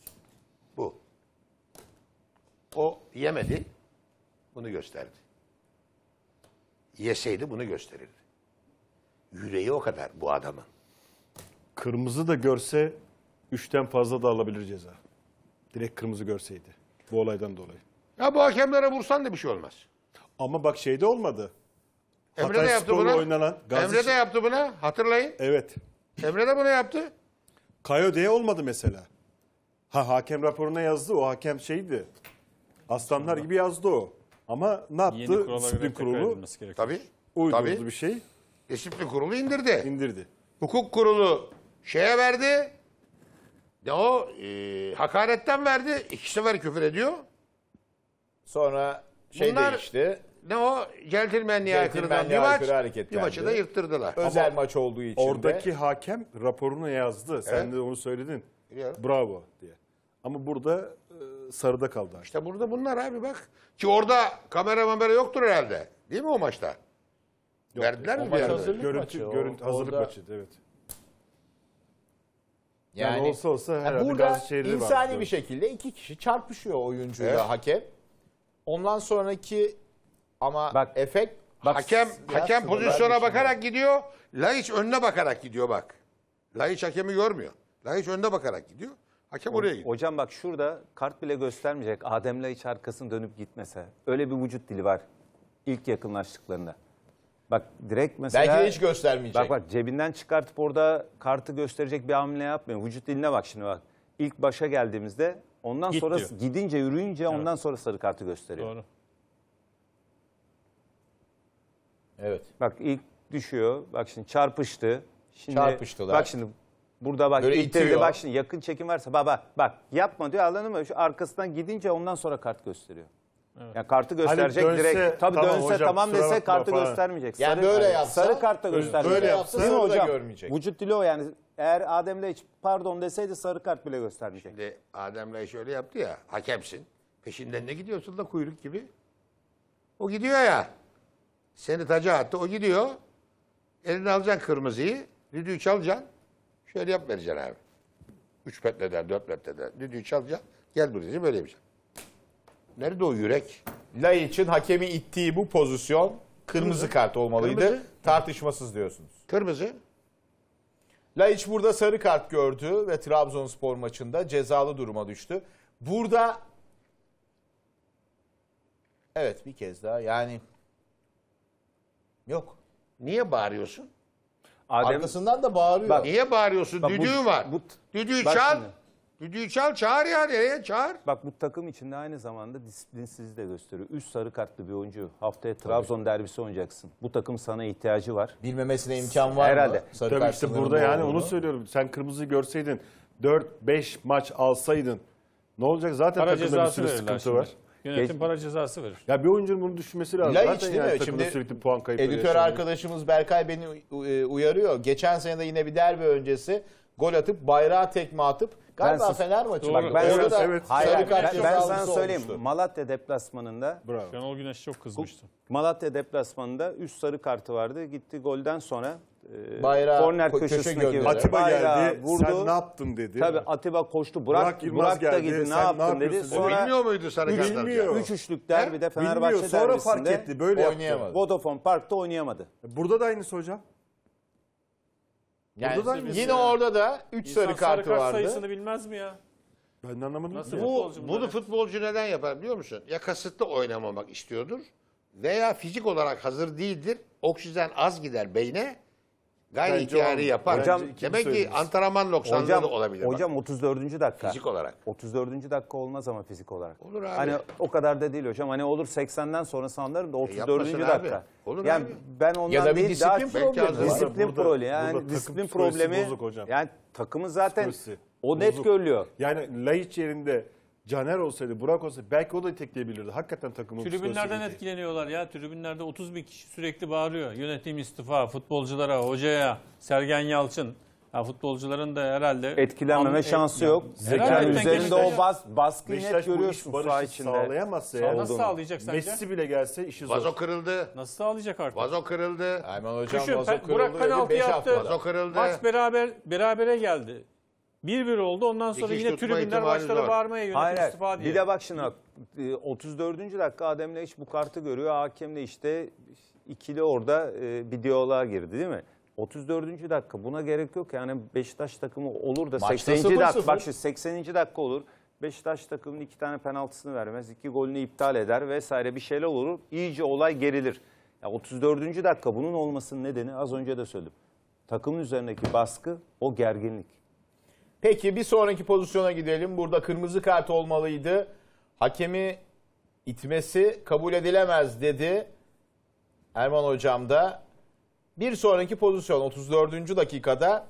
bu. O yemedi, bunu gösterdi. Yeseydi bunu gösterirdi. Yüreği o kadar bu adamın. Kırmızı da görse üçten fazla da alabilir ceza. Direkt kırmızı görseydi bu olaydan dolayı. Ya bu hakemlere vursan da bir şey olmaz. Ama bak şey de olmadı. Emre Hatay de yaptı Spor'la bunu. oynanan Gazi Emre de yaptı bunu. Hatırlayın. Evet. Emre de bunu yaptı. Kayo diye olmadı mesela. Ha hakem raporuna yazdı o hakem şeydi. Aslanlar gibi yazdı o. Ama ne yaptı? Yeni Disiplin kurulu edilmesi gerekiyor. Tabii. uydurdu Tabii. bir şey, Disiplin kurulu indirdi. indirdi. Hukuk kurulu şeye verdi. De o e, hakaretten verdi. İki sefer küfür ediyor. Sonra şey Bunlar- değişti. Ne o? Centilmenliğe aykırıdan bir maç. Bir maçı da yırttırdılar. Özel maç olduğu için Oradaki de. hakem raporunu yazdı. Sen Evet. de onu söyledin. Biliyorum. Bravo diye. Ama burada e, sarıda kaldı. İşte burada bunlar abi bak. Ki orada kamera mamera yoktur herhalde. Değil mi o maçta? Verdiler mi maç hazırlık Görüntü, maçı görüntü hazırlık Orada- maçı evet. Yani, yani olsa olsa herhalde yani burada Gazişehir'de insani bir şekilde iki kişi çarpışıyor oyuncuyla evet. hakem. Ondan sonraki ama bak, efekt bak, hakem hakem pozisyona bakarak gidiyor. Laiç önüne bakarak gidiyor bak. Laiç hakemi görmüyor. Laiç önüne bakarak gidiyor. Hakem oraya gidiyor. Hocam bak şurada kart bile göstermeyecek. Adem Laiç arkasını dönüp gitmese. Öyle bir vücut dili var. ilk yakınlaştıklarında. Bak direkt mesela... Belki de hiç göstermeyecek. Bak bak cebinden çıkartıp orada kartı gösterecek bir hamle yapmıyor. Vücut diline bak şimdi bak. İlk başa geldiğimizde ondan Git sonra diyor. gidince yürüyünce evet. ondan sonra sarı kartı gösteriyor. Doğru. Evet. Bak ilk düşüyor. Bak şimdi çarpıştı. Şimdi, Çarpıştılar. Bak şimdi burada bak Böyle ittirdi. Itiyor. Bak şimdi yakın çekim varsa baba bak yapma diyor anladın mı? Şu arkasından gidince ondan sonra kart gösteriyor. Evet. Ya kartı hani gösterecek dönse, direkt. Tabii tamam dönse hocam, tamam kusura dese kartı falan. göstermeyecek. Yani böyle yapsa- sarı kartla Böyle- göstermeyecek. böyle yapsa sarı da hocam? görmeyecek. Vücut dili o yani. Eğer Adem'le hiç pardon deseydi sarı kart bile göstermeyecek. Şimdi Adem'le şöyle yaptı ya. Hakemsin. Peşinden ne gidiyorsun da kuyruk gibi? O gidiyor ya. Seni taca attı. O gidiyor. Elini alacaksın kırmızıyı. Düdüğü çalacaksın. Şöyle yap vereceksin abi. Üç metreden, dört metreden. Düdüğü çalacaksın. Gel buraya böyle yapacaksın. Nerede o yürek? Lay için hakemi ittiği bu pozisyon kırmızı, kırmızı. kart olmalıydı. Kırmızı. Tartışmasız diyorsunuz. Kırmızı. Laiç burada sarı kart gördü ve Trabzonspor maçında cezalı duruma düştü. Burada Evet bir kez daha yani yok. Niye bağırıyorsun? Adem... Arkasından da bağırıyor. Bak, Niye bağırıyorsun? Bak, Düdüğü bu, var. Bu, Düdüğü çal. Şimdi. Düdüğü çal çağır ya nereye çağır. Bak bu takım içinde aynı zamanda disiplinsizliği de gösteriyor. Üst sarı kartlı bir oyuncu. Haftaya Trabzon derbisi oynayacaksın. Bu takım sana ihtiyacı var. Bilmemesine imkan var Herhalde. mı? Sarı Tabii işte burada yani onu söylüyorum. Sen kırmızı görseydin 4-5 maç alsaydın ne olacak? Zaten Para takımda bir sürü sıkıntı şimdi. var. Yönetim para cezası verir. Ya bir oyuncunun bunu düşünmesi lazım. Laiç değil yani takımda sürekli puan editör yaşanıyor. arkadaşımız Berkay beni e, uyarıyor. Geçen sene de yine bir derbi öncesi gol atıp bayrağı tekme atıp Galiba ben Fener Bak, ben, Orada da evet. hayır, ben, ben sana söyleyeyim. Olmuştu. Malatya deplasmanında Bravo. Şenol Güneş çok kızmıştı. Malatya deplasmanında 3 sarı kartı vardı. Gitti golden sonra e, bayrağı korner köşesindeki köşe Atiba bayrağı geldi. Vurdu. Sen ne yaptın dedi. Tabii Atiba koştu. Burak Burak, Yılmaz Burak da geldi. ne yaptın dedi. Sonra o bilmiyor muydu sarı kartlar? Bilmiyor. Üç üçlük derbide Fenerbahçe bilmiyor. Sonra derbisinde fark etti. Böyle oynayamadı. Vodafone Park'ta oynayamadı. Burada da aynısı hocam. Yani da yine ya. orada da 3 İnsan sarı kart vardı. sayısını bilmez mi ya? Ben de anlamadım Nasıl ki. Bu, Futbolcu bunu bunlar. futbolcu neden yapar biliyor musun? Ya kasıtlı oynamamak istiyordur veya fizik olarak hazır değildir. Oksijen az gider beyne. Gayri Bence ihtiyari yapar. Hocam, Bence Demek ki söylediniz. antrenman noksanlığı Hocam, da olabilir. bak. 34. dakika. Fizik olarak. 34. dakika olmaz ama fizik olarak. Olur abi. Hani o kadar da değil hocam. Hani olur 80'den sonra anlarım da 34. E, yapmasın abi. dakika. Olur yani abi. ben ondan Ya da bir değil daha disiplin problemi var. disiplin Burada- problemi yani disiplin problemi hocam. yani takımın zaten Psikolojisi o net bozuk. görülüyor. Yani Laiç yerinde Caner olsaydı, Burak olsaydı belki o da itekleyebilirdi. Hakikaten takımın Tribünlerden psikolojisi- etkileniyorlar ya. Tribünlerde 30 bin kişi sürekli bağırıyor. Yönetim istifa, futbolculara, hocaya, Sergen Yalçın. Ya futbolcuların da herhalde... etkilenmeme An- şansı et- yok. Zekanın Herhalde üzerinde o bas, baskıyı net Beşiktaş bu iş görüyorsun saha barışı içinde. sağlayamazsa eğer- Nasıl sağlayacak sence? Messi bile gelse işi zor. Vazo kırıldı. Nasıl sağlayacak artık? Vazo kırıldı. Erman Hocam Düşün, vazo pe- kırıldı Burak dedi, penaltı beş yaptı. Vazo kırıldı. Maç beraber berabere geldi. Bir bir oldu. Ondan sonra Dikiş yine tutma tribünler ihtimaliniz başları var. bağırmaya yönelik Hayır, hayır. istifa diye. Bir de bak şuna e, 34. dakika Adem'le hiç bu kartı görüyor. Hakemle işte ikili orada e, bir diyaloğa girdi değil mi? 34. dakika buna gerek yok. Yani Beşiktaş takımı olur da 80. 0 dakika bak şimdi 80. dakika olur. Beşiktaş takımının iki tane penaltısını vermez. iki golünü iptal eder vesaire bir şeyler olur. İyice olay gerilir. Ya 34. dakika bunun olmasının nedeni az önce de söyledim. Takımın üzerindeki baskı o gerginlik. Peki bir sonraki pozisyona gidelim. Burada kırmızı kart olmalıydı. Hakemi itmesi kabul edilemez dedi. Erman hocam da bir sonraki pozisyon 34. dakikada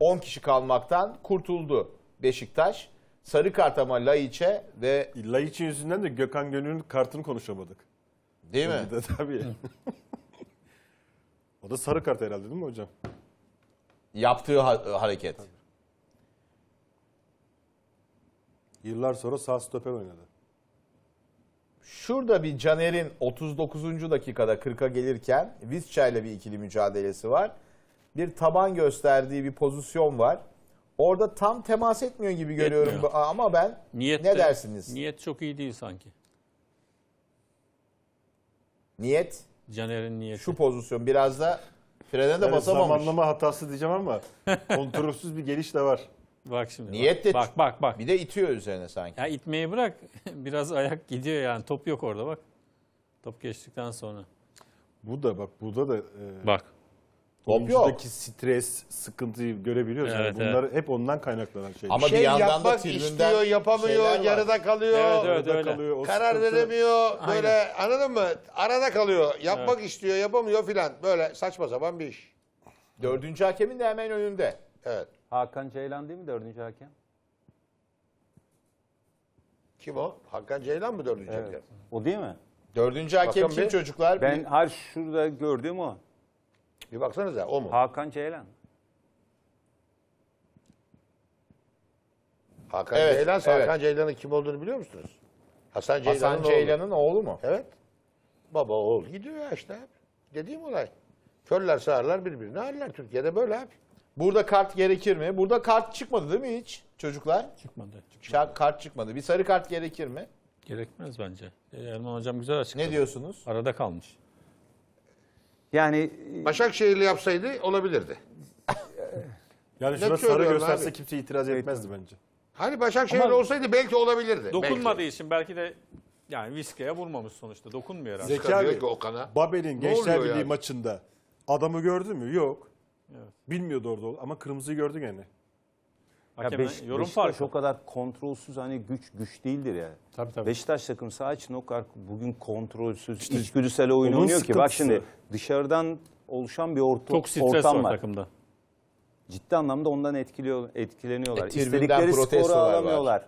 10 kişi kalmaktan kurtuldu Beşiktaş. Sarı kart ama Laiç'e ve... Laiç'e yüzünden de Gökhan Gönül'ün kartını konuşamadık. Değil mi? De, tabii. o da sarı kart herhalde değil mi hocam? Yaptığı ha hareket. Tabii. Yıllar sonra sağ stoper oynadı. Şurada bir Caner'in 39. dakikada 40'a gelirken Vizca ile bir ikili mücadelesi var. Bir taban gösterdiği bir pozisyon var. Orada tam temas etmiyor gibi görüyorum Etmiyor. ama ben Niyet ne de- dersiniz? Niyet çok iyi değil sanki. Niyet Caner'in niyeti. şu pozisyon biraz da frene de Yani basamamış. zamanlama hatası diyeceğim ama kontrolsüz bir geliş de var. Bak şimdi. Niyet de bak bak bak. Bir de itiyor üzerine sanki. Ya itmeyi bırak. Biraz ayak gidiyor yani. Top yok orada bak. Top geçtikten sonra. Bu da bak burada da e, bak. Top yok. stres, sıkıntıyı görebiliyoruz. Evet, yani bunlar evet. hep ondan kaynaklanan şeyler. Ama şey bir yandan yapmak da istiyor, yapamıyor, yarıda kalıyor. Evet, evet, yarıda öyle. kalıyor. O karar sıkıntı. veremiyor. Böyle Aynen. anladın mı? Arada kalıyor. Yapmak evet. istiyor, yapamıyor filan. Böyle saçma sapan bir iş. Dördüncü hakemin de hemen önünde. Evet. Hakan Ceylan değil mi dördüncü hakem? Kim o? Hakan Ceylan mı dördüncü evet. hakem? O değil mi? Dördüncü hakem kim bir- çocuklar? Ben Bir- her şurada gördüğüm o. Bir baksanıza o mu? Hakan Ceylan. Hakan Evet, Ceylan, evet. Hakan Ceylan'ın kim olduğunu biliyor musunuz? Hasan Ceylan'ın Hasan oğlu. oğlu mu? Evet. Baba oğul gidiyor ya işte. Dediğim olay. Körler sağırlar birbirini ağırlar. Türkiye'de böyle abi. Burada kart gerekir mi? Burada kart çıkmadı değil mi hiç çocuklar? Çıkmadı. çıkmadı. Kart çıkmadı. Bir sarı kart gerekir mi? Gerekmez bence. E, Erman Hocam güzel açıkladı. Ne diyorsunuz? Arada kalmış. Yani Başakşehirli yapsaydı olabilirdi. Yani şuna sarı gösterse abi? kimse itiraz etmezdi bence. Hani Başakşehir Ama- olsaydı belki olabilirdi. Dokunmadığı için belki de yani viskeye vurmamış sonuçta. Dokunmuyor herhalde. Zeki abi Okan'a. Babel'in Ne Gençler Birliği yani? maçında adamı gördün mü? Yok. Evet. Bilmiyordu orada ama kırmızıyı gördü yani. Ya Hakeme Beş, yorum Beşiktaş o kadar kontrolsüz hani güç güç değildir ya. Tabii, tabii. Beşiktaş takım saha için o kadar bugün kontrolsüz, içgüdüsel oyun onun oynuyor ki. Bak şimdi dışarıdan oluşan bir orta, Çok stres ortam var takımda. Ciddi anlamda ondan etkiliyor, etkileniyorlar. E, İstedikleri skoru alamıyorlar.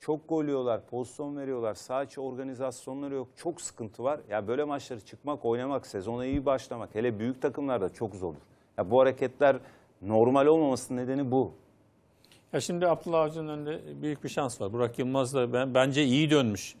Çok gol yiyorlar, pozisyon veriyorlar, saha içi organizasyonları yok. Çok sıkıntı var. Ya böyle maçları çıkmak, oynamak, sezona iyi başlamak hele büyük takımlarda çok zordur. Ya bu hareketler normal olmamasının nedeni bu. Ya şimdi Abdullah Avcı'nın önünde büyük bir şans var. Burak Yılmaz da ben, bence iyi dönmüş.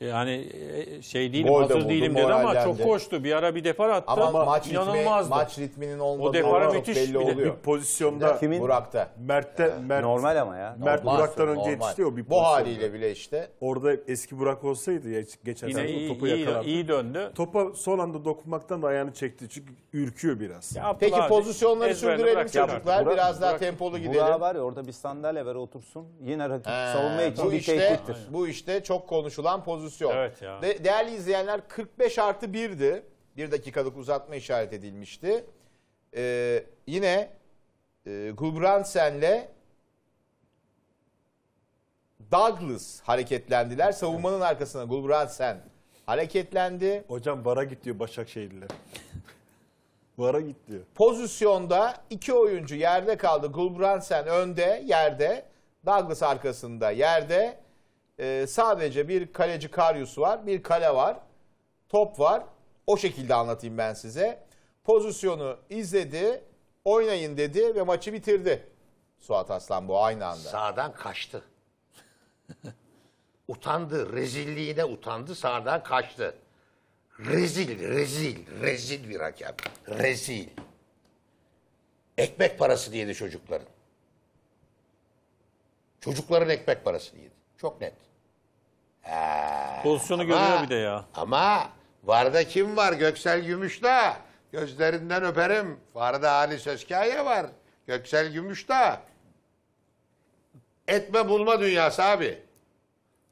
Yani e, şey değilim Gol de hazır buldu, değilim dedi ama çok koştu. Bir ara bir defar attı. Ama, maç ritmi, maç ritminin olmadığı o depara olarak müthiş belli bir pozisyonda Kimin? Burak'ta. Mert'te Mert, Normal ama ya. Mert Olmaz, Burak'tan önce normal. yetişti o bir Bu haliyle bile işte Orada eski Burak olsaydı ya geçen Yine iyi, topu iyi, yakalardı. iyi döndü. Topa son anda dokunmaktan da ayağını çekti çünkü ürküyor biraz. Peki pozisyonları ezberle sürdürelim bırak çocuklar. Burak- Biraz daha tempolu gidelim. Burak var ya orada bir sandalye ver otursun. Yine rakip savunma için bir işte, tehdittir. Bu işte çok konuşulan pozisyon pozisyon. Evet ya. De değerli izleyenler 45 artı 1'di. Bir dakikalık uzatma işaret edilmişti. Ee, yine e, Gulbransen'le Douglas hareketlendiler. Savunmanın arkasına Gulbransen hareketlendi. Hocam bara git diyor Başakşehirli. Bara git diyor. Pozisyonda iki oyuncu yerde kaldı. Gulbransen önde, yerde. Douglas arkasında, yerde e, sadece bir kaleci Karyus var, bir kale var, top var. O şekilde anlatayım ben size. Pozisyonu izledi, oynayın dedi ve maçı bitirdi. Suat Aslan bu aynı anda. Sağdan kaçtı. utandı, rezilliğine utandı, sağdan kaçtı. Rezil, rezil, rezil bir hakem. Rezil. Ekmek parası diye de çocukların. Çocukların ekmek parası diye. Çok net. Ee, Pozisyonu ama, görüyor bir de ya. Ama Varda kim var? Göksel Gümüşdağ. Gözlerinden öperim. Varda Ali Sözkaya var. Göksel Gümüşdağ. Etme bulma dünyası abi.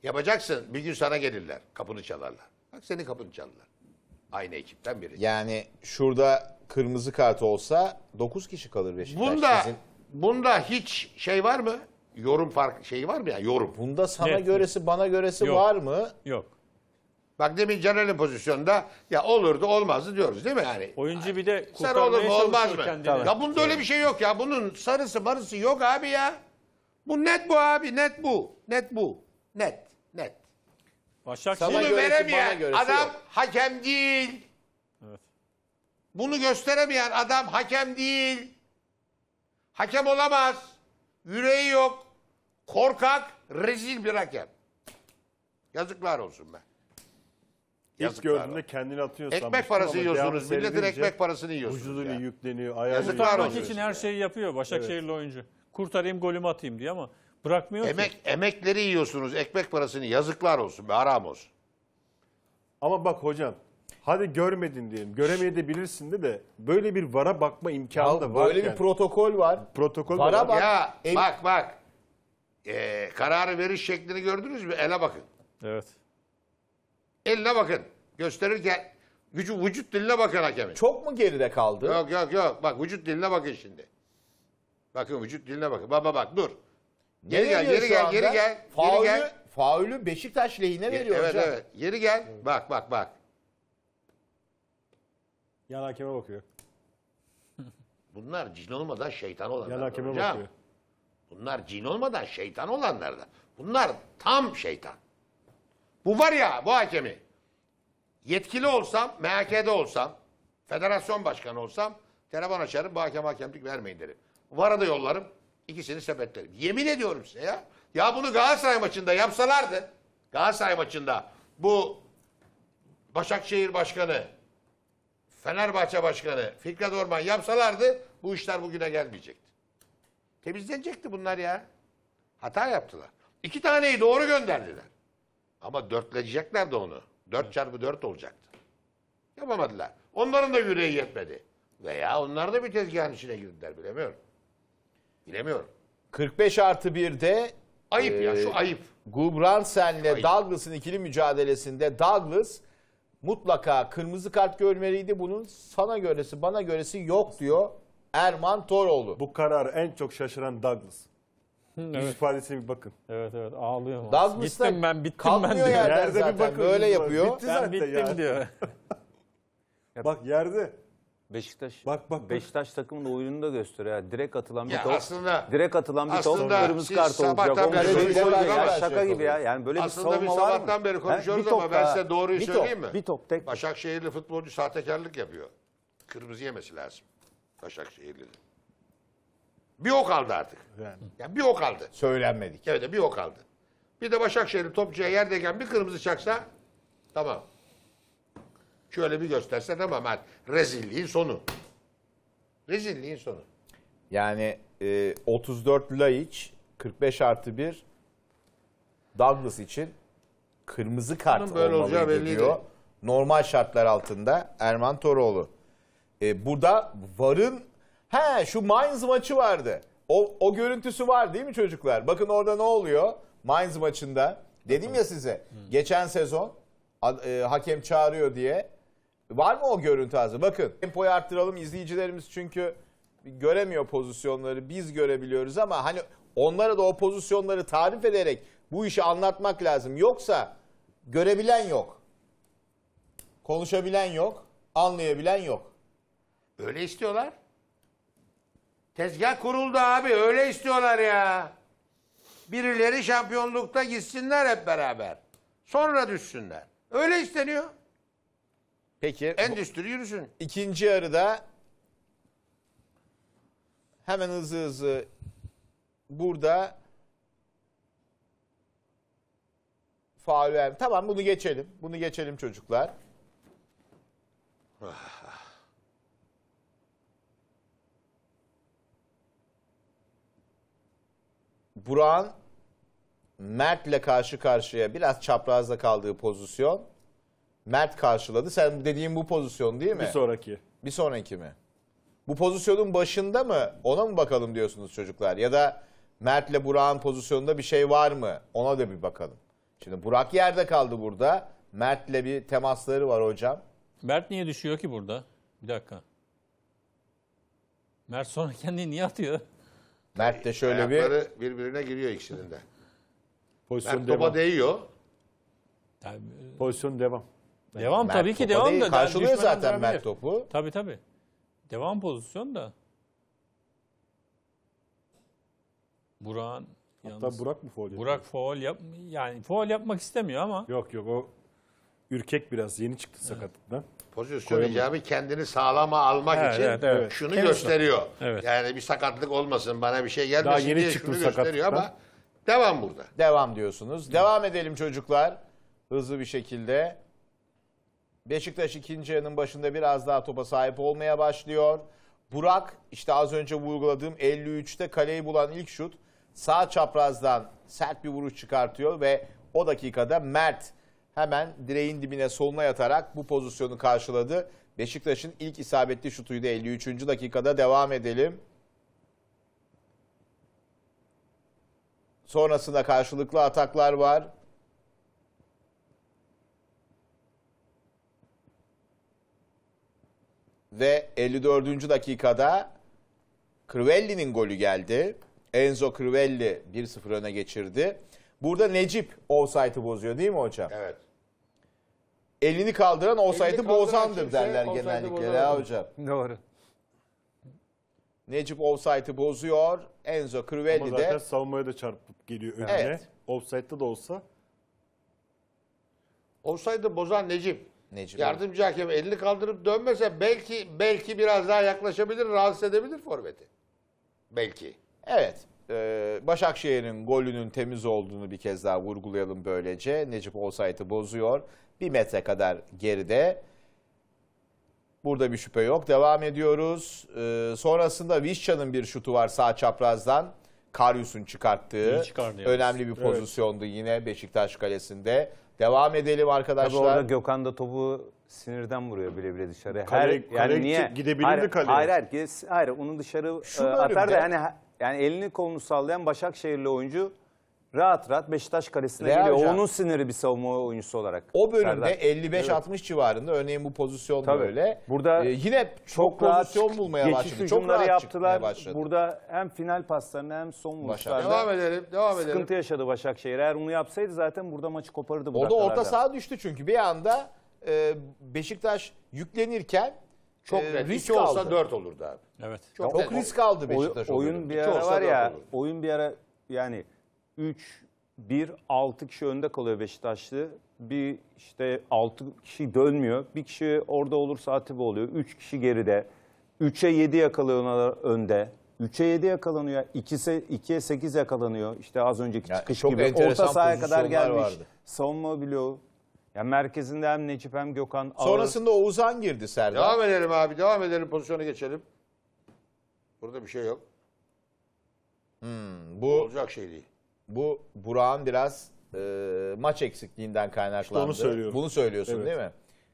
Yapacaksın. Bir gün sana gelirler. Kapını çalarlar. Bak seni kapını çalarlar. Aynı ekipten biri. Yani şurada kırmızı kart olsa 9 kişi kalır Beşiktaş. Bunda, Sizin... bunda hiç şey var mı? yorum fark şeyi var mı ya? Yorum. Bunda sana Net. göresi bana göresi Yok. var mı? Yok. Bak demin Celal'in pozisyonda ya olurdu olmazdı diyoruz değil mi yani? Oyuncu bir de Sarı olur kurtarmaya mu olmaz mı? çalışıyor Ya bunda öyle bir şey yok ya. Bunun sarısı marısı yok abi ya. Bu net bu abi net bu. Net bu. Net. Net. Başakşehir Sana- Bunu veremeyen adam yok. hakem değil. Evet. Bunu gösteremeyen adam hakem değil. Hakem olamaz. Yüreği yok korkak, rezil bir hakem. Yazıklar olsun be. Yazık İlk gördüğünde kendini atıyorsun. Ekmek parası yiyorsunuz. Milletin ekmek parasını yiyorsunuz. Vücuduyla ya. yükleniyor, ayağı Yazıklar olsun. Kurtarmak için her şeyi yapıyor Başakşehirli oyuncu. Kurtarayım golümü atayım diye ama bırakmıyor ki. Emek, emekleri yiyorsunuz, ekmek parasını. Yazıklar olsun be, haram olsun. Ama bak hocam hadi görmedin diyelim. Göremeyebilirsin de de böyle bir vara bakma imkanı da var. Böyle bir protokol var. protokol Vara var. bak. Ya bak bak e, kararı veriş şeklini gördünüz mü? Ele bakın. Evet. Eline bakın. Gösterirken gücü vücut diline bakın hakemin. Çok mu geride kaldı? Yok yok yok. Bak vücut diline bakın şimdi. Bakın vücut diline bakın. Baba bak dur. Geri gel, geri gel, geri gel, faulü, geri gel. Faulü Beşiktaş lehine veriyor evet, hocam. Evet evet. Geri gel. Bak bak bak. Yan hakeme bakıyor. Bunlar cin olmadan şeytan olanlar. Yan hakeme bakıyor. Bunlar cin olmadan şeytan olanlardan. Bunlar tam şeytan. Bu var ya bu hakemi. Yetkili olsam, MHK'de olsam, federasyon başkanı olsam telefon açarım bu hakem hakemlik vermeyin derim. Vara da yollarım. ikisini sepetlerim. Yemin ediyorum size ya. Ya bunu Galatasaray maçında yapsalardı. Galatasaray maçında bu Başakşehir Başkanı, Fenerbahçe Başkanı, Fikret Orman yapsalardı bu işler bugüne gelmeyecek. Temizlenecekti bunlar ya. Hata yaptılar. İki taneyi doğru gönderdiler. Ama dörtleyecekler de onu. Dört çarpı dört olacaktı. Yapamadılar. Onların da yüreği yetmedi. Veya onlar da bir tezgahın içine girdiler bilemiyorum. Bilemiyorum. 45 artı 1'de Ayıp ya şu e, ayıp. Gubransen'le Douglas'ın ikili mücadelesinde Douglas mutlaka kırmızı kart görmeliydi. Bunun sana göresi bana göresi yok diyor. Erman Toroğlu. Bu karar en çok şaşıran Douglas. Evet. Yüz bir bakın. Evet evet ağlıyor. ama. Douglas'ta Gittim ben bittim ben Kalkmıyor diyor. yerden Yerde bir bakın. böyle yapıyor. Bitti Ben bittim yani. diyor. Bak yerde. Beşiktaş Bak, bak, bak. Beşiktaş takımın da oyununu da gösteriyor. Yani direkt atılan bir Ya top. aslında- direkt atılan bir top aslında kırmızı kart olacak. sabahtan Olmuş, beri olmuş, Ya şaka gibi ya. Yani böyle Aslında bir savunma biz var mı? sabahtan beri Ha, konuşuyoruz bir ama ben size doğruyu bir top, söyleyeyim mi? Bir top tek. Başakşehirli futbolcu sahtekarlık yapıyor. Kırmızı yemesi lazım. Başakşehirli'nin. Bir o kaldı artık. Yani. yani bir o ok kaldı. Söylenmedik. Evet bir o kaldı. Bir de Başakşehir'in topçuya yerdeyken bir kırmızı çaksa tamam. Şöyle bir gösterse tamam. Yani rezilliğin sonu. Rezilliğin sonu. Yani e, 34 Laiç 45 artı 1 Douglas için kırmızı kart Bunun böyle olmalıydı diyor. Normal şartlar altında Erman Toroğlu e, burada varın he şu Mainz maçı vardı. O, o görüntüsü var değil mi çocuklar? Bakın orada ne oluyor Mainz maçında. Dedim ya size geçen sezon e, hakem çağırıyor diye. Var mı o görüntü hazır? Bakın tempoyu arttıralım izleyicilerimiz çünkü göremiyor pozisyonları biz görebiliyoruz ama hani onlara da o pozisyonları tarif ederek bu işi anlatmak lazım. Yoksa görebilen yok. Konuşabilen yok, anlayabilen yok. Öyle istiyorlar. Tezgah kuruldu abi. Öyle istiyorlar ya. Birileri şampiyonlukta gitsinler hep beraber. Sonra düşsünler. Öyle isteniyor. Peki. Endüstri yürüsün. İkinci yarıda hemen hızlı hızlı burada faul verme. Tamam bunu geçelim. Bunu geçelim çocuklar. Ah. Burak'ın Mert'le karşı karşıya biraz çaprazda kaldığı pozisyon Mert karşıladı. Sen dediğin bu pozisyon değil mi? Bir sonraki. Bir sonraki mi? Bu pozisyonun başında mı? Ona mı bakalım diyorsunuz çocuklar? Ya da Mert'le Burak'ın pozisyonunda bir şey var mı? Ona da bir bakalım. Şimdi Burak yerde kaldı burada. Mert'le bir temasları var hocam. Mert niye düşüyor ki burada? Bir dakika. Mert sonra kendini niye atıyor? Mert de şöyle Ayakları bir... birbirine giriyor ikisinin de. Pozisyon Mert topa değiyor. Yani, Pozisyon devam. devam Mert tabii ki topa devam değil, da. Karşılıyor düşmeden zaten Mert topu. Tabii tabii. Devam pozisyon da. Burak'ın Hatta yalnız... Burak mı faul yapıyor? Burak faul yap yani faul yapmak istemiyor ama Yok yok o ürkek biraz yeni çıktı sakatlıktan. Pozisyon icabı kendini sağlama almak evet, için evet, evet. şunu Kendisi. gösteriyor. Evet. Yani bir sakatlık olmasın bana bir şey gelmesin Daha yeni diye şunu gösteriyor ama devam burada. Devam diyorsunuz. Evet. Devam edelim çocuklar. Hızlı bir şekilde. Beşiktaş ikinci yarının başında biraz daha topa sahip olmaya başlıyor. Burak işte az önce vurguladığım 53'te kaleyi bulan ilk şut sağ çaprazdan sert bir vuruş çıkartıyor ve o dakikada Mert hemen direğin dibine soluna yatarak bu pozisyonu karşıladı. Beşiktaş'ın ilk isabetli şutuydu 53. dakikada devam edelim. Sonrasında karşılıklı ataklar var. Ve 54. dakikada Crivelli'nin golü geldi. Enzo Crivelli 1-0 öne geçirdi. Burada Necip offside'ı bozuyor değil mi hocam? Evet elini kaldıran olsaydı bozandır derler genellikle Lea Hocam. Doğru. Necip offside'ı bozuyor. Enzo Crivelli Ama zaten savunmaya da çarpıp geliyor önüne. Evet. Offside'da da olsa. Offside'ı bozan Necip. Necip Yardımcı evet. hakem elini kaldırıp dönmese belki belki biraz daha yaklaşabilir, rahatsız edebilir forveti. Belki. Evet. Ee, Başakşehir'in golünün temiz olduğunu bir kez daha vurgulayalım böylece. Necip offside'ı bozuyor bir metre kadar geride. Burada bir şüphe yok. Devam ediyoruz. Ee, sonrasında Vişça'nın bir şutu var sağ çaprazdan. Karyus'un çıkarttığı önemli bir pozisyondu evet. yine Beşiktaş kalesinde. Devam edelim arkadaşlar. Tabii orada Gökhan da topu sinirden vuruyor bile bile dışarı. Kale, her, yani niye? gidebilirdi hayır, kaleye. Hayır, hayır, hayır onu dışarı Şu e, atar da yani, yani elini kolunu sallayan Başakşehirli oyuncu rahat rahat Beşiktaş kalesine Real geliyor. hocam. Onun siniri bir savunma oyuncusu olarak. O bölümde Serdar. 55-60 civarında örneğin bu pozisyon Tabii. böyle. Burada Ee, yine çok, pozisyon bulmaya başladı. Çok hücumları rahat yaptılar. başladı. Burada hem final paslarını hem son Devam edelim, devam edelim. sıkıntı yaşadı Başakşehir. Eğer onu yapsaydı zaten burada maçı koparırdı. bu Orada orta saha düştü çünkü bir anda e, Beşiktaş yüklenirken Çok e, net. risk aldı. olsa dört olurdu abi. Evet. Çok, Çok risk aldı Beşiktaş. Oy- oyun bir ara var ya. Oyun bir ara yani 3, 1, 6 kişi önde kalıyor Beşiktaşlı. Bir işte 6 kişi dönmüyor. Bir kişi orada olursa Atiba oluyor. 3 kişi geride. 3'e 7 yakalanıyorlar önde. 3'e 7 yakalanıyor. 2'ye 2'ye 8 yakalanıyor. İşte az önceki yani çıkış çok gibi. Orta sahaya kadar gelmiş. Vardı. Savunma biliyor. Ya merkezinde hem Necip hem Gökhan. Sonrasında Ağır. Oğuzhan girdi Serdar. Devam edelim abi. Devam edelim. Pozisyona geçelim. Burada bir şey yok. Hmm, bu olacak şey değil bu Burak'ın biraz e, maç eksikliğinden kaynaklandı. İşte onu Bunu söylüyorsun evet. değil mi?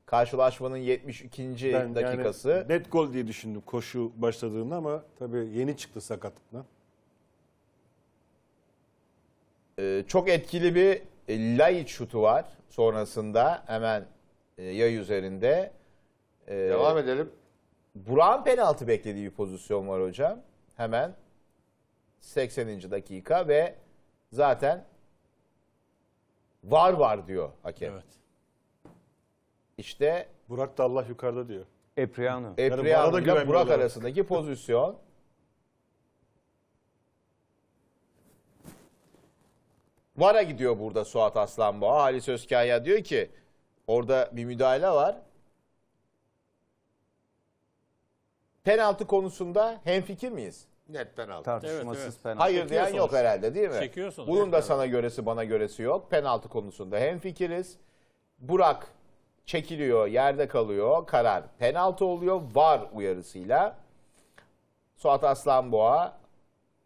Karşılaşmanın 72. Ben dakikası. Yani net gol diye düşündüm koşu başladığında ama tabii yeni çıktı sakatlıkla. E, çok etkili bir e, şutu var sonrasında hemen e, yay üzerinde. E, Devam edelim. Burak'ın penaltı beklediği bir pozisyon var hocam. Hemen 80. dakika ve zaten var var diyor hakem. Evet. İşte Burak da Allah yukarıda diyor. Epriano. Epriano yani ile Burak arasındaki pozisyon. VAR'a gidiyor burada Suat Aslanboğa. Halis Özkaya diyor ki orada bir müdahale var. Penaltı konusunda hemfikir miyiz? netten aldı. Tartışmasız evet, evet. penaltı. Hayır diyen sonuçta. yok herhalde değil mi? Çekiyor sonuçta. Bunun da sana göresi bana göresi yok. Penaltı konusunda hemfikiriz. Burak çekiliyor, yerde kalıyor. Karar penaltı oluyor VAR uyarısıyla. Suat Aslanboğa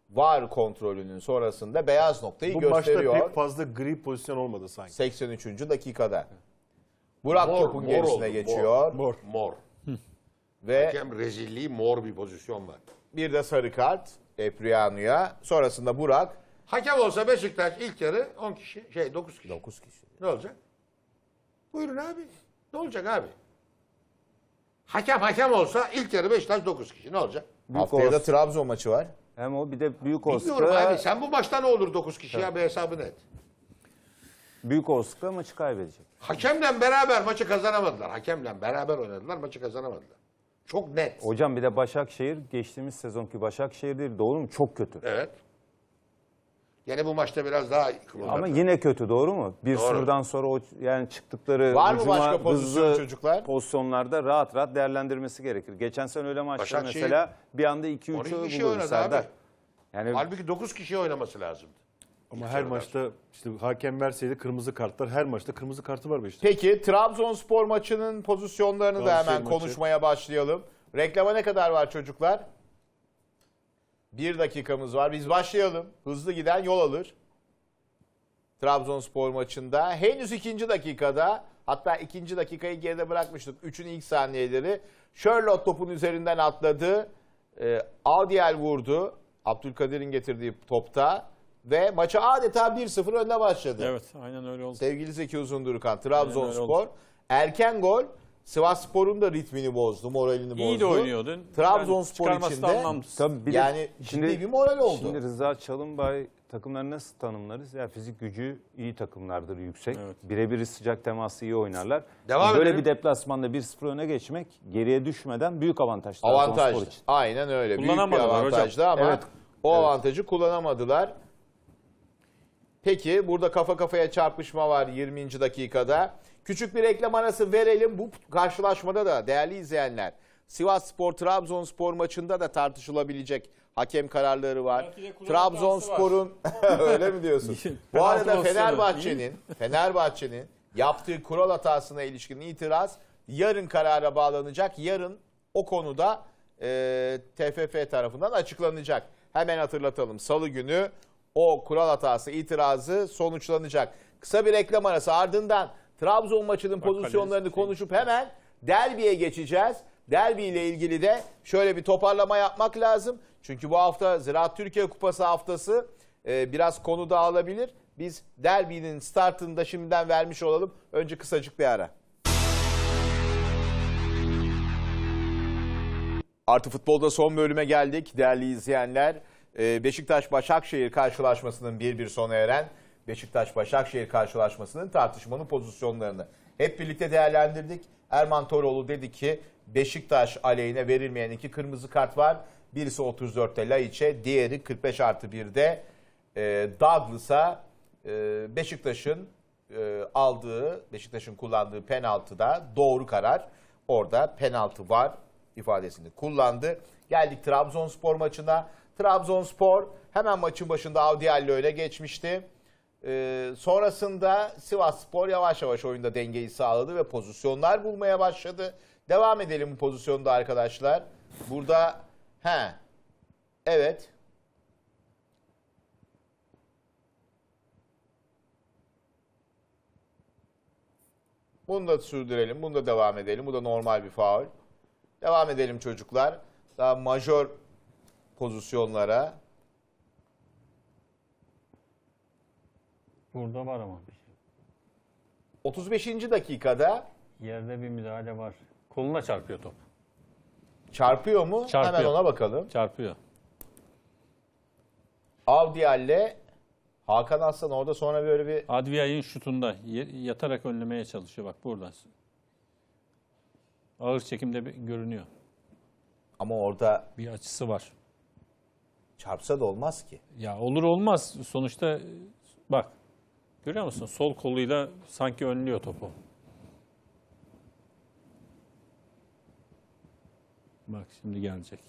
VAR kontrolünün sonrasında beyaz noktayı Bu gösteriyor. Bu maçta pek fazla gri pozisyon olmadı sanki. 83. dakikada. Burak mor, Top'un gerisine oldu, geçiyor. Mor. mor. mor. Ve Hakem rezilliği mor bir pozisyon var. Bir de sarı kart Epriano'ya. Sonrasında Burak. Hakem olsa Beşiktaş ilk yarı 10 kişi, şey 9 kişi. 9 kişi. Ne olacak? Buyurun abi. Ne olacak abi? Hakem hakem olsa ilk yarı Beşiktaş 9 kişi. Ne olacak? Büyük Haftaya da Trabzon maçı var. Hem o bir de Büyük Oska. Bilmiyorum abi sen bu maçta ne olur 9 kişi ya bir hesabını et. Büyük Oska maçı kaybedecek. Hakemle beraber maçı kazanamadılar. Hakemle beraber oynadılar maçı kazanamadılar. Çok net. Hocam bir de Başakşehir geçtiğimiz sezonki Başakşehir değil doğru mu? Çok kötü. Evet. Yani bu maçta biraz daha kıvılcım. Ama yine kötü doğru mu? 1-0'dan sonra o yani çıktıkları Var mı hücuma, başka pozisyon hızlı çocuklar? pozisyonlarda rahat rahat değerlendirmesi gerekir. Geçen sene öyle maçlar Başakşehir- mesela bir anda 2-3'ü 12 oynadı abi. Serdar. Yani Halbuki 9 kişi oynaması lazımdı. Ama her maçta işte hakem verseydi kırmızı kartlar her maçta kırmızı kartı var Beşiktaş'ın. Peki Trabzonspor maçının pozisyonlarını da hemen maçı. konuşmaya başlayalım. Reklama ne kadar var çocuklar? Bir dakikamız var. Biz başlayalım. Hızlı giden yol alır. Trabzonspor maçında henüz ikinci dakikada hatta ikinci dakikayı geride bırakmıştık. Üçün ilk saniyeleri. Sherlock topun üzerinden atladı. E, ee, Audiel vurdu. Abdülkadir'in getirdiği topta ve maça adeta 1-0 önde başladı. Evet aynen öyle oldu. Sevgili Zeki Uzundurukan, Trabzonspor erken gol Sivas Spor'un da ritmini bozdu, moralini İyi bozdu. İyi de oynuyordun. Trabzonspor yani için tabii yani şimdi, ciddi bir moral oldu. Şimdi Rıza Çalınbay takımları nasıl tanımlarız? Ya yani fizik gücü iyi takımlardır yüksek. Evet. Birebir sıcak teması iyi oynarlar. Devam Böyle edelim. bir deplasmanda 1-0 öne geçmek geriye düşmeden büyük avantaj. Avantaj. Aynen öyle. Büyük bir avantajdı hocam. ama evet. o evet. avantajı kullanamadılar. Peki burada kafa kafaya çarpışma var 20. dakikada. Küçük bir reklam arası verelim. Bu karşılaşmada da değerli izleyenler Sivas Spor Trabzon Spor maçında da tartışılabilecek hakem kararları var. Trabzon Spor'un öyle mi diyorsun? Bu arada Fenerbahçe'nin Fenerbahçe'nin yaptığı kural hatasına ilişkin itiraz yarın karara bağlanacak. Yarın o konuda e, TFF tarafından açıklanacak. Hemen hatırlatalım. Salı günü o kural hatası, itirazı sonuçlanacak. Kısa bir reklam arası ardından Trabzon maçının Bak, pozisyonlarını konuşup hemen derbiye geçeceğiz. Derbi ile ilgili de şöyle bir toparlama yapmak lazım. Çünkü bu hafta Ziraat Türkiye Kupası haftası e, biraz konu dağılabilir. Biz derbinin startını da şimdiden vermiş olalım. Önce kısacık bir ara. Artı Futbol'da son bölüme geldik değerli izleyenler. Ee, Beşiktaş-Başakşehir karşılaşmasının bir bir sona eren Beşiktaş-Başakşehir karşılaşmasının tartışmanın pozisyonlarını hep birlikte değerlendirdik. Erman Toroğlu dedi ki Beşiktaş aleyhine verilmeyen iki kırmızı kart var. Birisi 34'te Laiç'e, diğeri 45 artı 1'de e, Douglas'a e, Beşiktaş'ın e, aldığı, Beşiktaş'ın kullandığı penaltıda doğru karar. Orada penaltı var ifadesini kullandı. Geldik Trabzonspor maçına. Trabzonspor hemen maçın başında Avdiallo öyle geçmişti. Ee, sonrasında Sivas Spor yavaş yavaş oyunda dengeyi sağladı ve pozisyonlar bulmaya başladı. Devam edelim bu pozisyonda arkadaşlar. Burada he evet Bunu da sürdürelim. Bunu da devam edelim. Bu da normal bir faul. Devam edelim çocuklar. Daha majör pozisyonlara. Burada var ama bir şey. 35. dakikada Yerde bir müdahale var. Koluna çarpıyor top. çarpıyor mu? Çarpıyor. Hemen ona bakalım. Çarpıyor. Avdial'le Hakan Aslan orada sonra böyle bir Advia'nın şutunda yatarak önlemeye çalışıyor. Bak burada. Ağır çekimde bir- görünüyor. ama orada Bir açısı var. Çarpsa da olmaz ki. Ya olur olmaz. Sonuçta bak görüyor musun? Sol koluyla sanki önlüyor topu. Bak şimdi gelecek.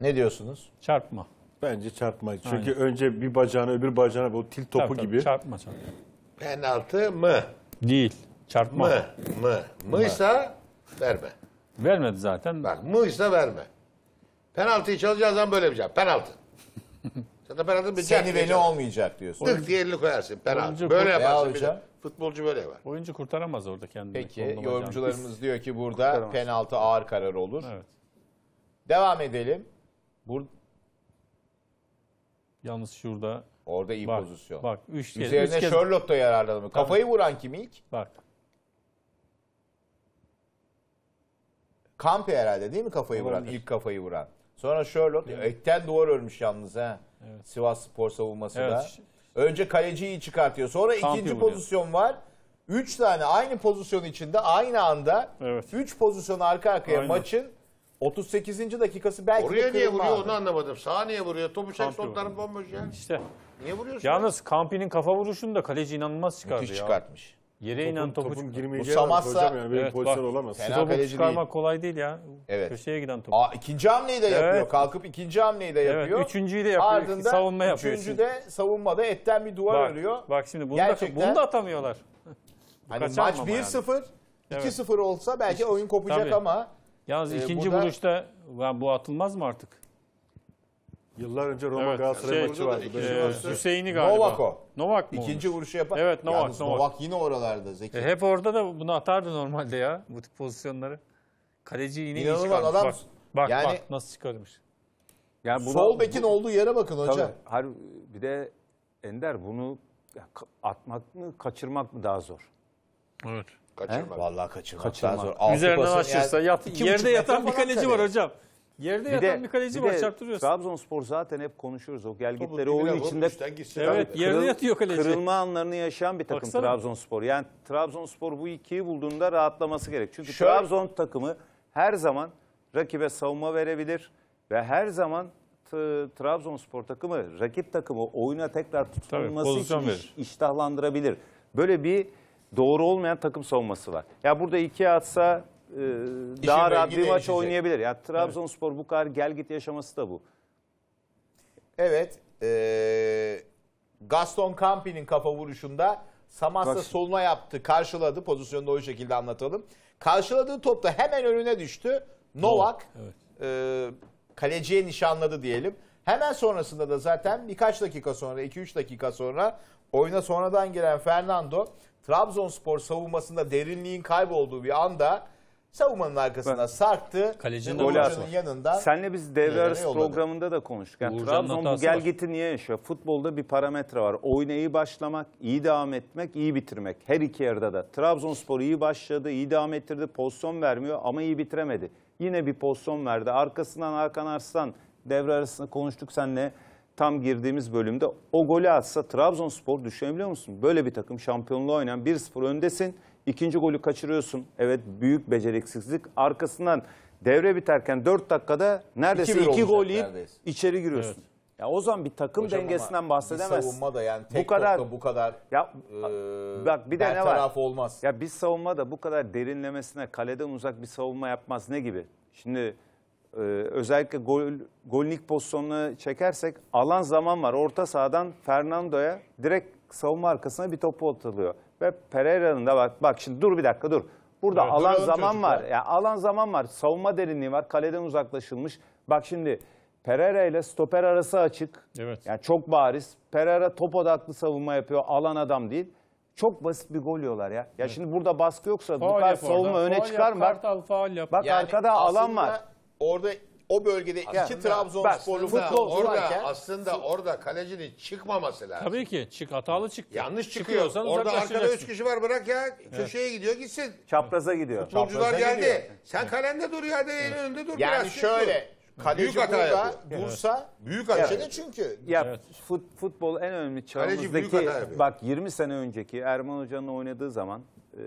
Ne diyorsunuz? Çarpma. Bence çarpma. Çünkü Aynen. önce bir bacağına öbür bacağına bu til topu Tabii, tabii. gibi. Çarpma çarpma. Penaltı mı? Değil. Çarpma. Mı? Mı? Mıysa verme. Vermedi zaten. Bak mıysa verme. Penaltıyı çalacağız zaman böyle şey yapacağım. Penaltı. Zaten penaltı bir Seni beni olmayacak diyorsun. Dık diye elini koyarsın. Penaltı. Oyuncu Böyle kurt- e, yaparsın. Futbolcu böyle yapar. Oyuncu kurtaramaz orada kendini. Peki yorumcularımız diyor ki burada Kurtaramaz. penaltı ağır karar olur. Evet. Devam edelim. Bur Yalnız şurada orada iyi bak. pozisyon. Bak 3 kez. Üzerine üç kez, Sherlock da yararlandı mı? Kafayı vuran kim ilk? Bak. Kampi herhalde değil mi kafayı vuran? Olabilir. İlk kafayı vuran. Sonra Sherlock evet. ekten duvar örmüş yalnız ha. Evet. Sivas Spor savunması da. Önce kaleciyi çıkartıyor. Sonra Kampi ikinci vuruyor. pozisyon var. Üç tane aynı pozisyon içinde aynı anda evet. üç pozisyon arka arkaya Aynen. maçın 38. dakikası belki Oraya niye vuruyor abi. onu anlamadım. Sağa niye vuruyor? Topu çek sol tarafı bomboş ya. İşte. Niye vuruyorsun? Yalnız Kampi'nin kafa vuruşunu da kaleci inanılmaz çıkardı Müthiş ya. çıkartmış. Yere topun, inen topu, topun girmeyeceği Usamazsa- hocam yani benim Evet, pozisyon olamaz. Fena Topu kaleci çıkarmak şey değil. kolay değil ya. Evet. Köşeye giden top. Aa, ikinci hamleyi de yapıyor. Kalkıp ikinci hamleyi de yapıyor. Evet, üçüncüyü de yapıyor. Ardından savunma yapıyor. üçüncü şimdi. de savunmada etten bir duvar Bak, örüyor. bak şimdi bunu, Gerçekten- da, bunu da atamıyorlar. Bu Hani kaçar maç mı 1-0, 2-0 olsa belki oyun kopacak Tabii. ama Yalnız Ee, ikinci burada- buluşta bu atılmaz mı artık? Yıllar önce Roma Evet, Galatasaray şey, maçı vardı. Ee, Hüseyin'i galiba. Novak o. Novak mı İkinci olmuş? vuruşu yapar. Evet, Novak, Yalnız Novak. yine oralarda Zeki. E, hep orada da bunu atardı normalde ya bu tip pozisyonları. Kaleci yine iyi çıkarmış. adam. Bak, bak, Yani- bak nasıl çıkarmış. Yani buna- Sol bekin bu- olduğu yere bakın tabii. hocam. Hayır, bir de Ender bunu atmak mı kaçırmak mı daha zor? Evet. Kaçırmak. Vallahi kaçırmak, Kaçırmak. daha zor. Altı Üzerine pası- yani yat, iki yerde yatan bir kaleci var hocam. Yerde bir yatan de, bir kaleci bir var de çarptırıyorsun. Trabzonspor zaten hep konuşuyoruz. O gelgitleri oyun içinde evet, kırıl, yerde yatıyor kaleci. kırılma anlarını yaşayan bir takım Baksana. Trabzonspor. Yani Trabzonspor bu ikiyi bulduğunda rahatlaması gerek. Çünkü Şöyle. Trabzon takımı her zaman rakibe savunma verebilir ve her zaman Trabzonspor takımı rakip takımı oyuna tekrar tutulması için iş, iştahlandırabilir. Böyle bir doğru olmayan takım savunması var. Ya burada ikiye atsa e, daha rahat bir maç oynayabilir. Ya yani, Trabzonspor bu kadar gel git yaşaması da bu. Evet. E, Gaston Campi'nin kafa vuruşunda Samassa Bak. soluna yaptı, karşıladı. Pozisyonu da o şekilde anlatalım. Karşıladığı topta hemen önüne düştü. Novak evet. e, kaleciye nişanladı diyelim. Hemen sonrasında da zaten birkaç dakika sonra, 2-3 dakika sonra oyuna sonradan giren Fernando Trabzonspor savunmasında derinliğin kaybolduğu bir anda savunmanın arkasına ben, sarktı. Kalecinin golü yanında. Senle biz devre arası programında da konuştuk. Yani Trabzon bu gel giti niye yaşıyor? Futbolda bir parametre var. Oyuna iyi başlamak, iyi devam etmek, iyi bitirmek. Her iki yarıda da. Trabzonspor iyi başladı, iyi devam ettirdi. Pozisyon vermiyor ama iyi bitiremedi. Yine bir pozisyon verdi. Arkasından Hakan Arslan devre arasında konuştuk senle tam girdiğimiz bölümde o golü atsa Trabzonspor düşünebiliyor musun? Böyle bir takım şampiyonluğu oynayan 1-0 öndesin. İkinci golü kaçırıyorsun. Evet büyük beceriksizlik. Arkasından devre biterken 4 dakikada neredeyse 2 gol yiyip içeri giriyorsun. Evet. Ya o zaman bir takım Hocam dengesinden bahsedemez. savunma da yani tek bu kadar bu kadar ya e, bak bir de ne var? olmaz. Ya biz savunma da bu kadar derinlemesine kaleden uzak bir savunma yapmaz ne gibi? Şimdi e, özellikle gol golnik pozisyonunu çekersek alan zaman var. Orta sahadan Fernando'ya direkt savunma arkasına bir topu atılıyor. Ve Pereira'nın da bak, bak şimdi dur bir dakika dur. Burada evet, alan zaman çocuklar. var. Yani alan zaman var. Savunma derinliği var. Kaleden uzaklaşılmış. Bak şimdi Pereira ile stoper arası açık. Evet. Yani çok bariz. Pereira top odaklı savunma yapıyor. Alan adam değil. Çok basit bir gol yiyorlar ya. Ya evet. şimdi burada baskı yoksa bu kadar savunma oradan. öne faal çıkar mı? Kartal faal yap. Bak yani arkada alan var. Orada o bölgede aslında, iki Trabzonsporlu futbolcu orada, varken aslında orada kalecinin çıkmaması lazım. Tabii ki. Çık hatalı çıktı. Yanlış çıkıyor. Orada arkada üç kişi var bırak ya. Köşeye evet. gidiyor gitsin. Çapraza gidiyor. Futbolcular Çapraza geldi. Gidiyor. Sen kalende dur ya da evet. önünde dur yani biraz. Yani şöyle kaleci büyük burada yapıyor. dursa evet. büyük hata evet. çünkü. Ya evet. futbol en önemli çağımızdaki bak 20 sene önceki Erman Hoca'nın oynadığı zaman e,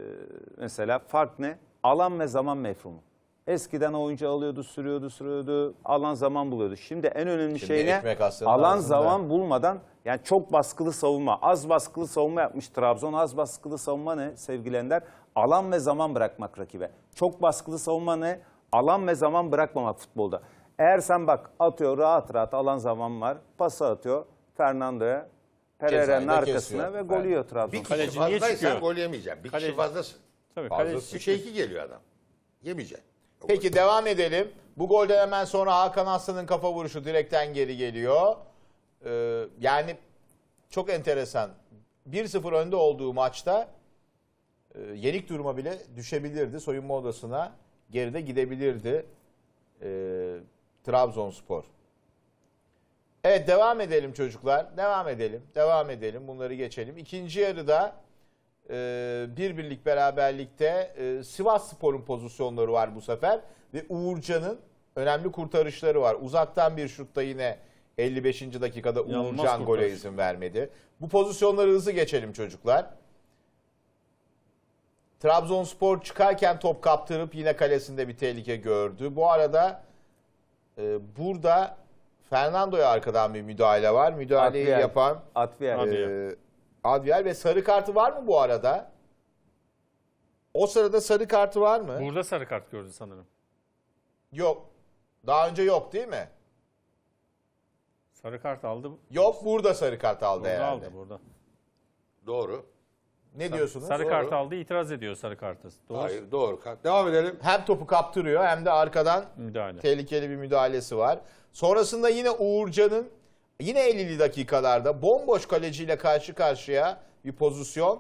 mesela fark ne? Alan ve zaman mefhumu. Eskiden oyuncu alıyordu, sürüyordu, sürüyordu. Alan zaman buluyordu. Şimdi en önemli Şimdi şey ne? Alan aslında. zaman bulmadan yani çok baskılı savunma. Az baskılı savunma yapmış Trabzon. Az baskılı savunma ne sevgilenler? Alan ve zaman bırakmak rakibe. Çok baskılı savunma ne? Alan ve zaman bırakmamak futbolda. Eğer sen bak atıyor rahat rahat alan zaman var. Pası atıyor Fernando'ya. Pereira'nın arkasına kesiyor. ve golü yiyor Trabzon. Bir kişi fazlaysan gol yemeyeceksin. Bir Kaleci. kişi fazlasın. Tabii, Fazlası 3'e 2 şey geliyor adam. Yemeyeceksin. Peki devam edelim. Bu golden hemen sonra Hakan Aslan'ın kafa vuruşu direkten geri geliyor. Ee, yani çok enteresan. 1-0 önde olduğu maçta e, yenik duruma bile düşebilirdi. Soyunma odasına geride gidebilirdi e, Trabzonspor. Evet devam edelim çocuklar. Devam edelim. Devam edelim. Bunları geçelim. İkinci yarıda ee, bir birlik beraberlikte e, Sivas Spor'un pozisyonları var bu sefer. Ve Uğurcan'ın önemli kurtarışları var. Uzaktan bir şutta yine 55. dakikada Uğurcan gole izin vermedi. Bu pozisyonları hızlı geçelim çocuklar. Trabzonspor çıkarken top kaptırıp yine kalesinde bir tehlike gördü. Bu arada e, burada Fernando'ya arkadan bir müdahale var. Müdahaleyi Atvier. yapan Atvier. E, Advial ve sarı kartı var mı bu arada? O sırada sarı kartı var mı? Burada sarı kart gördü sanırım. Yok. Daha önce yok değil mi? Sarı kart aldı. Yok burada sarı kart aldı burada herhalde. aldı burada. Doğru. Ne diyorsunuz? Sarı doğru. kart aldı itiraz ediyor sarı kartı. Doğru. Hayır doğru. Devam edelim. Hem topu kaptırıyor hem de arkadan müdahale. tehlikeli bir müdahalesi var. Sonrasında yine Uğurcan'ın Yine 50'li dakikalarda bomboş kaleciyle karşı karşıya bir pozisyon.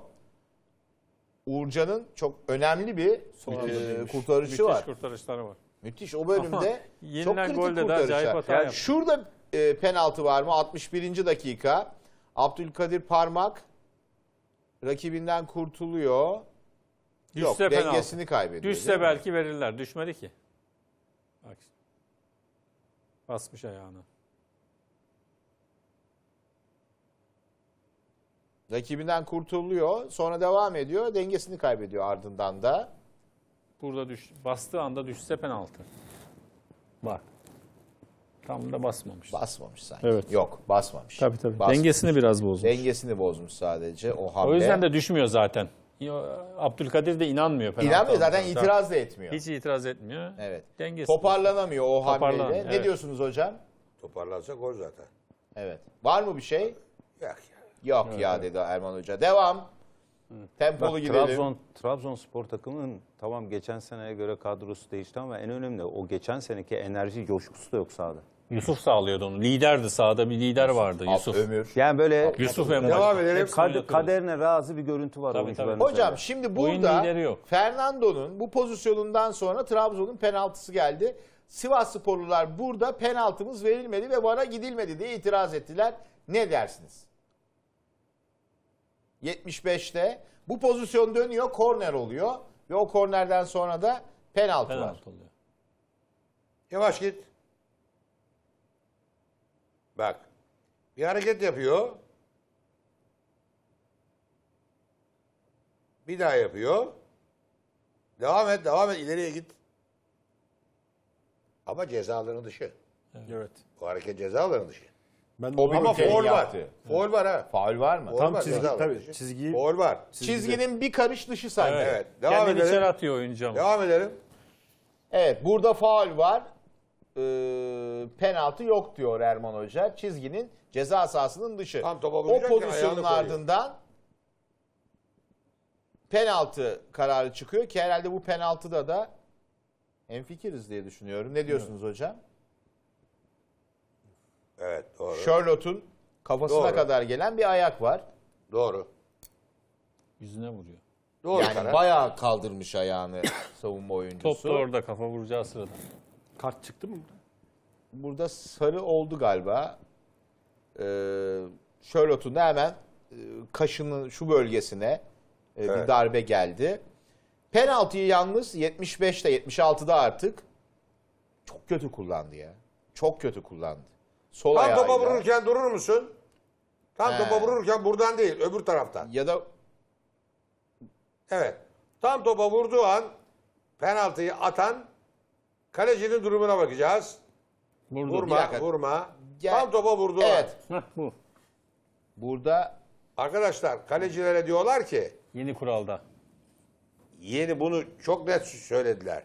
Uğurcan'ın çok önemli bir e, kurtarışı Müthiş var. kurtarışları var. Müthiş o bölümde Ama çok kritik golde kurtarışlar. De yani şurada e, penaltı var mı? 61. dakika. Abdülkadir Parmak rakibinden kurtuluyor. Düşse Yok penaltı. dengesini kaybediyor. Düşse belki verirler. Düşmedi ki. Bak. Basmış ayağını. Rakibinden kurtuluyor. Sonra devam ediyor. Dengesini kaybediyor ardından da. Burada düş, bastığı anda düşse penaltı. Bak. Tam da basmamış. Basmamış sanki. Evet. Yok basmamış. Tabii tabii. Basmamış. Dengesini biraz bozmuş. Dengesini bozmuş sadece o hamle. O yüzden de düşmüyor zaten. Abdülkadir de inanmıyor. Penaltı inanmıyor zaten itiraz da etmiyor. Hiç itiraz etmiyor. Evet. Dengesini. Toparlanamıyor o hamleyle. Ne diyorsunuz hocam? Toparlansa gol zaten. Evet. Var mı bir şey? Yok. Yok evet, ya evet. dedi Erman Hoca. Devam. Tempolu Bak, gidelim. Trabzon, Spor takımının tamam geçen seneye göre kadrosu değişti ama en önemli o geçen seneki enerji coşkusu da yok sahada. Yusuf sağlıyordu onu. Liderdi sahada bir lider vardı Yusuf. Ömür. Yani böyle Yusuf Emre. Devam edelim. Kad kaderine razı bir görüntü var. Tabii, tabii. Hocam öyle. şimdi burada Fernando'nun bu pozisyonundan sonra Trabzon'un penaltısı geldi. Sivas Sporlular burada penaltımız verilmedi ve VAR'a gidilmedi diye itiraz ettiler. Ne dersiniz? 75'te bu pozisyon dönüyor, korner oluyor ve o kornerden sonra da penaltı, penaltı var. Oluyor. Yavaş git. Bak. Bir hareket yapıyor. Bir daha yapıyor. Devam et, devam et, ileriye git. Ama cezaların dışı. Evet. Bu hareket cezaların dışı. Ben o Ama faul var. Faul var ha. Faul var mı? Faul Tam var, çizgi ceza var. tabii. Çizgi. Faul var. Çizginin bir karış dışı sanki. Evet. evet. Devam Kendini edelim. içeri atıyor oyuncu ama. Devam edelim. Evet burada faul var. Ee, penaltı yok diyor Erman Hoca. Çizginin ceza sahasının dışı. Tam topa o pozisyonun ardından penaltı kararı çıkıyor ki herhalde bu penaltıda da enfikiriz diye düşünüyorum. Ne diyorsunuz hocam? Evet doğru. Charlotte'un kafasına Doğru. kadar gelen bir ayak var. Doğru. Yüzüne vuruyor. Doğru yani karar. bayağı kaldırmış ayağını savunma oyuncusu. Top da orada kafa vuracağı sırada. Kart çıktı mı? Burada Burada sarı oldu galiba. Ee, Charlotte'un da hemen e, kaşının şu bölgesine e, Evet. bir darbe geldi. Penaltıyı yalnız 75'te 76'da artık çok kötü kullandı ya. Çok kötü kullandı. Sol Tam topa vururken durur musun? Tam He. topa vururken buradan değil, öbür taraftan. Ya da Evet. Tam topa vurduğu an penaltıyı atan kalecinin durumuna bakacağız. Vurdu. Vurma, vurma. Gel. Tam topa vurduğu Evet. an. bu. Burada Arkadaşlar kalecilere diyorlar ki Yeni kuralda. yeni bunu çok net söylediler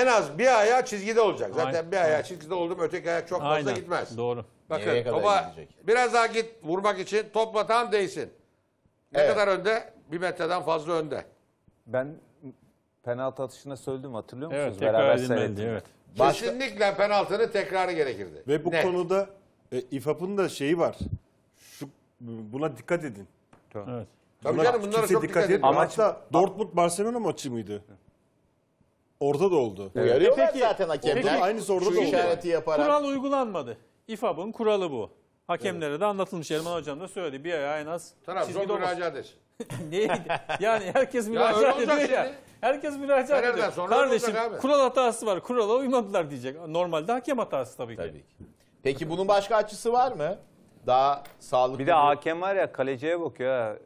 en az bir ayağı çizgide olacak. Zaten Aynen. bir ayağı çizgide oldum öteki ayak çok fazla Aynen. gitmez. Doğru. Bakın Nereye topa biraz daha git vurmak için topla tam değsin. Ne Evet. kadar önde? Bir metreden fazla önde. Ben penaltı atışında söyledim hatırlıyor musunuz? Evet tekrar edilmedi. seyrettik. Evet. Kesinlikle penaltının tekrarı gerekirdi. Ve bu Net. konuda e, İFAP'ın da şeyi var. Şu buna dikkat edin. evet. Tabii canım bunlara kimse çok dikkat dikkat edin. etmiyor. Ama- Hatta Dortmund Barcelona maçı mıydı? Orada da oldu. Uyarıyorlar E peki- zaten hakemler. peki- Aynı soruda da Şu işareti yaparak. Kural uygulanmadı. İFAB'ın kuralı bu. Hakemlere de anlatılmış. Erman Hocam da söyledi. Bir ay en az Taraf. çizgide olmasın. Neydi? Yani herkes öyle müracaat olacak ediyor ya. Herkes müracaat ediyor. sonra öyle Kardeşim kural hatası var. Kurala uymadılar diyecek. Normalde hakem hatası tabii ki. Tabii ki. Peki bunun başka açısı var mı? Daha sağlıklı. Bir de hakem var ya kaleciye bakıyor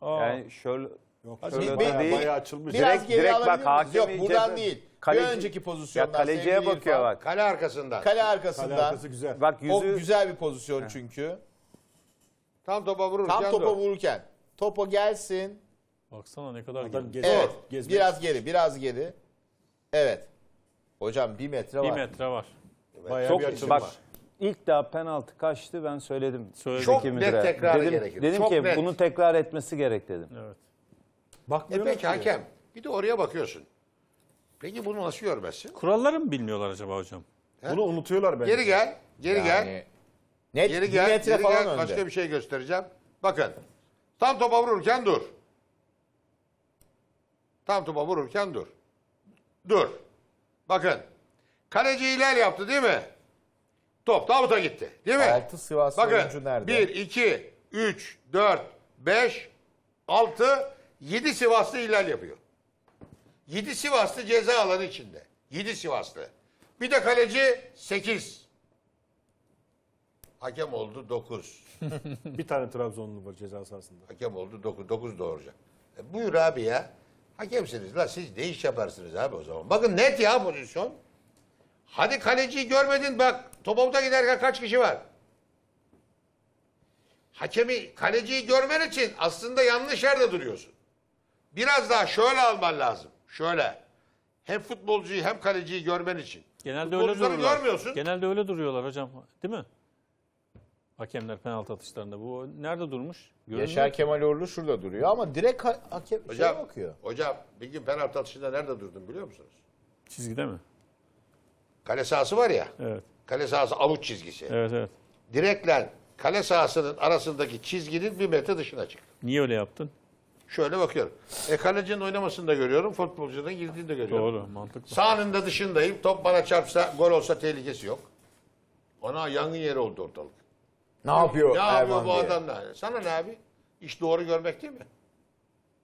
ha. Yani şöyle Yok. Öyle bir, bayağı, bayağı açılmış. Biraz direkt, geri direkt bak, miyiz? Yok buradan de, değil. Kaleci, bir önceki pozisyondan. Ya kaleciye bakıyor bak. Kale arkasından. Kale arkasından. Kale arkası güzel. Bak yüzü... O güzel bir pozisyon Heh. çünkü. Tam topa vururken. Tam topa vururken. Topa gelsin. Baksana ne kadar Adam geri. Evet. Gezmek. Biraz geri, biraz geri. Evet. Hocam bir metre var. Bir metre var. Evet, bayağı Çok, bir açılma. Bak, İlk daha penaltı kaçtı ben söyledim. söyledim. Çok net tekrar dedim, gerekir. Dedim Çok ki net. bunu tekrar etmesi gerek dedim. Evet. E Bakmıyorlar peki ki. hakem. Bir de oraya bakıyorsun. Peki bunu nasıl görmezsin? Kuralları mı bilmiyorlar acaba hocam? Bunu unutuyorlar bence. Geri gel. Geri gel. Net, Geri gel. Geri falan gel. önde. Başka bir şey göstereceğim. Bakın. Tam topa vururken dur. Tam topa vururken dur. Dur. Bakın. Kaleci iler yaptı değil mi? Top Davut'a gitti. Değil mi? Altı Sivaslı Bakın. oyuncu nerede? 1, 2, 3, 4, 5, 6, 7 Sivaslı ihlal yapıyor. 7 Sivaslı ceza alanı içinde. 7 Sivaslı. Bir de kaleci 8. Hakem oldu 9. bir tane Trabzonlu var ceza sahasında. Hakem oldu 9. 9 doğuracak. E buyur abi ya. Hakemsiniz la siz ne iş yaparsınız abi o zaman. Bakın net ya pozisyon. Hadi kaleciyi görmedin bak. Topavuta giderken kaç kişi var? Hakemi, kaleciyi görmen için aslında yanlış yerde duruyorsun biraz daha şöyle alman lazım. Şöyle. Hem futbolcuyu hem kaleciyi görmen için. Genelde öyle duruyorlar. görmüyorsun. Genelde öyle duruyorlar hocam. Değil mi? Hakemler penaltı atışlarında. Bu nerede durmuş? Görünmüyor. Yaşar Kemal Orlu şurada duruyor ama direkt ha hakem şey hocam, şeye bakıyor. Hocam bir gün penaltı atışında nerede durdum biliyor musunuz? Çizgide mi? Kale sahası var ya. Evet. Kale sahası avuç çizgisi. Evet evet. Direkle kale sahasının arasındaki çizginin bir metre dışına çık. Niye öyle yaptın? Şöyle bakıyorum. E kalecinin oynamasını da görüyorum. Futbolcunun girdiğini de görüyorum. Doğru mantıklı. Sağında dışındayım. Top bana çarpsa gol olsa tehlikesi yok. Ona yangın yeri oldu ortalık. Ne yapıyor Ne yapıyor Erman bu diye? adam da? Sana ne abi? İş doğru görmek değil mi?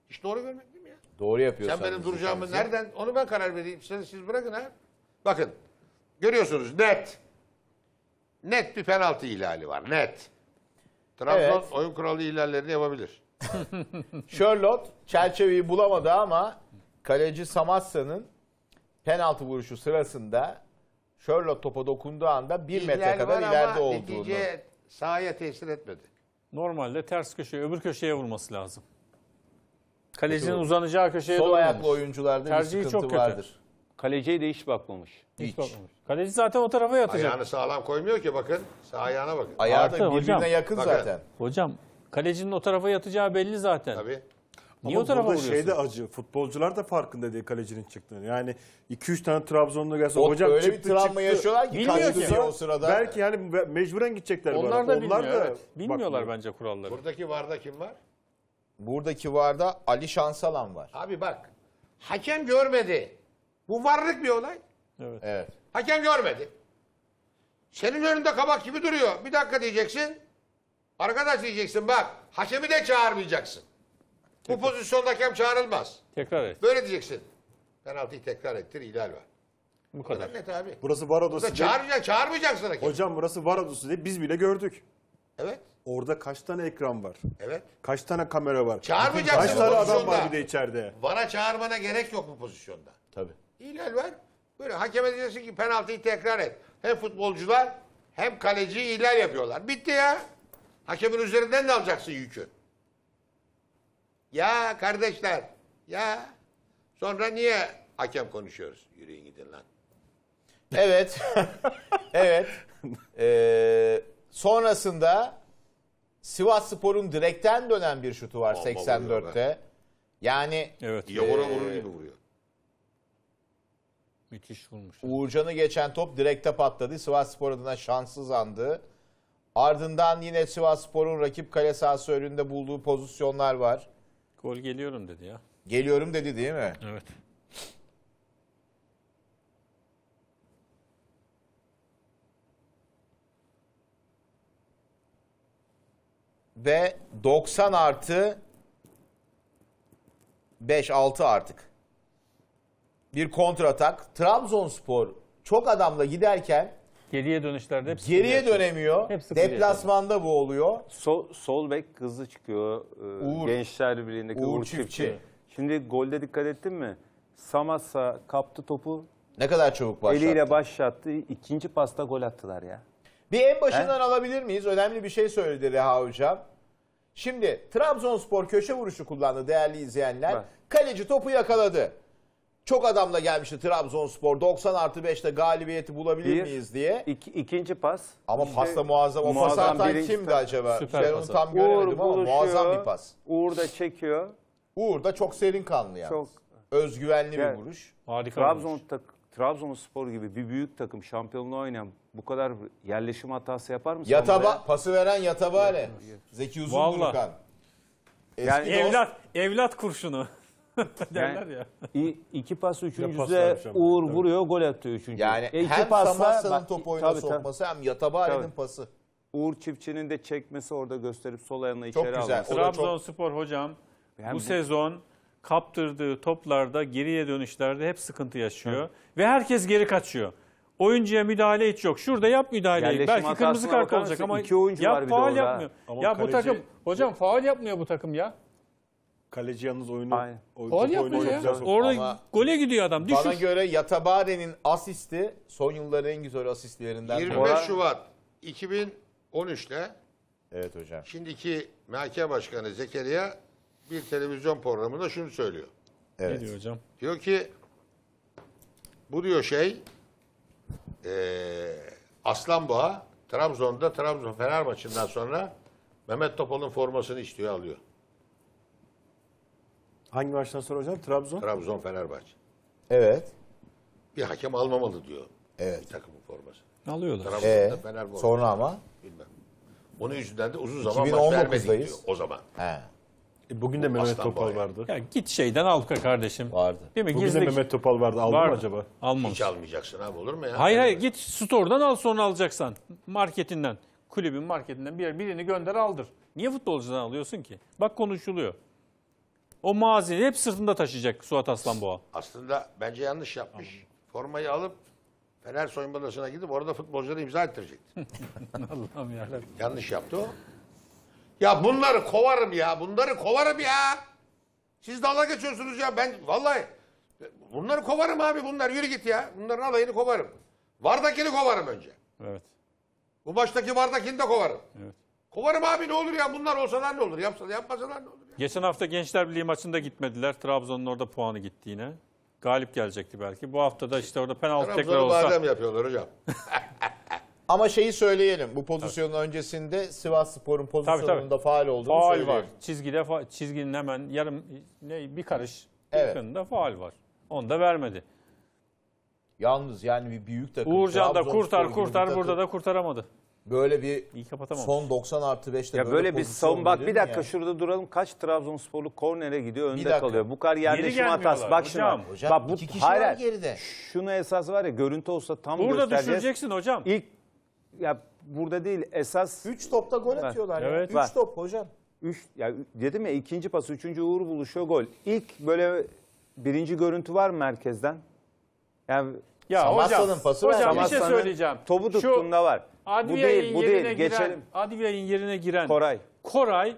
İş doğru görmek değil mi ya? Doğru yapıyor. Sen benim duracağımı nereden? Onu ben karar vereyim. Siz, siz bırakın ha. Bakın. Görüyorsunuz net. Net bir penaltı ihlali var. Net. Trabzon Evet. oyun kuralı ihlallerini yapabilir. Sherlock çerçeveyi bulamadı ama kaleci Samassa'nın penaltı vuruşu sırasında Sherlock topa dokunduğu anda bir metre kadar ileride olduğunu. Netice sahaya tesir etmedi. Normalde ters köşeye, öbür köşeye vurması lazım. Kalecinin Kötü. uzanacağı köşeye doğru. Sol ayaklı oyuncularda bir sıkıntı çok kötü. vardır. Kaleciye de hiç bakmamış. Hiç. Hiç bakmamış. Kaleci zaten o tarafa yatacak. Ayağını sağlam koymuyor ki bakın. Sağ ayağına bakın. Ayağı da birbirine hocam. yakın Bakın. zaten. Hocam Kalecinin o tarafa yatacağı belli zaten. Tabii. Niye Ama o tarafa burada şey de acı. Futbolcular da farkında değil kalecinin çıktığını. Yani 2-3 tane Trabzonlu gelse o, hocam öyle çıktı bir travma çıktı. yaşıyorlar ki Bilmiyor ki. o sırada. Belki yani mecburen gidecekler. bu Onlar arada. da bilmiyor. evet. Bilmiyorlar bence kuralları. Buradaki VAR'da kim var? Buradaki VAR'da Ali Şansalan var. Abi bak. Hakem görmedi. Bu varlık bir olay. Evet. Hakem görmedi. Senin önünde kabak gibi duruyor. Bir dakika diyeceksin. Arkadaş diyeceksin bak hakemi de çağırmayacaksın. Bu Tekrar. pozisyonda hakem çağrılmaz. Tekrar et. Böyle diyeceksin. Penaltıyı tekrar ettir ihlal var. Bu kadar. Net abi. Burası var odası Burada değil. çağırmayacak, çağırmayacaksın hakem. Hocam burası var odası değil. Biz bile gördük. Evet. Orada kaç tane ekran var? Evet. Kaç tane kamera var? Çağırmayacaksın Kaç tane adam var bir de içeride? Vara çağırmana gerek yok bu pozisyonda. Tabii. İhlal var. Böyle hakeme diyeceksin ki penaltıyı tekrar et. Hem futbolcular hem kaleci ihlal yapıyorlar. Bitti ya. Hakemin üzerinden de alacaksın yükü. Ya kardeşler, ya. Sonra niye hakem konuşuyoruz? Yürüyün gidin lan. Evet. evet. Ee, sonrasında Sivas Spor'un direkten dönen bir şutu var Ama 84'te. Yani evet. E, Yavura vurur gibi vuruyor. Müthiş vurmuş. Uğurcan'ı geçen top direkte patladı. Sivas Spor adına şanssız andı. Ardından yine Sivas Spor'un rakip kale sahası önünde bulduğu pozisyonlar var. Gol geliyorum dedi ya. Geliyorum dedi değil mi? Evet. Ve 90 artı 5-6 artık. Bir kontratak. Trabzonspor çok adamla giderken Geriye dönüşlerde hepsi Geriye kuruyor. dönemiyor. Hepsi Deplasmanda bu oluyor. Sol, sol bek hızlı çıkıyor. E, Uğur. Gençler Birliği'ndeki Uğur, Uğur Çiftçi. Çiftçi. Şimdi golde dikkat ettin mi? Samasa kaptı topu. Ne kadar çabuk başlattı. Eliyle başlattı. İkinci pasta gol attılar ya. Bir en başından He? alabilir miyiz? Önemli bir şey söyledi Reha Hocam. Şimdi Trabzonspor köşe vuruşu kullandı değerli izleyenler. Bak. Kaleci topu yakaladı çok adamla gelmişti Trabzonspor. 90 artı 5'te galibiyeti bulabilir Bir, miyiz diye. İki, ikinci pas. Ama işte, pasta muazzam. O pas muazzam atan birinci kimdi pas. acaba? Süper Şey, onu pası. tam göremedim ama muazzam bir pas. Uğur da çekiyor. Uğur da çok serin kanlı yani. Çok Özgüvenli Evet. bir vuruş. Harika Trabzon tak, Trabzonspor gibi bir büyük takım şampiyonluğu oynayan bu kadar yerleşim hatası yapar mı? Yataba, pası veren Yatabale. Zeki Uzun Vallahi. Durukan. Eski Yani dost- evlat, evlat kurşunu. Derler ya. İ- iki pas üçüncüde Uğur tabii. vuruyor gol attı üçüncü. Yani E, iki hem pasla- top oyuna tabii, tabii. hem Yatabare'nin Tabii. pası. Uğur Çiftçi'nin de çekmesi orada gösterip sol ayağına içeri güzel. alması. O da çok- Trabzonspor hocam bu, sezon kaptırdığı toplarda geriye dönüşlerde hep sıkıntı yaşıyor. Ve herkes geri kaçıyor. Oyuncuya müdahale hiç yok. Şurada yap müdahaleyi. Yerleşim Belki kırmızı kart olacak ama İki oyuncu yap var bir de yapmıyor. Ama ya bu takım hocam faal yapmıyor bu takım ya. Kaleci yalnız oyunu, Aynen. oyun, Gol oyunu ya. Orada Ama gole gidiyor adam. Düşür. Bana göre Yatabare'nin asisti son yılların en güzel asistlerinden 25 Moral- Şubat 2013'te Evet hocam. şimdiki MHK Başkanı Zekeriya bir televizyon programında şunu söylüyor. Ne Evet. diyor hocam? Diyor ki bu diyor şey eee Aslanboğa Trabzon'da Trabzon Fener maçından sonra Mehmet Topal'ın formasını istiyor alıyor. Hangi maçtan sonra hocam? Trabzon? Trabzon Fenerbahçe. Evet. Bir hakem almamalı diyor. Evet. Bir takımın forması. Alıyorlar. Trabzon'da Ee, Fenerbahçe. sonra ama? Bilmem. Onun yüzünden de uzun zaman maç vermedik diyor o zaman. He, e, bugün de Mehmet Topal vardı. Ya git şeyden al kardeşim. vardı. Değil mi? Bugün de Mehmet Topal vardı. Aldı mı acaba? almamış. Hiç almayacaksın abi olur mu ya? Hayır hayır git store'dan al sonra alacaksan. Marketinden. Kulübün marketinden bir birini gönder aldır. Niye futbolcudan alıyorsun ki? Bak konuşuluyor. O mazini hep sırtında taşıyacak Suat Aslanboğa. Aslında bence yanlış yapmış. Formayı alıp Fener soyunma odasına gidip orada futbolcuları imza ettirecekti. Allah'ım yarabbim. yanlış yaptı o. Ya bunları kovarım ya. Bunları kovarım ya. Siz dalga geçiyorsunuz ya. Ben vallahi bunları kovarım abi bunlar. Yürü git ya. Bunların alayını kovarım. Vardakini kovarım önce. Evet. Bu maçtaki Vardakini de kovarım. Evet. Kovarım abi ne olur ya bunlar olsalar ne olur? Yapsalar yapmasalar ne olur? Ya? Geçen hafta Gençler Birliği maçında gitmediler. Trabzon'un orada puanı gitti yine. Galip gelecekti belki. Bu hafta da işte orada penaltı tekrar olsa. badem yapıyorlar hocam. Ama şeyi söyleyelim. Bu pozisyonun öncesinde Sivas Spor'un pozisyonunda tabii. faal olduğunu Faal söyleyelim. var. Çizgide fa- çizginin hemen yarım ne bir karış Evet. yakınında faal var. Onu da vermedi. Yalnız yani bir büyük takım. Uğurcan da kurtar kurtar burada da kurtaramadı böyle bir İyi son 90 artı 5'te ya böyle, böyle bir savun bak bir dakika yani. şurada duralım kaç Trabzonsporlu kornere gidiyor önde kalıyor. Bu kar yerleşim hatası bak hocam. şuna. Hocam, bak bu kişi hayır, geride. Şunu esas var ya görüntü olsa tam Burada düşüreceksin hocam. İlk ya burada değil esas 3 topta gol var. atıyorlar evet. 3 top hocam. 3 ya dedim ya ikinci pas üçüncü Uğur buluşuyor gol. İlk böyle birinci görüntü var merkezden. Yani ya Samassa'nın pası hocam, bir şey söyleyeceğim. Topu tuttuğunda var. Adviya'nın bu değil, bu yerine değil. giren, Geçelim. Adviya'nın yerine giren Koray. Koray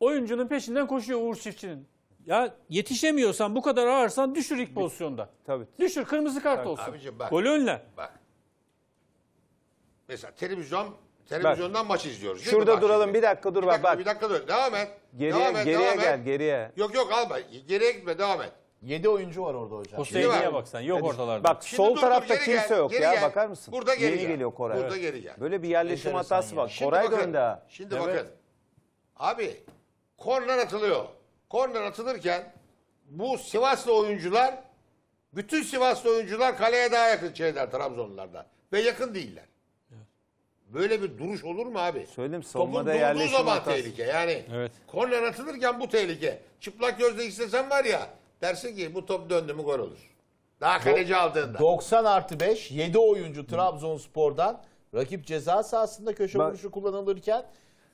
oyuncunun peşinden koşuyor Uğur Çiftçi'nin. Ya yetişemiyorsan bu kadar ağırsan düşür ilk pozisyonda. Tabii. Düşür kırmızı kart olsun. Abicim bak. Golü önle. Bak. Mesela televizyon televizyondan maç izliyoruz. değil mi Şurada duralım bir dakika dur Bir bak dakika, bak. bir dakika dur. Devam et. Geriye, Devam et, geriye devam et. gel geriye. Yok yok alma. Geriye gitme devam et. 7 oyuncu var orada hocam. Hüseyin'e bak sen yok oradalarda. Bak Şimdi sol dur, tarafta geri kimse gel, yok ya gel. bakar mısın? Burada geri Yeni gel. geliyor Koray. Burada geri gel. Böyle bir yerleşim Enteresan hatası ya. var. Şimdi Koray döndü ha. Şimdi Evet. bakın. Abi korner atılıyor. Korner atılırken bu Sivaslı oyuncular bütün Sivaslı oyuncular kaleye daha yakın şeyler Trabzonlularda. Ve yakın değiller. Böyle bir duruş olur mu abi? Söyledim Topun savunmada durduğu yerleşim zaman tehlike yani. Evet. Korner atılırken bu tehlike. Çıplak gözle istesen var ya Dersin ki bu top döndü mü gol olur. Daha kaleci aldığında. 90 artı 5 7 oyuncu Trabzonspor'dan rakip ceza sahasında köşe Ben- vuruşu kullanılırken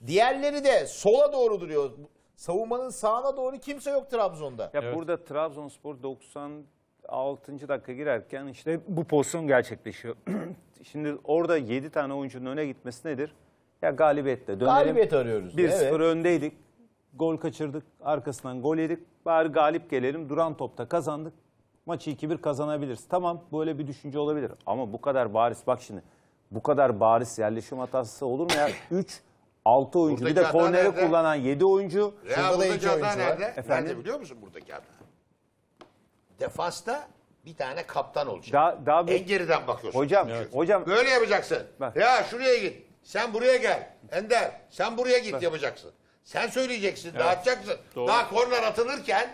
diğerleri de sola doğru duruyor. Savunmanın sağına doğru kimse yok Trabzon'da. Ya burada Trabzonspor 96. dakika girerken işte bu pozisyon gerçekleşiyor. Şimdi orada 7 tane oyuncunun öne gitmesi nedir? Ya galibiyetle dönelim. Galibiyet arıyoruz. 1-0 Evet. öndeydik. Gol kaçırdık, arkasından gol yedik. Bari galip gelelim, duran topta kazandık. Maçı 2-1 kazanabiliriz. Tamam böyle bir düşünce olabilir. Ama bu kadar bariz bak şimdi. Bu kadar bariz yerleşim hatası olur mu ya? 3 6 oyuncu buradaki bir de korneri kullanan 7 oyuncu. Ya Şurada da 2 var. nerede? Efendim? Nerede biliyor musun buradaki adam? Defasta bir tane kaptan olacak. Daha, daha bir... En geriden bakıyorsun. Hocam, evet. hocam. Böyle yapacaksın. Bak. Ya şuraya git. Sen buraya gel. Ender sen buraya git Bak. yapacaksın. Sen söyleyeceksin, evet. dağıtacaksın. Doğru. Daha korner atılırken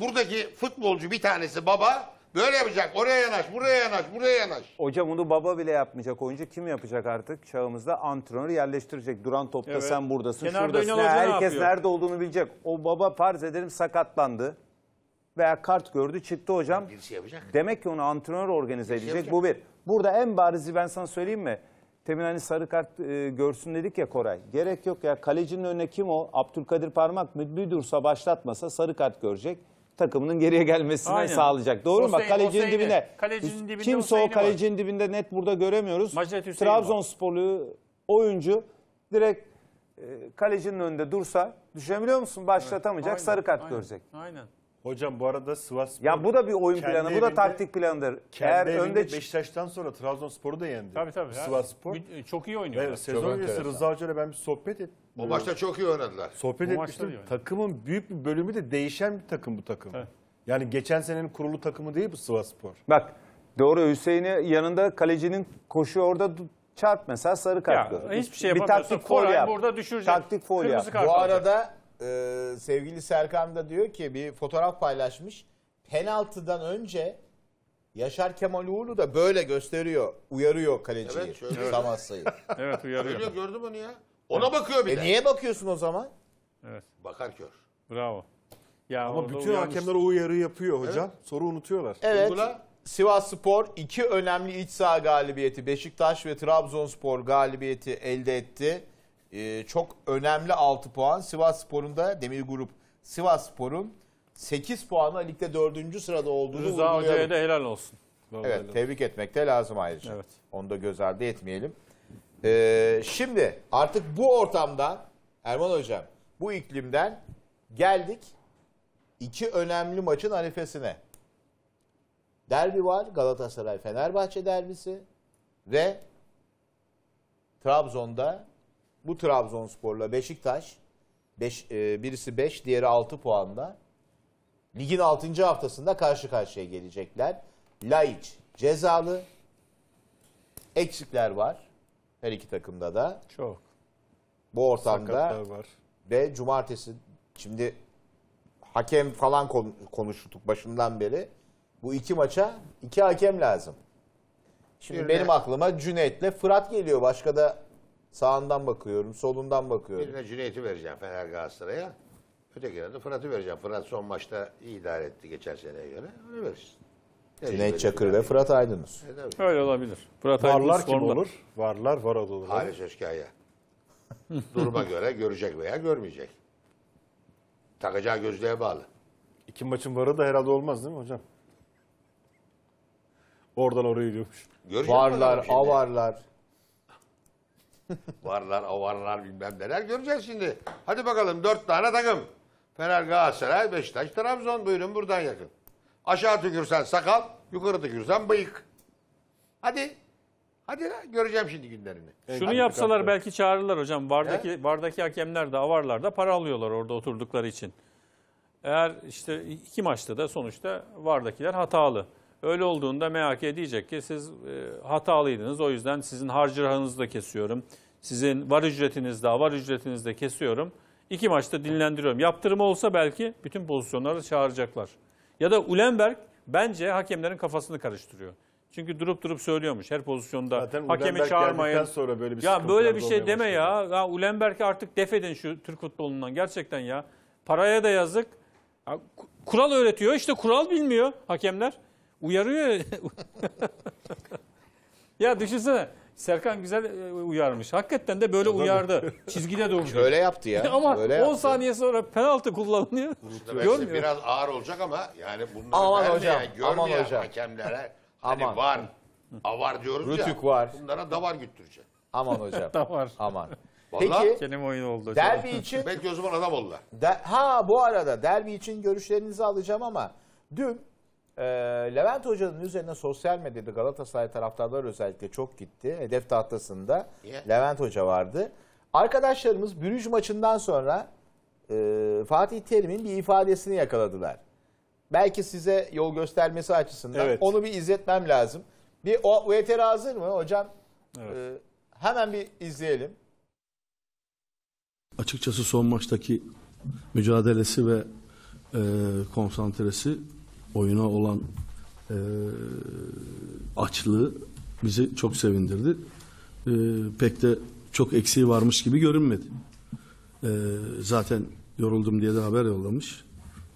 buradaki futbolcu bir tanesi baba böyle yapacak. Oraya yanaş, buraya yanaş, buraya yanaş. Hocam bunu baba bile yapmayacak oyuncu. Kim yapacak artık? Çağımızda antrenörü yerleştirecek. Duran topta evet. sen buradasın, Kenarda şuradasın. Herkes ne nerede olduğunu bilecek. O baba farz ederim sakatlandı veya kart gördü çıktı hocam. Birisi yapacak. Demek ki onu antrenör organize Birisi edecek yapacak. bu bir. Burada en barizi ben sana söyleyeyim mi? Temin hani sarı kart e, görsün dedik ya Koray. Gerek yok ya. Kalecinin önüne kim o? Abdülkadir Parmak dursa başlatmasa sarı kart görecek. Takımının geriye gelmesini Aynen. sağlayacak. Doğru mu? Bak kalecinin Hüseyin, dibine. Kalecinin dibinde Kimse o kalecinin var. dibinde net burada göremiyoruz. Trabzonsporlu oyuncu direkt e, kalecinin önünde dursa düşünebiliyor musun? Başlatamayacak Aynen. sarı kart Aynen. görecek. Aynen. Hocam bu arada Sivas Ya bu da bir oyun planı, bu da taktik planıdır. kendi Eğer önde çık- Beşiktaş'tan sonra Trabzonspor'u da yendi. Tabii tabii. Sivasspor. Bir- Çok iyi oynuyor. sezon öncesi enteresan. Rıza Hoca ben bir sohbet ettim. O maçta çok iyi oynadılar. Sohbet Bu etmiştim. Takımın büyük bir bölümü de değişen bir takım bu takım. Evet. Yani geçen senenin kurulu takımı değil bu Sivasspor. Bak doğru Hüseyin'i yanında kalecinin koşu orada du- çarp mesela sarı kart Ya, hiçbir şey Bir taktik foul burada düşürecek. Taktik foul Kırmızı kart Bu alacak. arada e, sevgili Serkan da diyor ki bir fotoğraf paylaşmış. Penaltıdan önce Yaşar Kemal Uğurlu da böyle gösteriyor, uyarıyor kaleciyi. Evet, şöyle. Samasya'yı. Evet uyarıyor. Görüyor, gördün mü onu ya? Ona bakıyor bir E de. niye bakıyorsun o zaman? Evet. Bakar kör. Bravo. Ya Ama bütün uyanmış. hakemler o uyarı yapıyor hocam. Soru unutuyorlar. Evet. Uygula. Sivas Spor iki önemli iç saha galibiyeti Beşiktaş ve Trabzonspor galibiyeti elde etti e, çok önemli 6 puan. Sivas Spor'un da Demir Grup Sivas Spor'un 8 puanla ligde 4. sırada olduğunu Rıza Hoca'ya da helal olsun. Vallahi evet helal. tebrik etmek de lazım ayrıca. Evet. Onu da göz ardı etmeyelim. Ee, şimdi artık bu ortamda Erman Hocam bu iklimden geldik iki önemli maçın arifesine. Derbi var Galatasaray-Fenerbahçe derbisi ve Trabzon'da bu Trabzonspor'la Beşiktaş beş, e, birisi 5 diğeri 6 puanda ligin 6. haftasında karşı karşıya gelecekler. Laiç cezalı eksikler var her iki takımda da. Çok. Bu ortamda var. ve cumartesi şimdi hakem falan konuştuk başından beri. Bu iki maça iki hakem lazım. Şimdi Birine... benim aklıma Cüneyt'le Fırat geliyor. Başka da Sağından bakıyorum, solundan bakıyorum. Birine Cüneyt'i vereceğim Fener Galatasaray'a. Ötekine de Fırat'ı vereceğim. Fırat son maçta iyi idare etti geçen seneye göre. Onu verirsin. Cüneyt Çakır ve Fırat Aydınus. E, Öyle olabilir. Fırat Aydınus Varlar kim formda. olur? Varlar var olur. Halis Özkaya. Duruma göre görecek veya görmeyecek. Takacağı gözlüğe bağlı. İki maçın varı da herhalde olmaz değil mi hocam? Oradan oraya gidiyormuş. Göreceğim bakalım Varlar, şimdi. avarlar. Varlar, avarlar bilmem neler göreceğiz şimdi. Hadi bakalım dört tane takım. Fener, Galatasaray, Beşiktaş, Trabzon. Buyurun buradan yakın. Aşağı tükürsen sakal, yukarı tükürsen bıyık. Hadi. Hadi la, göreceğim şimdi günlerini. Şunu Hadi yapsalar bakalım. belki çağırırlar hocam. Vardaki, He? vardaki hakemler de avarlar da para alıyorlar orada oturdukları için. Eğer işte iki maçta da sonuçta vardakiler hatalı. Öyle olduğunda merak diyecek ki siz e, hatalıydınız o yüzden sizin harcırağınızı da kesiyorum. Sizin var ücretiniz daha var ücretiniz de kesiyorum. İki maçta dinlendiriyorum. Yaptırımı olsa belki bütün pozisyonları çağıracaklar. Ya da Ulenberg bence hakemlerin kafasını karıştırıyor. Çünkü durup durup söylüyormuş her pozisyonda. Zaten Hakemi Ulenberg çağırmayın. sonra böyle bir Ya böyle bir şey deme ya. ya Ulenberg'i artık def edin şu Türk futbolundan gerçekten ya. Paraya da yazık. kural öğretiyor işte kural bilmiyor hakemler. Uyarıyor. ya düşünsene. Serkan güzel e, uyarmış. Hakikaten de böyle uyardı. Çizgide durdu. Şöyle yaptı ya. ama böyle 10 yaptı. saniye sonra penaltı kullanılıyor. Görmüyor. Biraz ağır olacak ama yani bunları aman vermeyen, hocam, görmeyen aman hocam. hakemlere hani aman. var, avar diyoruz Rütük ya. var. Bunlara davar güttürecek. Aman hocam. davar. Aman. Vallahi Peki, oyun oldu hocam. Derbi için... Belki o zaman adam oldular. De, ha bu arada derbi için görüşlerinizi alacağım ama dün e, Levent Hoca'nın üzerine sosyal medyada Galatasaray taraftarları özellikle çok gitti. Hedef tahtasında yeah. Levent Hoca vardı. Arkadaşlarımız Brüj maçından sonra e, Fatih Terim'in bir ifadesini yakaladılar. Belki size yol göstermesi açısından evet. onu bir izletmem lazım. Bir o UETR hazır mı hocam? Evet. E, hemen bir izleyelim. Açıkçası son maçtaki mücadelesi ve e, konsantresi oyuna olan e, açlığı bizi çok sevindirdi. E, pek de çok eksiği varmış gibi görünmedi. E, zaten yoruldum diye de haber yollamış.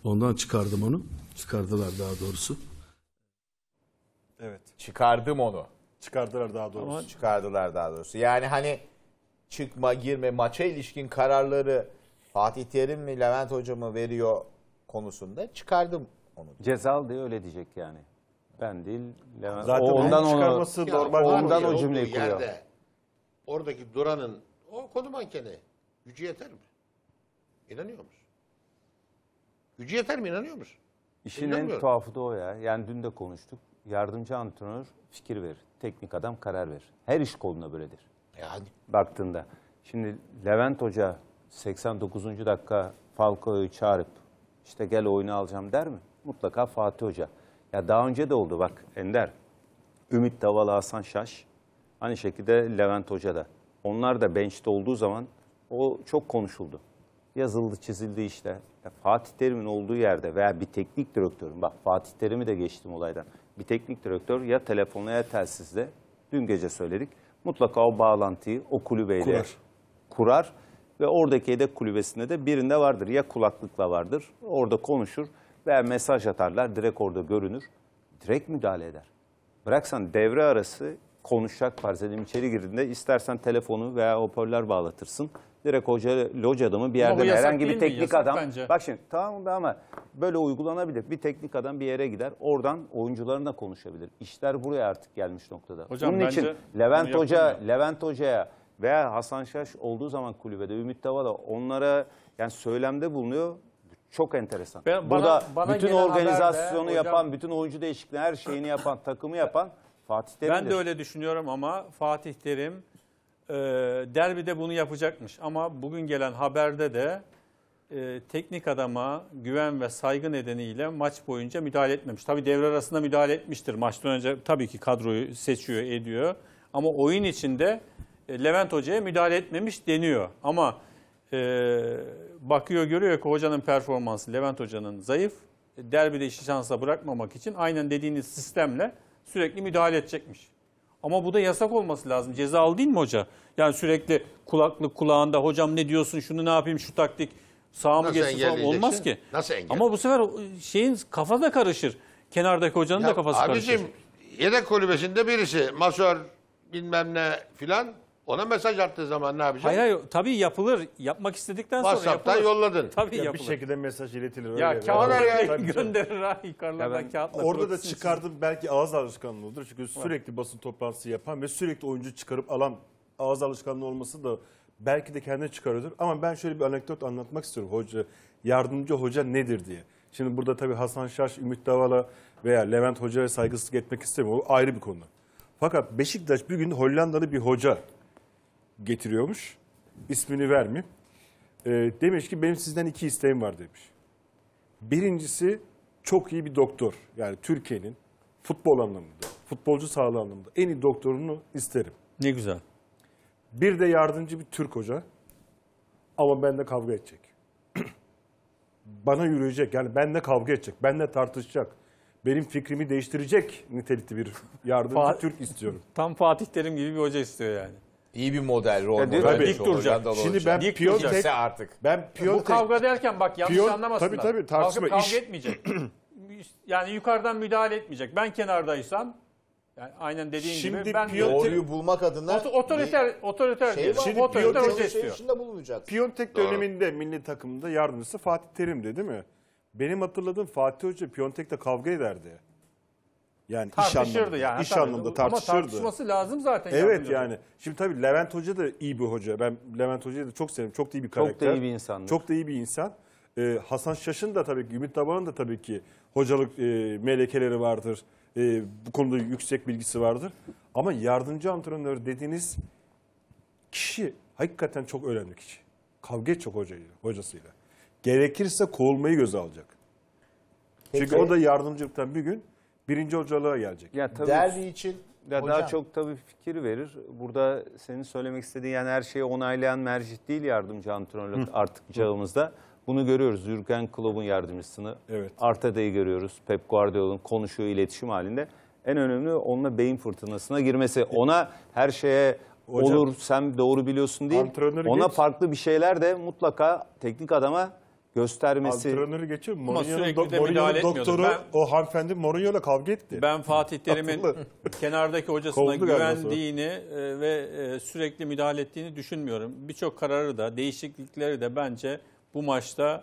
Ondan çıkardım onu. Çıkardılar daha doğrusu. Evet. Çıkardım onu. Çıkardılar daha doğrusu. Ama çıkardılar daha doğrusu. Yani hani çıkma girme maça ilişkin kararları Fatih Terim mi Levent Hoca mı veriyor konusunda çıkardım onu. Cezal diye öyle diyecek yani. Ben değil, Levent. Zaten o ondan onu çıkarması normal. ondan o cümleyi kuruyor. Yerde, oradaki duranın o konu mankeni gücü yeter mi? İnanıyor musun? Gücü yeter mi inanıyor musun? İşin en tuhafı da o ya. Yani dün de konuştuk. Yardımcı antrenör fikir verir. Teknik adam karar verir. Her iş koluna böyledir. Yani. E Baktığında. Şimdi Levent Hoca 89. dakika Falcao'yu çağırıp işte gel oyunu alacağım der mi? mutlaka Fatih Hoca. Ya daha önce de oldu bak Ender. Ümit Davala, Hasan Şaş. Aynı şekilde Levent Hoca da. Onlar da bench'te olduğu zaman o çok konuşuldu. Yazıldı, çizildi işte. Ya Fatih Terim'in olduğu yerde veya bir teknik direktörün, bak Fatih Terim'i de geçtim olaydan. Bir teknik direktör ya telefonla ya telsizle, dün gece söyledik, mutlaka o bağlantıyı o kulübeyle kurar. kurar ve oradaki yedek kulübesinde de birinde vardır. Ya kulaklıkla vardır, orada konuşur veya mesaj atarlar direkt orada görünür. Direkt müdahale eder. Bıraksan devre arası konuşacak farz edelim içeri girdiğinde istersen telefonu veya hoparlör bağlatırsın. Direkt hoca, loca adamı bir yerde herhangi bir teknik adam. Bence. Bak şimdi tamam da ama böyle uygulanabilir. Bir teknik adam bir yere gider. Oradan oyuncularına konuşabilir. İşler buraya artık gelmiş noktada. Hocam, Bunun için Levent Hoca, ya. Levent Hoca'ya veya Hasan Şaş olduğu zaman kulübede Ümit Davala onlara yani söylemde bulunuyor. Çok enteresan. Ben, Burada bana bütün organizasyonu de, yapan, bütün oyuncu değişikliğini, her şeyini yapan, takımı yapan Fatih Terim. Ben de öyle düşünüyorum ama Fatih Terim e, derbide bunu yapacakmış. Ama bugün gelen haberde de e, teknik adama güven ve saygı nedeniyle maç boyunca müdahale etmemiş. Tabii devre arasında müdahale etmiştir. Maçtan önce tabii ki kadroyu seçiyor, ediyor. Ama oyun içinde e, Levent Hoca'ya müdahale etmemiş deniyor. Ama e, bakıyor görüyor ki hocanın performansı, Levent hocanın zayıf. Derbide işi şansa bırakmamak için aynen dediğiniz sistemle sürekli müdahale edecekmiş. Ama bu da yasak olması lazım. Ceza Cezalı değil mi hoca? Yani sürekli kulaklık kulağında hocam ne diyorsun şunu ne yapayım şu taktik sağ mı geçsin falan olmaz ki. Nasıl engel? Ama bu sefer şeyin kafa da karışır. Kenardaki hocanın ya da kafası abicim, karışır. Abicim yedek kulübesinde birisi masör bilmem ne filan ona mesaj attığı zaman ne yapacak? Hayır hayır tabii yapılır. Yapmak istedikten sonra WhatsApp'tan yapılır. yolladın. Tabii Ya bir şekilde mesaj iletilir. Öyle Ya kağıt Tabii Gönderir ha yukarılardan kağıtla. Orada da çıkardım belki ağız alışkanlığıdır. Çünkü sürekli basın toplantısı yapan ve sürekli oyuncu çıkarıp alan ağız alışkanlığı olması da belki de kendine çıkarıyordur. Ama ben şöyle bir anekdot anlatmak istiyorum. Hoca, yardımcı hoca nedir diye. Şimdi burada tabii Hasan Şaş, Ümit Davala veya Levent Hoca'ya saygısızlık etmek istemiyorum. O ayrı bir konu. Fakat Beşiktaş bir gün Hollandalı bir hoca getiriyormuş. İsmini vermeyeyim. E, demiş ki benim sizden iki isteğim var demiş. Birincisi çok iyi bir doktor. Yani Türkiye'nin futbol anlamında, futbolcu sağlığı anlamında en iyi doktorunu isterim. Ne güzel. Bir de yardımcı bir Türk hoca. Ama benimle kavga edecek. Bana yürüyecek. Yani benimle kavga edecek. Benimle tartışacak. Benim fikrimi değiştirecek nitelikli bir yardımcı Türk istiyorum. Tam Fatih Terim gibi bir hoca istiyor yani. İyi bir model rol model. Dik duracak. Şimdi ben Dik Piontek, duracak. artık. Ben Piontek, Bu kavga derken bak yanlış Piyon, anlamasınlar. Tabii tabii tartışma. Kalkıp kavga iş... etmeyecek. yani yukarıdan müdahale etmeyecek. Ben kenardaysam yani aynen dediğin şimdi gibi ben Piontek, doğruyu bulmak adına otor, otoriter bir, otoriter şey var, şimdi otoriter Piontek, şey içinde bulunacak. Piontek tek döneminde milli takımda yardımcısı Fatih Terim'di değil mi? Benim hatırladığım Fatih Hoca Piontek'te kavga ederdi. Yani iş anlamında, yani. iş tabii, anlamında tartışırdı. Ama tartışması lazım zaten. Evet yani. Hocam. Şimdi tabii Levent Hoca da iyi bir hoca. Ben Levent Hoca'yı da çok seviyorum. Çok da iyi bir karakter. Çok da iyi bir insan. Çok da iyi bir insan. Ee, Hasan Şaş'ın da tabii ki, Ümit Daban'ın da tabii ki hocalık e, melekeleri vardır. E, bu konuda yüksek bilgisi vardır. Ama yardımcı antrenör dediğiniz kişi hakikaten çok önemli kişi. Kavga çok hocayla, hocasıyla. Gerekirse kovulmayı göze alacak. Peki. Çünkü o da yardımcılıktan bir gün birinci hocalığa gelecek. Ya tabii Derbi için ya hocam. daha çok tabii fikir verir. Burada senin söylemek istediğin yani her şeyi onaylayan mercit değil yardımcı antrenör artık çağımızda. Bunu görüyoruz. Jürgen Klopp'un yardımcısını, evet. Artada'yı görüyoruz. Pep Guardiola'nın konuşuyor iletişim halinde. En önemli onunla beyin fırtınasına girmesi. E, Ona her şeye Hocam, olur sen doğru biliyorsun değil. Ona geç. farklı bir şeyler de mutlaka teknik adama göstermesi. Antrenörü geçiyor. Mourinho'nun do- sürekli müdahale Mourinho'nun doktoru Ben- o hanımefendi Mourinho'yla kavga etti. Ben Fatih Terim'in kenardaki hocasına Kovuldu galiba sonra. güvendiğini e, ve e, sürekli müdahale ettiğini düşünmüyorum. Birçok kararı da, değişiklikleri de bence bu maçta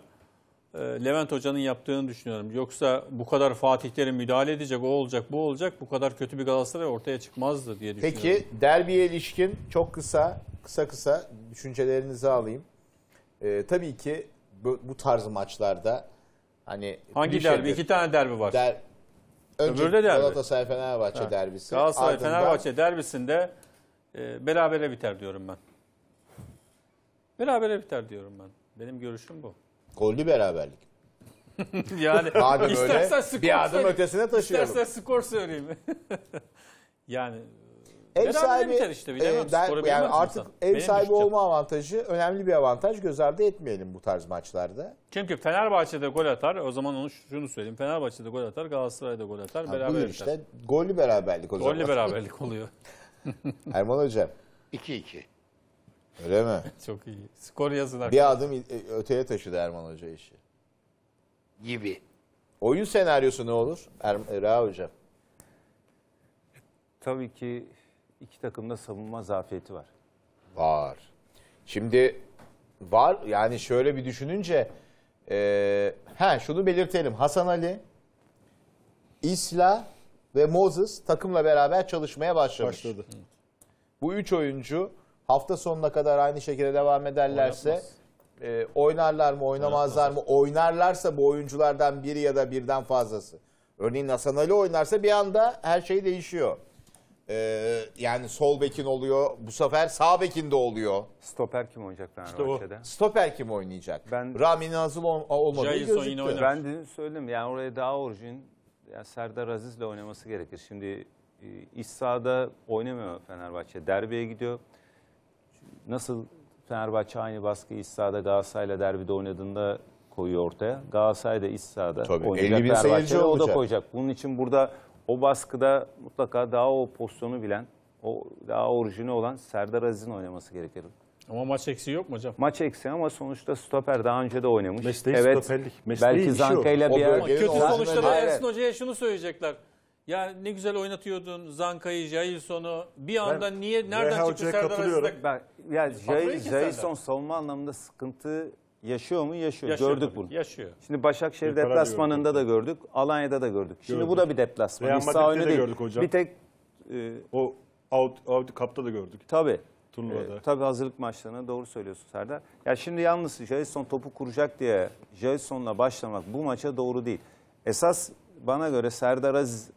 e, Levent Hoca'nın yaptığını düşünüyorum. Yoksa bu kadar Fatih Terim müdahale edecek, o olacak, bu olacak, bu kadar kötü bir Galatasaray ortaya çıkmazdı diye düşünüyorum. Peki derbiye ilişkin çok kısa kısa kısa düşüncelerinizi alayım. Ee, tabii ki bu tarz maçlarda hani hangi derbi? Şeydir, İki tane derbi var. Der, önce Öbürde derbi. Galatasaray Fenerbahçe ha. derbisi. Galatasaray Fenerbahçe derbisinde e, berabere biter diyorum ben. Berabere biter diyorum ben. Benim görüşüm bu. Gollü beraberlik. yani istersen skor bir adım söyleyeyim. ötesine taşıyorum İstersen skor söyleyeyim. yani ev sahibi biter işte bilemem. E, ben, yani artık insan. ev Benim sahibi olma avantajı önemli bir avantaj. Göz ardı etmeyelim bu tarz maçlarda. Çünkü Fenerbahçe'de gol atar. O zaman onu şunu söyleyeyim. Fenerbahçe'de gol atar, Galatasaray'da gol atar, ha, beraber biter. işte gollü beraberlik o zaman. Gollü beraberlik oluyor. Erman hocam. 2-2. Öyle mi? Çok iyi. Skor yazın arkadaşlar. Bir adım e, öteye taşıdı Erman Hoca işi. Gibi. Oyun senaryosu ne olur? Er Ra Hocam. Tabii ki İki takımda savunma zafiyeti var. Var. Şimdi var yani şöyle bir düşününce e, he, şunu belirtelim. Hasan Ali, İsla ve Moses takımla beraber çalışmaya başlamış. Başladı. Bu üç oyuncu hafta sonuna kadar aynı şekilde devam ederlerse e, oynarlar mı oynamazlar Oynatmaz. mı? Oynarlarsa bu oyunculardan biri ya da birden fazlası. Örneğin Hasan Ali oynarsa bir anda her şey değişiyor. Ee, yani sol bekin oluyor. Bu sefer sağ bekin de oluyor. Stoper kim oynayacak Fenerbahçe'de? İşte Stoper kim oynayacak? Ben, Rami Nazıl ol, Ben de söyledim yani oraya daha orijin yani Serdar Aziz'le oynaması gerekir. Şimdi e, iç sahada oynamıyor Fenerbahçe. Derbiye gidiyor. Nasıl Fenerbahçe aynı baskı iç sahada Galatasaray'la derbide oynadığında koyuyor ortaya. Galatasaray da iç sahada Tabii, oynayacak 50 bin Fenerbahçe seyirci o da koyacak. Bunun için burada o baskıda mutlaka daha o pozisyonu bilen, o daha orijini olan Serdar Aziz'in oynaması gerekir. Ama maç eksiği yok mu hocam? Maç eksiği ama sonuçta stoper daha önce de oynamış. Mesleği evet, stoperlik. Mesleği belki Zanka ile bir yer... Kötü sonuçta da Ersin Hoca'ya şunu söyleyecekler. Ya ne güzel oynatıyordun Zanka'yı, Jailson'u. Bir anda ben, niye, nereden Reha çıktı Serdar Aziz'de? Ben, ya Jailson savunma anlamında sıkıntı Yaşıyor mu? Yaşıyor. Yaşıyor gördük tabii. bunu. Yaşıyor. Şimdi Başakşehir Yukarı deplasmanında da gördük. Alanya'da da gördük. Şimdi bu da bir deplasman. Real Hiç Madrid'de de değil. gördük hocam. Bir tek e, O out, out kapta da gördük tabii. Turnuvada. E, tabii hazırlık maçlarına doğru söylüyorsun Serdar. Ya şimdi yalnız Jason topu kuracak diye Jason'la başlamak bu maça doğru değil. Esas bana göre Serdar Aziz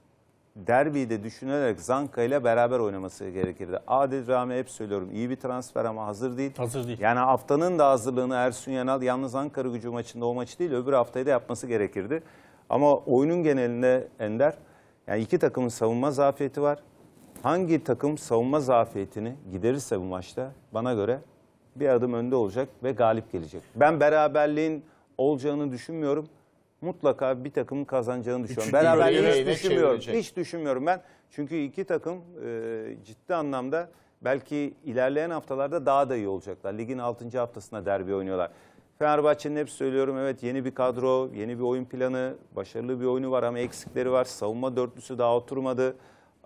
derbide düşünerek Zanka ile beraber oynaması gerekirdi. Adil Rami hep söylüyorum iyi bir transfer ama hazır değil. Hazır değil. Yani haftanın da hazırlığını Ersun Yanal yalnız Ankara gücü maçında o maçı değil öbür haftayı da yapması gerekirdi. Ama oyunun genelinde Ender yani iki takımın savunma zafiyeti var. Hangi takım savunma zafiyetini giderirse bu maçta bana göre bir adım önde olacak ve galip gelecek. Ben beraberliğin olacağını düşünmüyorum mutlaka bir takımın kazanacağını düşünüyorum. Üçüncü Beraberliği hiç düşünmüyorum. çevirecek. Hiç düşünmüyorum ben. Çünkü iki takım e, ciddi anlamda belki ilerleyen haftalarda daha da iyi olacaklar. Ligin 6. haftasında derbi oynuyorlar. Fenerbahçe'nin hep söylüyorum evet yeni bir kadro, yeni bir oyun planı, başarılı bir oyunu var ama eksikleri var. Savunma dörtlüsü daha oturmadı.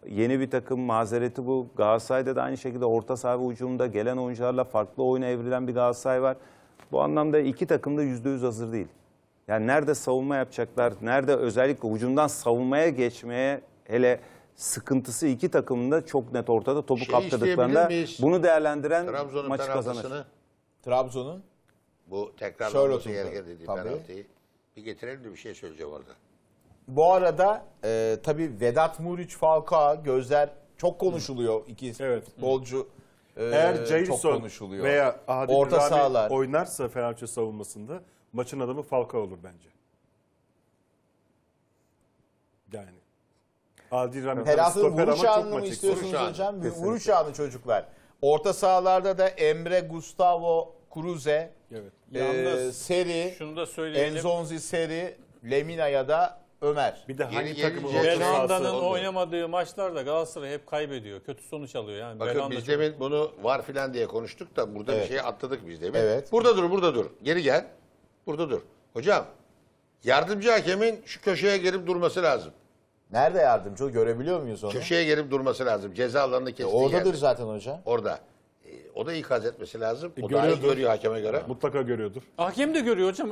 Yeni bir takım mazereti bu. Galatasaray'da da aynı şekilde orta saha ucumda gelen oyuncularla farklı oyuna evrilen bir Galatasaray var. Bu anlamda iki takım da %100 hazır değil. Yani nerede savunma yapacaklar, nerede özellikle hücumdan savunmaya geçmeye hele sıkıntısı iki takımında çok net ortada topu şey kaptırdıklarında bunu değerlendiren Trabzon'un maçı kazanır. Trabzon'un bu tekrarlaması gereken dediği penaltıyı bir getirelim de bir şey söyleyeceğim orada. Bu arada e, tabii Vedat Muriç Falcao gözler çok konuşuluyor Hı. iki evet. bolcu. E, Eğer e, Jason çok veya Adil Rami oynarsa Fenerbahçe savunmasında maçın adamı Falcao olur bence. Yani. Adil Rami Herhalde vuruş anını mı istiyorsunuz vuruş hocam? Kesinlikle. Vuruş anı çocuklar. Orta sahalarda da Emre, Gustavo, Cruze, evet. e, Seri, şunu da Enzonzi, Seri, Lemina ya da Ömer. Bir de hangi yeni, takımın yeni, Belhanda'nın oynamadığı maçlarda Galatasaray hep kaybediyor. Kötü sonuç alıyor yani. Bakın Belhanda biz demin çok... bunu var filan diye konuştuk da burada evet. bir şey atladık biz demin. Evet. Burada dur, burada dur. Geri gel. Buradadır. Hocam yardımcı hakemin şu köşeye gelip durması lazım. Nerede yardımcı? o? Görebiliyor muyuz onu? Köşeye gelip durması lazım. Ceza alanını e, kestiği Oradadır yerde. zaten hocam. Orada. E, o da ikaz etmesi lazım. o e, da görüyor hakeme göre. Mutlaka görüyordur. Hakem de görüyor hocam.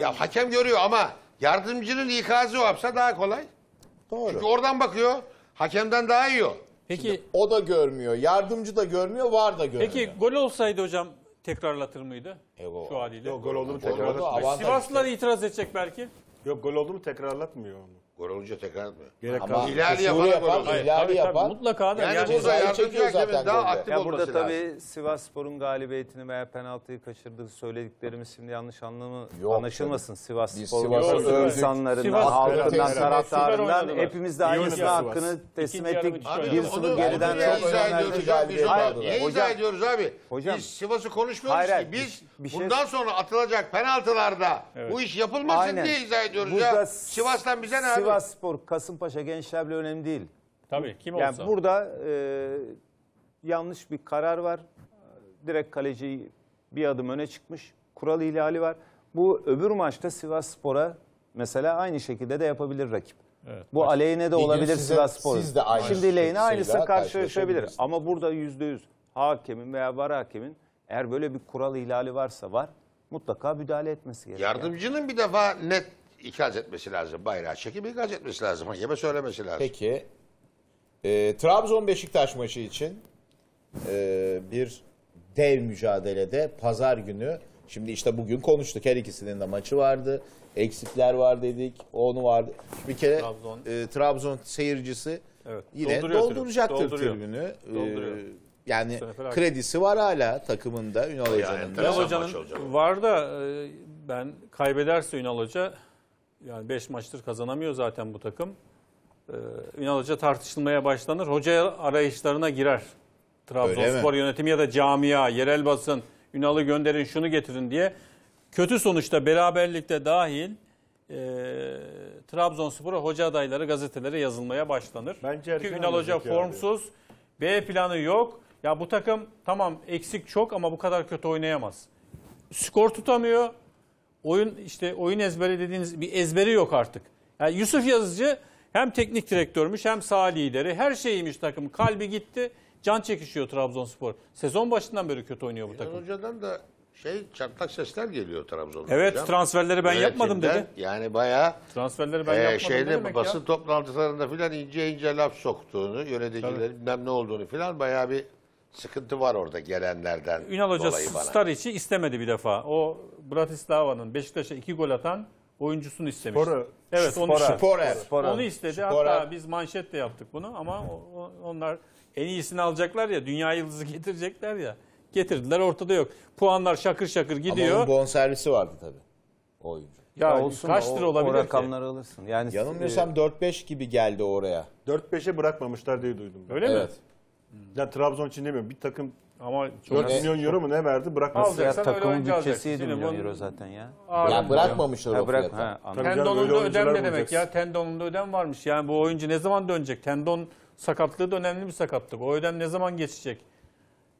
Ya hakem görüyor ama yardımcının ikazı o olsa daha kolay. Doğru. Çünkü oradan bakıyor. Hakemden daha iyi o. Peki O da görmüyor. Yardımcı da görmüyor. Var da görmüyor. peki gol olsaydı hocam tekrarlatır mıydı? Yok, e, Şu haliyle. Yok gol oldu mu Gol oldu, tekrarlatmıyor. Sivaslılar itiraz edecek belki. Yok gol oldu mu tekrarlatmıyor onu. Gol olunca tekrar etmiyor. Gerek Ama kalmadı. hilal yapar, oluyor. Hayır, hilali tabii, tabii, yapan. mutlaka da Yani, yani burada yardımcı hakemin daha aktif Ya burada olması lazım. tabii Sivas Spor'un galibiyetini veya penaltıyı kaçırdığı söylediklerimiz şimdi yanlış anlamı Yok anlaşılmasın. Sivas Biz Sivas'ı Spor'un övdük. insanlarından, Sivas halkından, taraftarından hepimiz de aynısının hakkını teslim yarı ettik. Bir Onu- geriden niye top izah oynayan galibiyet onu izah ediyoruz abi? Biz Sivas'ı konuşmuyoruz ki. Biz şey- bundan sonra atılacak penaltılarda bu iş yapılmasın diye izah ediyoruz ya. Sivas'tan bize ne abi? Sivas Spor, Kasımpaşa Gençler bile önemli değil. Tabii kim olsa. Yani burada e, yanlış bir karar var. Direkt kaleci bir adım öne çıkmış. Kural ihlali var. Bu öbür maçta Sivas Spor'a mesela aynı şekilde de yapabilir rakip. Evet, Bu aleyhine de olabilir size, Sivas Spor. Siz de aynı Şimdi lehine aynısı karşılaşabilir. Ama burada yüzde yüz hakemin veya var hakemin eğer böyle bir kural ihlali varsa var mutlaka müdahale etmesi gerekiyor. Yardımcının bir defa net ikaz etmesi lazım. Bayrağı çekip ikaz etmesi lazım. Hakeme söylemesi lazım. Peki. E, Trabzon-Beşiktaş maçı için e, bir dev mücadelede pazar günü Şimdi işte bugün konuştuk. Her ikisinin de maçı vardı. Eksikler var dedik. Onu vardı. Bir kere Trabzon, e, Trabzon seyircisi evet. yine Dolduruyor dolduracaktır Dolduruyor. tribünü. E, dolduruyor. Ee, yani kredisi var hala takımında Ünal Hoca'nın. Ünal Hoca'nın var da e, ben kaybederse Ünal Hoca yani 5 maçtır kazanamıyor zaten bu takım. Ee, Ünal Hoca tartışılmaya başlanır. Hoca arayışlarına girer. Trabzonspor yönetimi ya da camia, yerel basın, Ünal'ı gönderin şunu getirin diye. Kötü sonuçta beraberlikte dahil e, Trabzonspor'a hoca adayları gazetelere yazılmaya başlanır. Bence erken Çünkü Ünal Hoca olacak yani. formsuz, B planı yok. Ya bu takım tamam eksik çok ama bu kadar kötü oynayamaz. Skor tutamıyor, oyun işte oyun ezberi dediğiniz bir ezberi yok artık. Yani Yusuf Yazıcı hem teknik direktörmüş hem sağ lideri her şeyiymiş takım. Kalbi gitti can çekişiyor Trabzonspor. Sezon başından beri kötü oynuyor bu Yunan takım. Hocadan da şey çatlak sesler geliyor Trabzon'da. Evet hocam. transferleri ben yapmadım dedi. Yani bayağı transferleri ben e, yapmadım şeyde, basın ya. toplantılarında filan ince ince laf soktuğunu, yöneticilerin bilmem ne olduğunu filan bayağı bir sıkıntı var orada gelenlerden Ünal Hoca dolayı bana. istemedi bir defa. O Bratislava'nın Beşiktaş'a iki gol atan oyuncusunu istemiş. Spora. Evet onu, Spora. Sporer. Sporer. onu istedi. Sporer. Hatta biz manşet de yaptık bunu ama o, onlar en iyisini alacaklar ya. Dünya yıldızı getirecekler ya. Getirdiler ortada yok. Puanlar şakır şakır gidiyor. Ama bon servisi vardı tabii. oyuncu. Ya olsun, kaç lira olabilir o rakamları ki? alırsın. Yani e, Yanılmıyorsam e, 4-5 gibi geldi oraya. 4-5'e bırakmamışlar diye duydum. Ben. Öyle evet. mi? Hmm. Ya Trabzon için demiyorum. Bir takım ama çok 4 milyon euro mu ne verdi? Bırakmaz. Nasıl ya takımın oyuncu bütçesi alacaksın. 7 milyon bu- euro zaten ya. Ya bırakmamışlar o Ha, bırak, fiyata. Tendonunda ödem ne demek ya? Tendonunda ödem varmış. Yani bu oyuncu ne zaman dönecek? Tendon sakatlığı da önemli bir sakatlık. O ödem ne zaman geçecek?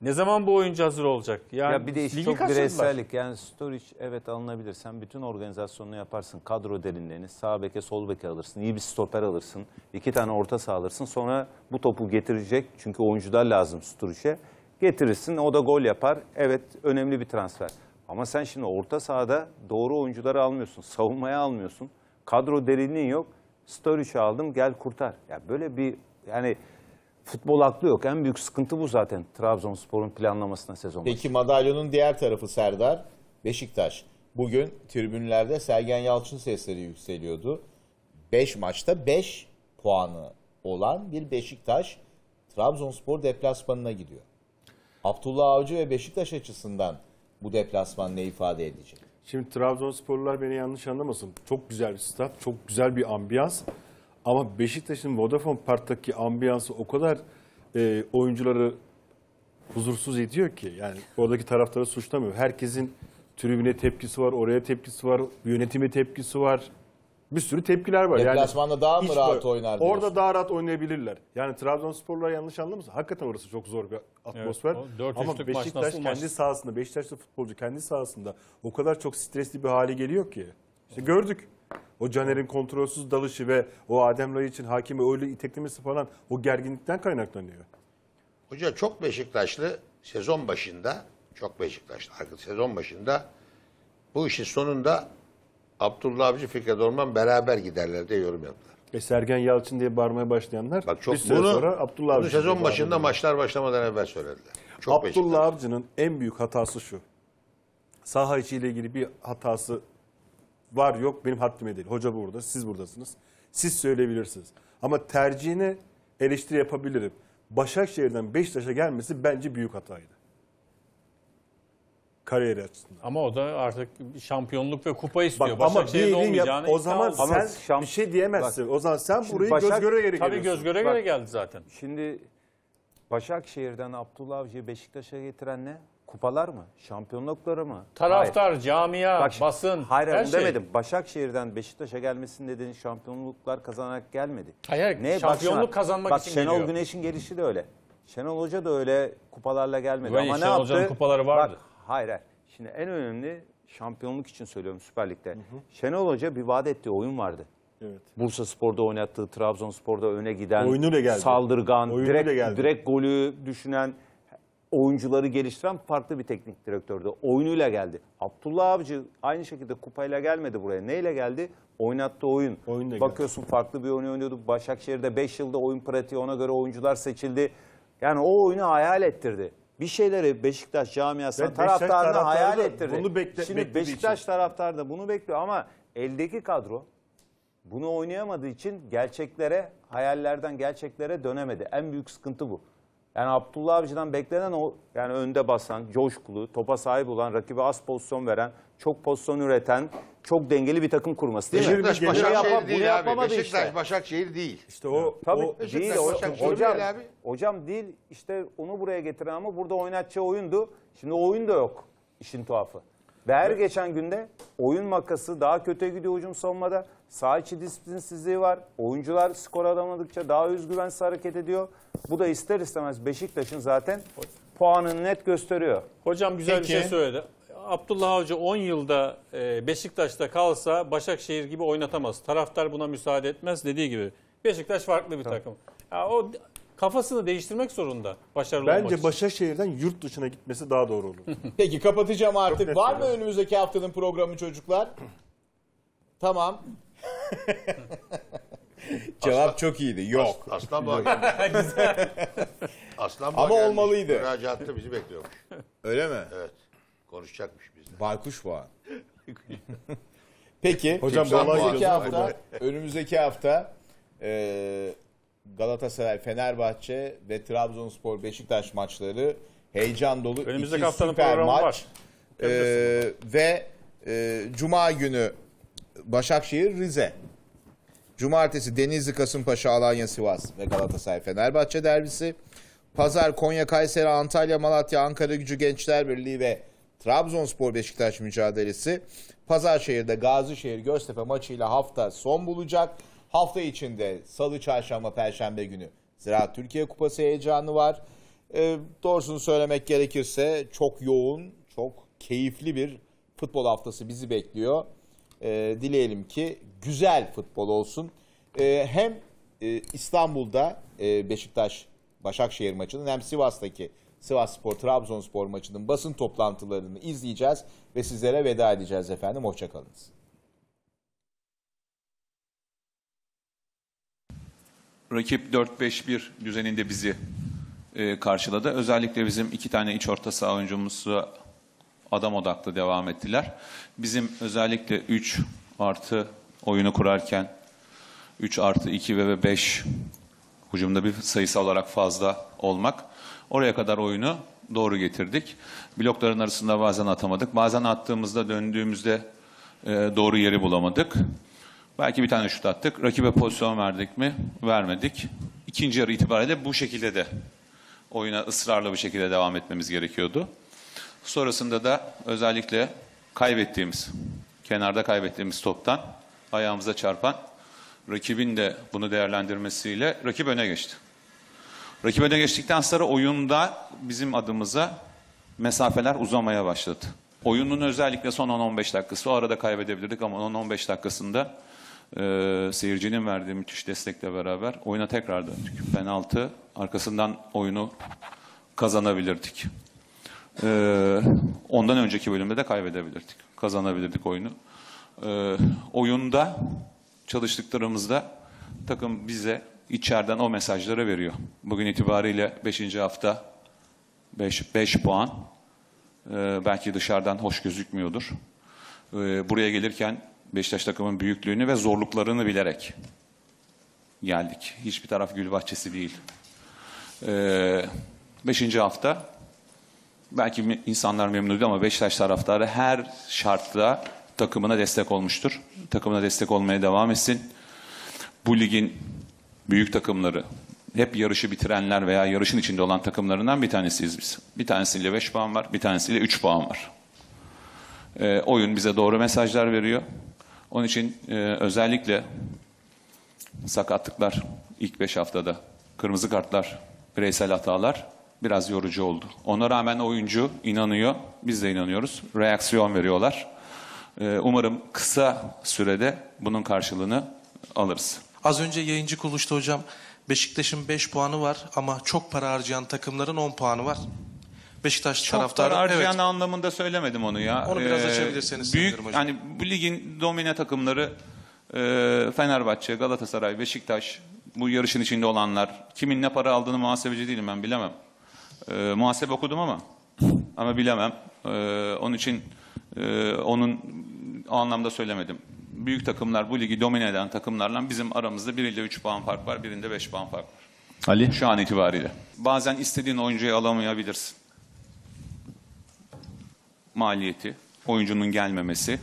Ne zaman bu oyuncu hazır olacak? Yani ya bir de iş çok bireysellik. Var. Yani Sturridge evet alınabilir. Sen bütün organizasyonunu yaparsın. Kadro derinliğini sağ beke sol beke alırsın. İyi bir stoper alırsın. iki tane orta sağ alırsın. Sonra bu topu getirecek. Çünkü oyuncular lazım Sturridge'e. Getirirsin o da gol yapar. Evet önemli bir transfer. Ama sen şimdi orta sahada doğru oyuncuları almıyorsun. Savunmaya almıyorsun. Kadro derinliğin yok. Sturridge'i aldım gel kurtar. Ya böyle bir yani Futbol aklı yok. En büyük sıkıntı bu zaten Trabzonspor'un planlamasına sezon Peki madalyonun diğer tarafı Serdar, Beşiktaş. Bugün tribünlerde Sergen Yalçın sesleri yükseliyordu. 5 maçta 5 puanı olan bir Beşiktaş Trabzonspor deplasmanına gidiyor. Abdullah Avcı ve Beşiktaş açısından bu deplasman ne ifade edecek? Şimdi Trabzonsporlular beni yanlış anlamasın. Çok güzel bir stat, çok güzel bir ambiyans. Ama Beşiktaş'ın Vodafone Park'taki ambiyansı o kadar e, oyuncuları huzursuz ediyor ki. Yani oradaki taraftarı suçlamıyor. Herkesin tribüne tepkisi var, oraya tepkisi var, yönetime tepkisi var. Bir sürü tepkiler var. Deplasmanda yani daha mı rahat böyle, oynar diyorsun? Orada daha rahat oynayabilirler. Yani Trabzonsporlar yanlış anlamasın. Hakikaten orası çok zor bir atmosfer. Evet, Ama Beşiktaş kendi maç? sahasında, Beşiktaşlı futbolcu kendi sahasında o kadar çok stresli bir hale geliyor ki. İşte gördük. O Caner'in kontrolsüz dalışı ve o Adem Ray için hakimi öyle iteklemesi falan o gerginlikten kaynaklanıyor. Hoca çok Beşiktaşlı sezon başında çok Beşiktaşlı artık sezon başında bu işin sonunda Abdullah Avcı Fikret Orman beraber giderler diye yorum yaptılar. E Sergen Yalçın diye bağırmaya başlayanlar Bak çok, bir süre bunu, sonra Abdullah Avcı. Bunu sezon başında maçlar başlamadan evvel söylediler. Çok Abdullah Beşiktaşlı. Avcı'nın en büyük hatası şu. Saha içi ilgili bir hatası var yok benim haddime değil. Hoca burada, siz buradasınız. Siz söyleyebilirsiniz. Ama tercihine eleştiri yapabilirim. Başakşehir'den Beşiktaş'a gelmesi bence büyük hataydı. Kariyeri açısından. Ama o da artık şampiyonluk ve kupa istiyor. Bak, ama bir olmayacağını o zaman sen ama şamp- bir şey diyemezsin. Bak, o zaman sen burayı Başak, göz göre göre Tabii göz göre göre geldi zaten. Şimdi Başakşehir'den Abdullah Avcı'yı Beşiktaş'a getiren ne? kupalar mı? Şampiyonlukları mı? Taraftar, camia, Bak basın, Hayır her onu şey. demedim. Başakşehir'den Beşiktaş'a gelmesin dediğin şampiyonluklar kazanarak gelmedi. Hayır, hayır, şampiyonluk başına- kazanmak Bak, için Şenol geliyor. Güneş'in gelişi de öyle. Şenol Hoca da öyle kupalarla gelmedi. Vay, Ama ne yaptı? Hoca'nın kupaları vardı. Bak, hayır hayır. Şimdi en önemli şampiyonluk için söylüyorum Süper Lig'de. Şenol Hoca bir vaat ettiği oyun vardı. Evet. Bursa Spor'da oynattığı, Trabzonspor'da öne giden, geldi. saldırgan, direkt, geldi. direkt golü düşünen, oyuncuları geliştiren farklı bir teknik direktördü. Oyunuyla geldi. Abdullah Avcı aynı şekilde kupayla gelmedi buraya. Neyle geldi? Oynattı oyun. oyun Bakıyorsun geldi. farklı bir oyun oynuyordu. Başakşehir'de 5 yılda oyun pratiği ona göre oyuncular seçildi. Yani o oyunu hayal ettirdi. Bir şeyleri Beşiktaş camiasına yani taraftarına hayal ettirdi. Bunu bekle, Şimdi Beşiktaş için. taraftarı da bunu bekliyor ama eldeki kadro bunu oynayamadığı için gerçekler'e, hayallerden gerçeklere dönemedi. En büyük sıkıntı bu. Yani Abdullah Avcı'dan beklenen o yani önde basan, coşkulu, topa sahip olan, rakibe az pozisyon veren, çok pozisyon üreten, çok dengeli bir takım kurması değil mi? Beşiktaş Başakşehir yapa, değil bunu abi. Beşiktaş işte. Başakşehir değil. İşte o, Tabii, o Beşiktaş, değil, o, hocam, abi. Hocam değil işte onu buraya getiren ama burada oynatacağı oyundu. Şimdi o oyun da yok işin tuhafı. Ve her evet. geçen günde oyun makası daha kötüye gidiyor hücum savunmada. Sağ içi disiplinsizliği var. Oyuncular skor alamadıkça daha özgüvensiz hareket ediyor. Bu da ister istemez Beşiktaş'ın zaten puanını net gösteriyor. Hocam güzel Peki. bir şey söyledi. Abdullah Avcı 10 yılda e, Beşiktaş'ta kalsa Başakşehir gibi oynatamaz. Taraftar buna müsaade etmez dediği gibi. Beşiktaş farklı bir takım. Ya o kafasını değiştirmek zorunda başarılı Bence olmak Bence Başakşehir'den yurt dışına gitmesi daha doğru olur. Peki kapatacağım artık. Var mı önümüzdeki haftanın programı çocuklar? tamam. Cevap Asla- çok iyiydi. Yok. Aslan Bağ Aslan Bağ Ama olmalıydı. Müracaatta bizi bekliyormuş. Öyle mi? Evet. Konuşacakmış bizle. Baykuş Boğan. Peki. Hocam önümüzdeki hafta, önümüzdeki hafta e, Galatasaray, Fenerbahçe ve Trabzonspor Beşiktaş maçları heyecan dolu. Önümüzdeki haftanın süper programı maç. var. E, ve e, Cuma günü Başakşehir, Rize. Cumartesi Denizli, Kasımpaşa, Alanya, Sivas ve Galatasaray Fenerbahçe derbisi. Pazar Konya, Kayseri, Antalya, Malatya, Ankara Gücü Gençler Birliği ve Trabzonspor Beşiktaş mücadelesi. Pazarşehir'de Gazişehir Göztepe maçıyla hafta son bulacak. Hafta içinde salı, çarşamba, perşembe günü Ziraat Türkiye Kupası heyecanı var. E, doğrusunu söylemek gerekirse çok yoğun, çok keyifli bir futbol haftası bizi bekliyor. E, dileyelim ki güzel futbol olsun. E, hem e, İstanbul'da e, Beşiktaş Başakşehir maçının hem Sivas'taki Sivas Spor Trabzonspor maçının basın toplantılarını izleyeceğiz ve sizlere veda edeceğiz efendim. Hoşçakalınız. Rakip 4-5-1 düzeninde bizi e, karşıladı. Özellikle bizim iki tane iç orta saha oyuncumuzu adam odaklı devam ettiler. Bizim özellikle 3 artı oyunu kurarken 3 artı 2 ve 5 hücumda bir sayısı olarak fazla olmak. Oraya kadar oyunu doğru getirdik. Blokların arasında bazen atamadık. Bazen attığımızda döndüğümüzde e, doğru yeri bulamadık. Belki bir tane şut attık. Rakibe pozisyon verdik mi? Vermedik. İkinci yarı itibariyle bu şekilde de oyuna ısrarla bir şekilde devam etmemiz gerekiyordu. Sonrasında da özellikle kaybettiğimiz, kenarda kaybettiğimiz toptan ayağımıza çarpan rakibin de bunu değerlendirmesiyle rakip öne geçti. Rakip öne geçtikten sonra oyunda bizim adımıza mesafeler uzamaya başladı. Oyunun özellikle son 10-15 dakikası o arada kaybedebilirdik ama 10-15 dakikasında e, seyircinin verdiği müthiş destekle beraber oyuna tekrar döndük. Penaltı arkasından oyunu kazanabilirdik. Ee, ondan önceki bölümde de kaybedebilirdik. Kazanabilirdik oyunu. Ee, oyunda çalıştıklarımızda takım bize içeriden o mesajları veriyor. Bugün itibariyle 5. hafta 5, 5 puan. Ee, belki dışarıdan hoş gözükmüyordur. Ee, buraya gelirken Beşiktaş takımın büyüklüğünü ve zorluklarını bilerek geldik. Hiçbir taraf gül bahçesi değil. Ee, beşinci hafta belki insanlar memnun değil ama Beşiktaş taraftarı her şartla takımına destek olmuştur. Takımına destek olmaya devam etsin. Bu ligin büyük takımları, hep yarışı bitirenler veya yarışın içinde olan takımlarından bir tanesiyiz biz. Bir tanesiyle 5 puan var, bir tanesiyle 3 puan var. E, oyun bize doğru mesajlar veriyor. Onun için e, özellikle sakatlıklar ilk 5 haftada, kırmızı kartlar, bireysel hatalar biraz yorucu oldu. Ona rağmen oyuncu inanıyor, biz de inanıyoruz. Reaksiyon veriyorlar. Ee, umarım kısa sürede bunun karşılığını alırız. Az önce yayıncı kuruluşta hocam Beşiktaş'ın 5 puanı var ama çok para harcayan takımların 10 puanı var. Beşiktaş çok taraftarı. Çok harcayan evet. anlamında söylemedim onu ya. Onu biraz ee, açabilirseniz. Büyük, hocam. Yani bu ligin domine takımları e, Fenerbahçe, Galatasaray, Beşiktaş bu yarışın içinde olanlar. Kimin ne para aldığını muhasebeci değilim ben bilemem. E, muhasebe okudum ama ama bilemem. E, onun için e, onun o anlamda söylemedim. Büyük takımlar bu ligi domine eden takımlarla bizim aramızda birinde 3 puan fark var, birinde 5 puan fark var. Ali? Şu an itibariyle. Bazen istediğin oyuncuyu alamayabilirsin. Maliyeti, oyuncunun gelmemesi,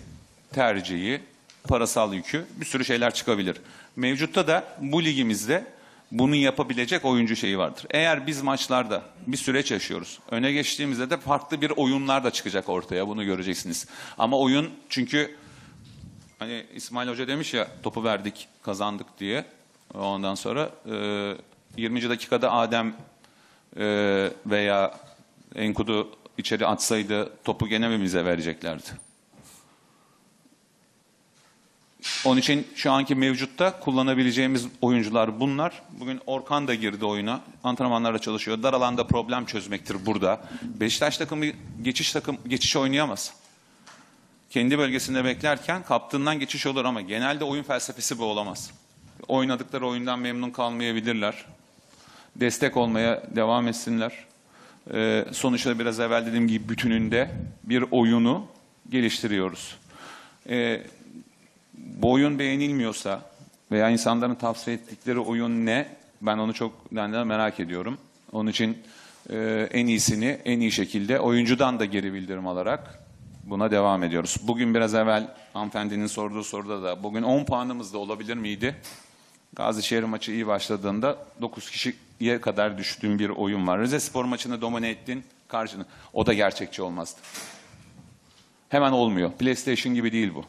tercihi, parasal yükü bir sürü şeyler çıkabilir. Mevcutta da bu ligimizde bunu yapabilecek oyuncu şeyi vardır. Eğer biz maçlarda bir süreç yaşıyoruz. Öne geçtiğimizde de farklı bir oyunlar da çıkacak ortaya. Bunu göreceksiniz. Ama oyun çünkü hani İsmail Hoca demiş ya topu verdik, kazandık diye. Ondan sonra e, 20. dakikada Adem e, veya Enkudu içeri atsaydı topu gene mi bize vereceklerdi. Onun için şu anki mevcutta kullanabileceğimiz oyuncular bunlar. Bugün Orkan da girdi oyuna. Antrenmanlarda çalışıyor. Dar alanda problem çözmektir burada. Beşiktaş takımı geçiş takım geçiş oynayamaz. Kendi bölgesinde beklerken kaptığından geçiş olur ama genelde oyun felsefesi bu olamaz. Oynadıkları oyundan memnun kalmayabilirler. Destek olmaya devam etsinler. Ee, sonuçta biraz evvel dediğim gibi bütününde bir oyunu geliştiriyoruz. Ee, bu oyun beğenilmiyorsa veya insanların tavsiye ettikleri oyun ne? Ben onu çok merak ediyorum. Onun için e, en iyisini en iyi şekilde oyuncudan da geri bildirim alarak buna devam ediyoruz. Bugün biraz evvel hanımefendinin sorduğu soruda da bugün 10 puanımız da olabilir miydi? Gazişehir maçı iyi başladığında 9 kişiye kadar düştüğüm bir oyun var. Rize Spor maçını domine ettin karşını. O da gerçekçi olmazdı. Hemen olmuyor. PlayStation gibi değil bu.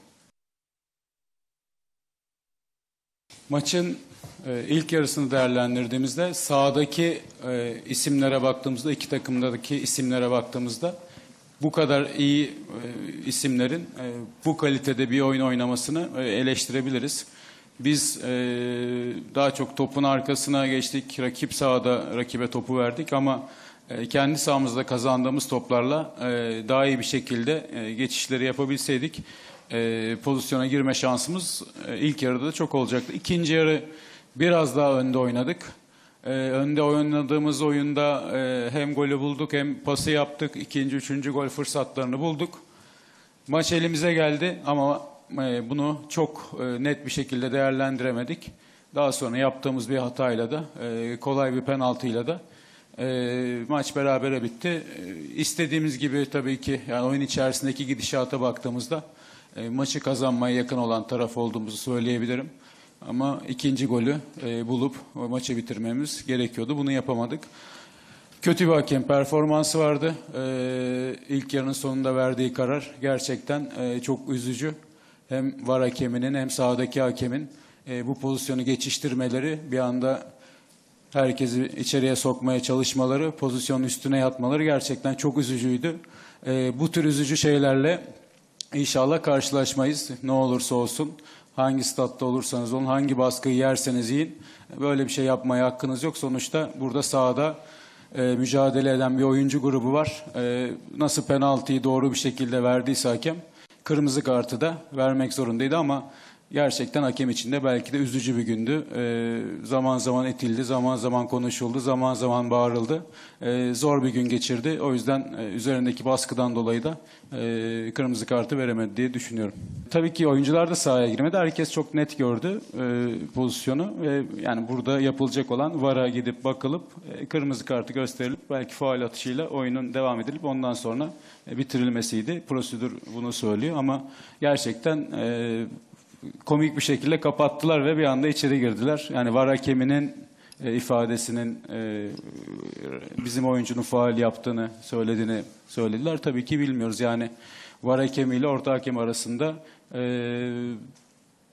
Maçın e, ilk yarısını değerlendirdiğimizde sağdaki e, isimlere baktığımızda iki takımdaki isimlere baktığımızda bu kadar iyi e, isimlerin bu kalitede bir oyun oynamasını eleştirebiliriz. Biz daha çok topun arkasına geçtik. Rakip sahada rakibe topu verdik ama kendi sahamızda kazandığımız toplarla daha iyi bir şekilde geçişleri yapabilseydik e, pozisyona girme şansımız e, ilk yarıda da çok olacaktı. İkinci yarı biraz daha önde oynadık. E, önde oynadığımız oyunda hem golü bulduk hem pası yaptık. İkinci, üçüncü gol fırsatlarını bulduk. Maç elimize geldi ama bunu çok net bir şekilde değerlendiremedik. Daha sonra yaptığımız bir hatayla da, e, kolay bir penaltıyla da e, maç berabere bitti. E, istediğimiz gibi tabii ki yani oyun içerisindeki gidişata baktığımızda e, maçı kazanmaya yakın olan taraf olduğumuzu söyleyebilirim. Ama ikinci golü e, bulup maçı bitirmemiz gerekiyordu. Bunu yapamadık. Kötü bir hakem performansı vardı. E, ilk yarının sonunda verdiği karar gerçekten çok üzücü. Hem var hakeminin hem sahadaki hakemin bu pozisyonu geçiştirmeleri bir anda herkesi içeriye sokmaya çalışmaları, pozisyonun üstüne yatmaları gerçekten çok üzücüydü. E, bu tür üzücü şeylerle İnşallah karşılaşmayız ne olursa olsun. Hangi statta olursanız olun, hangi baskıyı yerseniz yiyin. Böyle bir şey yapmaya hakkınız yok. Sonuçta burada sahada e, mücadele eden bir oyuncu grubu var. E, nasıl penaltıyı doğru bir şekilde verdiyse hakem, kırmızı kartı da vermek zorundaydı ama gerçekten hakem için de belki de üzücü bir gündü. E, zaman zaman etildi, zaman zaman konuşuldu, zaman zaman bağırıldı. E, zor bir gün geçirdi. O yüzden e, üzerindeki baskıdan dolayı da e, kırmızı kartı veremedi diye düşünüyorum. Tabii ki oyuncular da sahaya girmedi. Herkes çok net gördü e, pozisyonu ve yani burada yapılacak olan VAR'a gidip bakılıp e, kırmızı kartı gösterilip belki faal atışıyla oyunun devam edilip ondan sonra e, bitirilmesiydi. Prosedür bunu söylüyor ama gerçekten e, komik bir şekilde kapattılar ve bir anda içeri girdiler. Yani var hakeminin e, ifadesinin e, bizim oyuncunun faal yaptığını söylediğini söylediler. Tabii ki bilmiyoruz yani var ile orta hakem arasında e,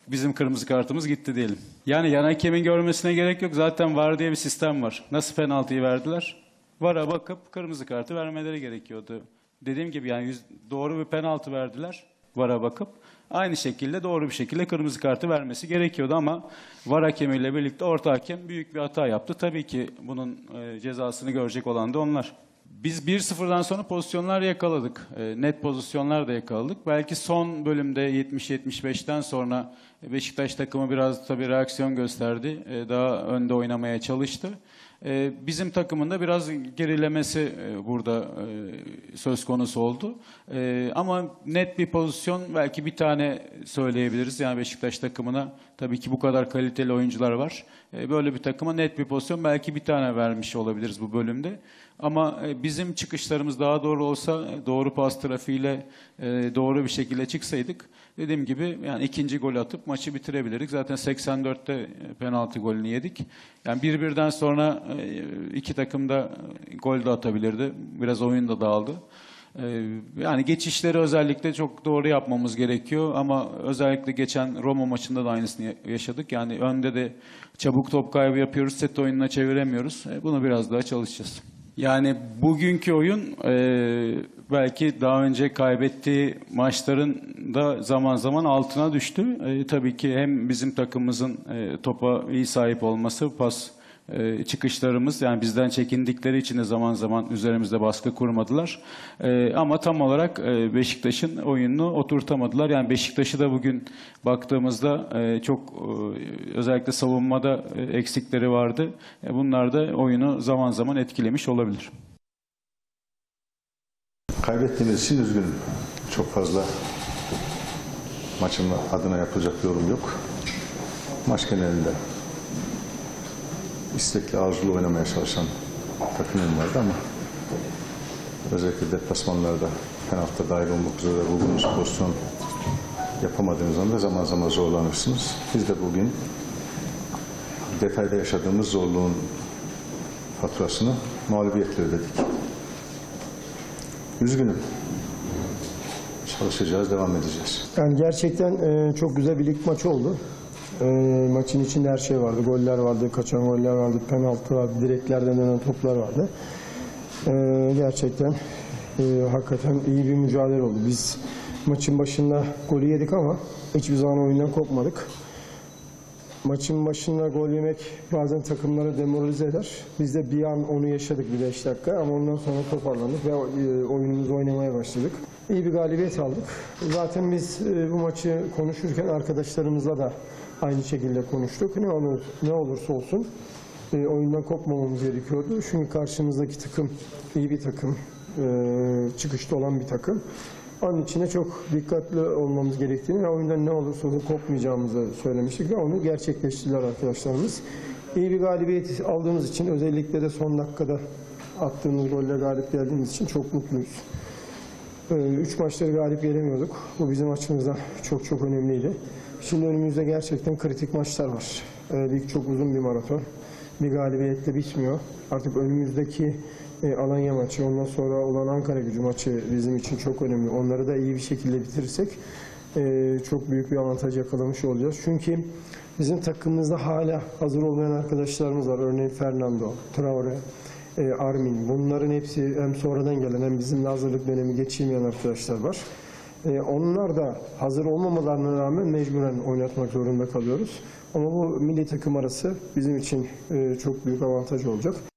bizim kırmızı kartımız gitti diyelim. Yani yan hakemin görmesine gerek yok. Zaten var diye bir sistem var. Nasıl penaltıyı verdiler? Vara bakıp kırmızı kartı vermeleri gerekiyordu. Dediğim gibi yani yüz, doğru bir penaltı verdiler. Vara bakıp aynı şekilde doğru bir şekilde kırmızı kartı vermesi gerekiyordu ama VAR hakemiyle birlikte orta hakem büyük bir hata yaptı. Tabii ki bunun e, cezasını görecek olan da onlar. Biz 1-0'dan sonra pozisyonlar yakaladık. E, net pozisyonlar da yakaladık. Belki son bölümde 70-75'ten sonra Beşiktaş takımı biraz tabii reaksiyon gösterdi. E, daha önde oynamaya çalıştı. Ee, bizim takımında biraz gerilemesi e, burada e, söz konusu oldu. Ee, ama net bir pozisyon belki bir tane söyleyebiliriz. Yani Beşiktaş takımına Tabii ki bu kadar kaliteli oyuncular var. E, böyle bir takıma net bir pozisyon belki bir tane vermiş olabiliriz bu bölümde. Ama e, bizim çıkışlarımız daha doğru olsa, e, doğru pas trafiğiyle doğru bir şekilde çıksaydık dediğim gibi yani ikinci gol atıp maçı bitirebilirdik. Zaten 84'te penaltı golünü yedik. Yani bir birden sonra iki takım da gol de atabilirdi. Biraz oyun da dağıldı. Ee, yani geçişleri özellikle çok doğru yapmamız gerekiyor ama özellikle geçen Roma maçında da aynısını yaşadık. Yani önde de çabuk top kaybı yapıyoruz, set oyununa çeviremiyoruz. Ee, bunu biraz daha çalışacağız. Yani bugünkü oyun e, belki daha önce kaybettiği maçların da zaman zaman altına düştü. E, tabii ki hem bizim takımımızın e, topa iyi sahip olması, pas e, çıkışlarımız yani bizden çekindikleri için de zaman zaman üzerimizde baskı kurmadılar. E, ama tam olarak e, Beşiktaş'ın oyununu oturtamadılar. Yani Beşiktaş'ı da bugün baktığımızda e, çok özellikle savunmada eksikleri vardı. bunlar da oyunu zaman zaman etkilemiş olabilir. Kaybettiğimiz için üzgünüm. Çok fazla maçın adına yapılacak yorum yok. Maç genelinde istekli arzulu oynamaya çalışan takımım vardı ama özellikle deplasmanlarda her hafta dahil olmak üzere bulduğunuz pozisyon yapamadığınız anda zaman zaman zorlanırsınız. Biz de bugün detayda yaşadığımız zorluğun faturasını mağlubiyetle ödedik. Üzgünüm. Çalışacağız, devam edeceğiz. Yani gerçekten e, çok güzel bir lig maçı oldu. E, maçın içinde her şey vardı. Goller vardı, kaçan goller vardı, penaltı vardı, direklerden dönen toplar vardı. E, gerçekten e, hakikaten iyi bir mücadele oldu. Biz maçın başında golü yedik ama hiçbir zaman oyundan kopmadık. Maçın başında gol yemek bazen takımları demoralize eder. Biz de bir an onu yaşadık bir 5 dakika ama ondan sonra toparlandık ve e, oyunumuzu oynamaya başladık. İyi bir galibiyet aldık. Zaten biz e, bu maçı konuşurken arkadaşlarımızla da aynı şekilde konuştuk. Ne olur ne olursa olsun e, oyundan kopmamamız gerekiyordu. Çünkü karşımızdaki takım iyi bir takım, e, çıkışta olan bir takım. Onun içine çok dikkatli olmamız gerektiğini ve oyundan ne olursa olsun kopmayacağımızı söylemiştik ve onu gerçekleştirdiler arkadaşlarımız. İyi bir galibiyet aldığımız için özellikle de son dakikada attığımız golle galip geldiğimiz için çok mutluyuz. E, üç maçları galip gelemiyorduk. Bu bizim açımızdan çok çok önemliydi. Şimdi önümüzde gerçekten kritik maçlar var. E, lig çok uzun bir maraton. Bir galibiyetle bitmiyor. Artık önümüzdeki e, Alanya maçı, ondan sonra olan Ankara gücü maçı bizim için çok önemli. Onları da iyi bir şekilde bitirirsek e, çok büyük bir avantaj yakalamış olacağız. Çünkü bizim takımımızda hala hazır olmayan arkadaşlarımız var. Örneğin Fernando, Traore, e, Armin. Bunların hepsi hem sonradan gelen hem bizimle hazırlık dönemi geçirmeyen arkadaşlar var. E, onlar da hazır olmamalarına rağmen mecburen oynatmak zorunda kalıyoruz. Ama bu milli takım arası bizim için e, çok büyük avantaj olacak.